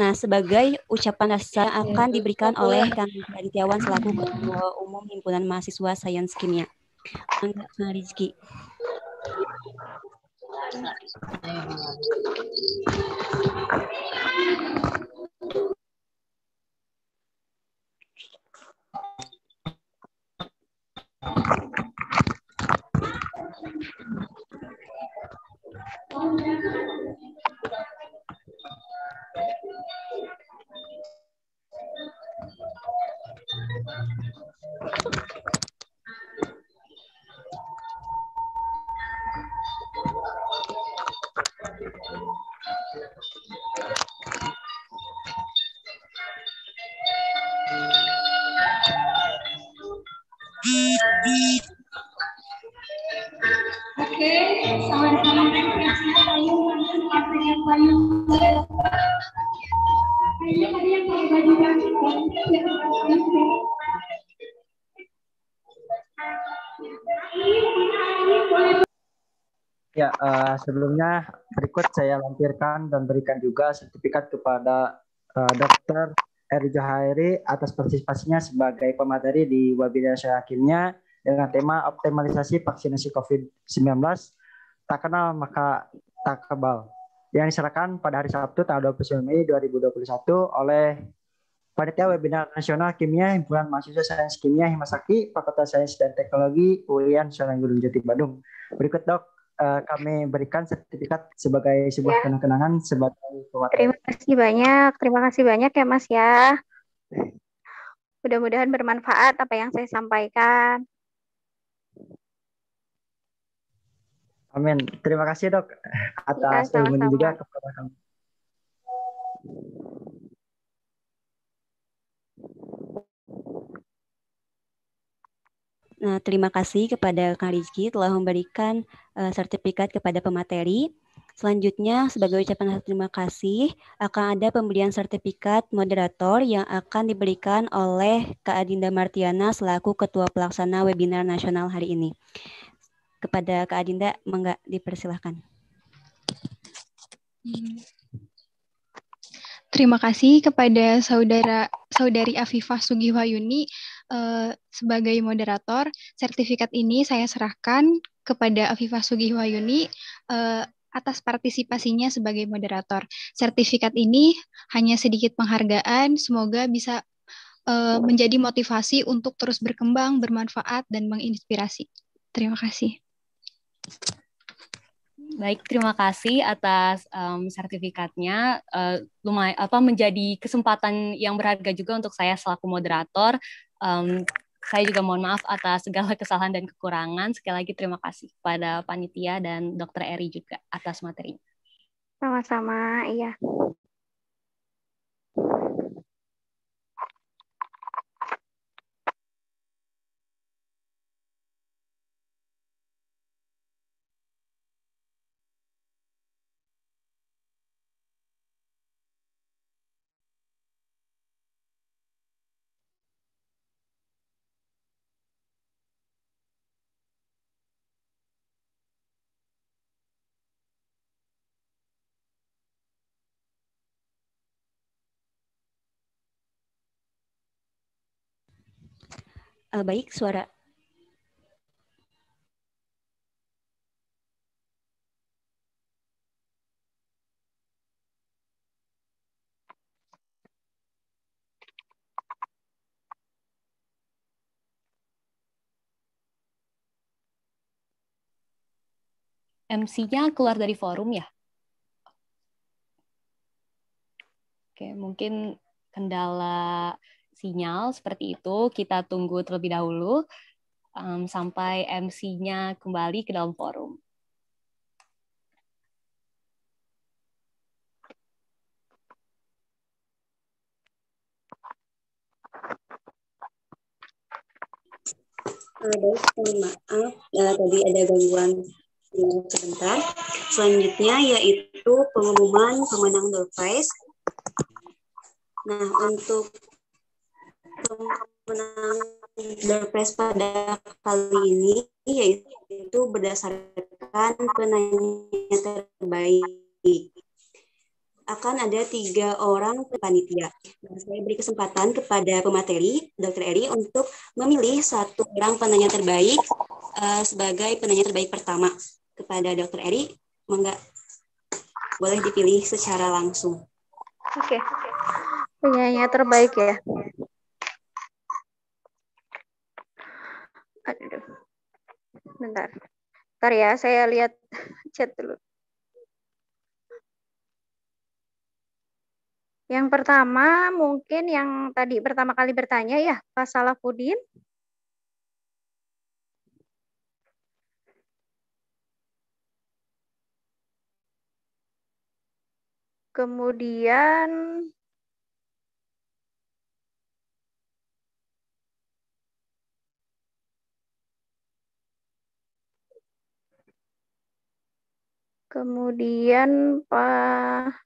A: Nah, sebagai ucapan rasa akan iya. diberikan oleh Kang Radityawan selaku Ketua Umum Himpunan Mahasiswa Sains Kimia. Kang Rizki.
K: Thank you.
G: sebelumnya berikut saya lampirkan dan berikan juga sertifikat kepada uh, eh, Dr. Eri Johairi atas partisipasinya sebagai pemateri di webinar saya akhirnya dengan tema optimalisasi vaksinasi COVID-19 tak kenal maka tak kebal yang diserahkan pada hari Sabtu tanggal 29 Mei 2021 oleh Panitia Webinar Nasional Kimia Himpunan Mahasiswa Sains Kimia Himasaki, Fakultas Sains dan Teknologi UIN Sunan Gunung Jati Bandung. Berikut dok Eh, kami berikan sertifikat sebagai sebuah ya. kenangan sebagai keluarga. Terima
F: kasih banyak, terima kasih banyak ya
G: Mas ya. Eh.
F: Mudah-mudahan bermanfaat apa yang saya sampaikan.
G: Amin. Terima kasih dok atas ya, ilmu juga kepada
K: kami.
A: Nah, terima kasih kepada Kang Rizky telah memberikan Eh, sertifikat kepada pemateri. Selanjutnya, sebagai ucapan terima kasih, akan ada pembelian sertifikat moderator yang akan diberikan oleh Kak Adinda Martiana selaku Ketua Pelaksana Webinar Nasional hari ini. Kepada Kak Adinda, mengga, dipersilahkan.
E: Terima kasih kepada saudara saudari Afifah Sugihwayuni Eh, sebagai moderator, sertifikat ini saya serahkan kepada Afifah Sugihwayuni uh, eh, atas partisipasinya sebagai moderator. Sertifikat ini hanya sedikit penghargaan, semoga bisa uh, menjadi motivasi untuk terus berkembang, bermanfaat, dan menginspirasi. Terima kasih.
J: Baik, terima kasih atas um, sertifikatnya. Uh, lumayan apa menjadi kesempatan yang berharga juga untuk saya selaku moderator Um, saya juga mohon maaf atas segala kesalahan dan kekurangan. Sekali lagi terima kasih kepada panitia dan Dokter Eri juga atas materinya.
F: Sama-sama, iya.
A: uh, baik suara
J: MC-nya keluar dari forum ya? Oke, mungkin kendala sinyal seperti itu. Kita tunggu terlebih dahulu um, sampai MC-nya kembali ke dalam forum.
B: Baik,
A: maaf ya, tadi ada gangguan sebentar. Selanjutnya yaitu pengumuman pemenang Prize. Nah, untuk
K: kemenangan Pilpres
A: pada kali ini yaitu berdasarkan penanya terbaik. Akan ada tiga orang panitia. dan saya beri kesempatan kepada pemateri, Dr. Eri, untuk memilih satu orang penanya terbaik uh, sebagai penanya terbaik pertama. Kepada Dr. Eri, enggak boleh dipilih secara langsung.
F: Oke. Okay. penanya terbaik ya. Aduh. Bentar. Bentar ya, saya lihat chat dulu. Yang pertama mungkin yang tadi pertama kali bertanya ya Pak Salafuddin. Kemudian Kemudian Pak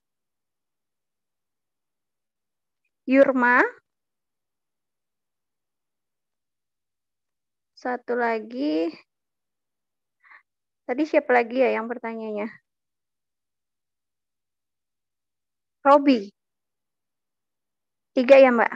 F: Yurma. Satu lagi. Tadi siapa lagi ya yang pertanyaannya?
B: Robi. Tiga ya Mbak?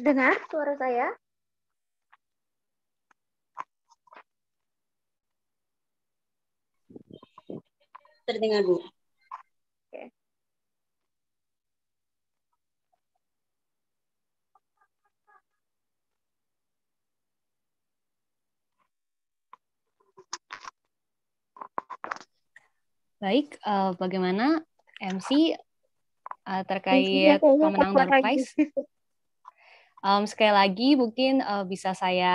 F: Terdengar suara saya?
B: Terdengar, Bu.
J: Baik, uh, bagaimana MC uh, eh, terkait pemenang Dark Prize? Um, sekali lagi mungkin uh, bisa saya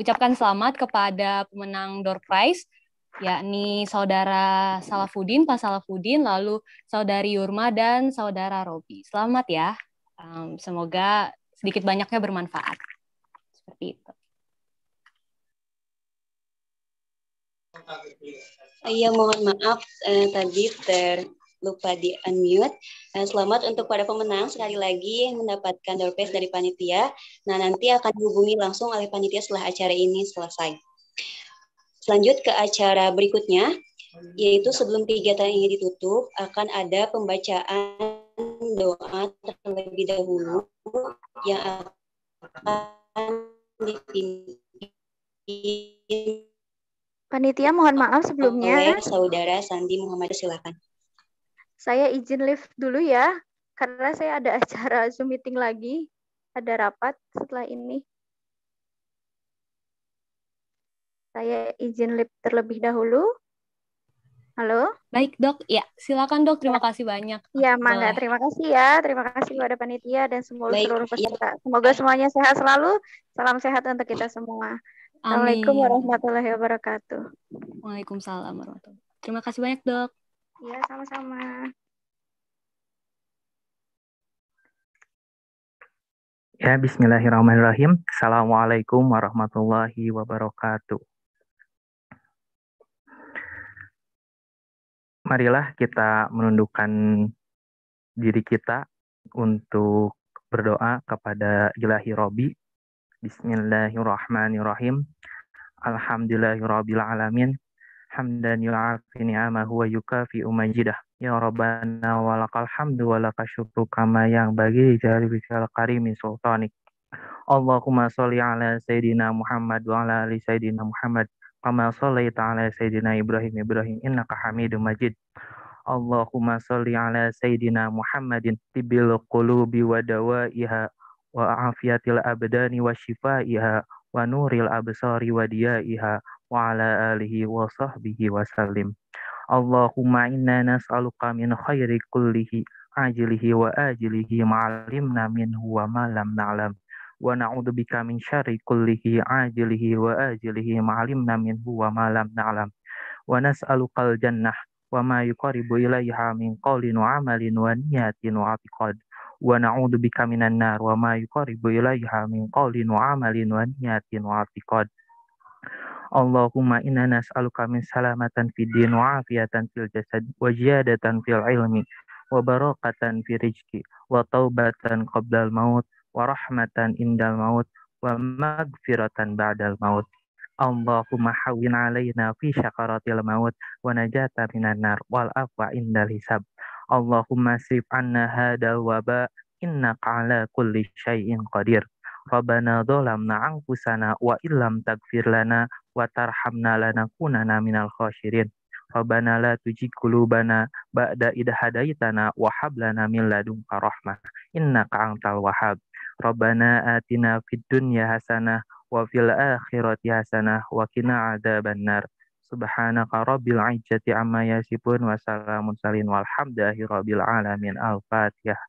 J: ucapkan selamat kepada pemenang door prize yakni saudara Salafuddin, Pak Salafuddin, lalu saudari Yurma dan saudara Robi. Selamat ya. Um, semoga sedikit banyaknya bermanfaat. Seperti itu.
A: Iya, mohon maaf eh, tadi ter lupa di unmute. Dan selamat untuk para pemenang sekali lagi yang mendapatkan door prize dari panitia. Nah, nanti akan dihubungi langsung oleh panitia setelah acara ini selesai. Selanjut ke acara berikutnya, yaitu sebelum kegiatan ini ditutup, akan ada pembacaan doa terlebih dahulu yang akan dipimpin Panitia mohon maaf sebelumnya. Oke, Saudara Sandi Muhammad silakan.
F: Saya izin lift dulu ya, karena saya ada acara Zoom meeting lagi, ada rapat setelah ini. Saya izin lift terlebih dahulu. Halo? Baik dok, ya silakan dok. Terima kasih banyak. Iya, Mangga. Terima kasih ya. Terima kasih kepada panitia dan semua seluruh ya. peserta. Ya. Semoga semuanya sehat selalu. Salam sehat untuk kita semua. Assalamualaikum warahmatullahi
J: wabarakatuh. Waalaikumsalam warahmatullahi wabarakatuh. Terima kasih banyak dok. Iya,
B: sama-sama.
M: Ya, bismillahirrahmanirrahim. Assalamualaikum warahmatullahi wabarakatuh. Marilah kita menundukkan diri kita untuk berdoa kepada Ilahi Robi. Bismillahirrahmanirrahim. Alhamdulillahirrahmanirrahim hamdan yu'afi ni'amahu wa yukafi umajidah. Ya Rabbana walakal hamdu walakal syukru kama yang bagi jari bisyal karimi sultanik. Allahumma salli ala sayyidina Muhammad wa ala ali sayyidina Muhammad kama salli ta'ala sayyidina Ibrahim Ibrahim innaka hamidu Majid. Allahumma salli ala sayyidina Muhammadin tibil qulubi wa dawaiha wa afiyatil abdani wa shifaiha wa nuril absari wa diyaiha wa ala alihi wa sahbihi wa sallim. Allahumma inna nas'aluka min khairi kullihi ajlihi wa ajlihi ma'alimna minhu wa malam na'lam. Wa na'udzubika min syarri kullihi ajilihi wa ajilihi ma'alimna minhu wa malam na'lam. Wa nas'alukal jannah wa ma yuqaribu ilaiha min qawlin wa amalin wa niyatin wa atiqad wa na'udzu bika minan nar wa ma yuqaribu ilaiha min qawlin wa amalin wa niyatin wa atiqad Allahumma inna nas'aluka min salamatan fid din wa afiatan fil jasad wa ziyadatan fil ilmi wa barakatan fi rizqi wa taubatan qablal maut wa rahmatan indal maut wa magfiratan ba'dal maut. Allahumma hawin alaina fi syakaratil maut wa najata minan nar wal afwa indal hisab. Allahumma sif anna hadal waba innaka ala kulli syai'in qadir. Rabbana dholamna angkusana wa illam tagfir lana wa tarhamna namin minal khasyirin. Rabbana la tujik kulubana ba'da idhadaitana hadaitana wa hablana min ladunka rahmah Inna kaangtal wahab. Rabbana atina fid dunya hasanah wa fil akhirati hasana wa qina adzabannar. Subhanaka rabbil izzati amma yasipun wa salamun salin walhamdahi rabbil alamin. Al-Fatihah.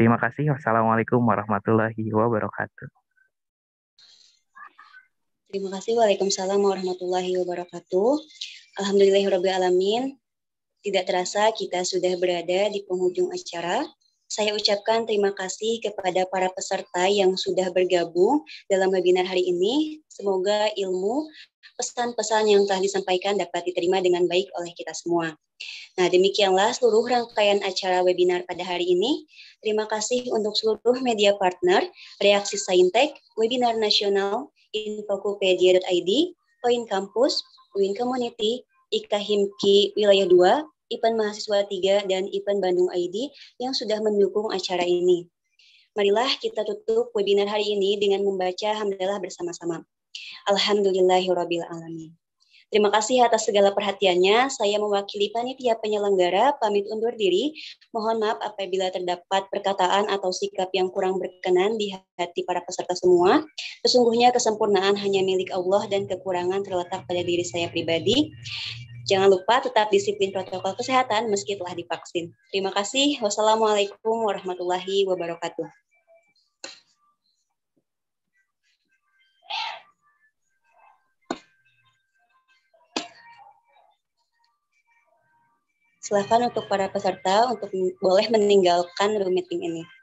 M: Terima kasih. Wassalamualaikum warahmatullahi wabarakatuh.
A: Terima kasih. Waalaikumsalam warahmatullahi wabarakatuh. Alhamdulillahirrahmanirrahim. Tidak terasa kita sudah berada di penghujung acara. Saya ucapkan terima kasih kepada para peserta yang sudah bergabung dalam webinar hari ini. Semoga ilmu, pesan-pesan yang telah disampaikan dapat diterima dengan baik oleh kita semua. Nah, demikianlah seluruh rangkaian acara webinar pada hari ini. Terima kasih untuk seluruh media partner, Reaksi Saintek, Webinar Nasional, Infokupedia.id, Poin Kampus, Win Community, Himki Wilayah 2, IPEN Mahasiswa 3 dan IPEN Bandung ID yang sudah mendukung acara ini. Marilah kita tutup webinar hari ini dengan membaca Alhamdulillah bersama-sama. alamin. Terima kasih atas segala perhatiannya. Saya mewakili panitia penyelenggara pamit undur diri. Mohon maaf apabila terdapat perkataan atau sikap yang kurang berkenan di hati para peserta semua. Sesungguhnya kesempurnaan hanya milik Allah dan kekurangan terletak pada diri saya pribadi. Jangan lupa tetap disiplin protokol kesehatan meski telah divaksin. Terima kasih. Wassalamualaikum warahmatullahi wabarakatuh.
B: Silakan untuk para peserta untuk boleh meninggalkan room meeting ini.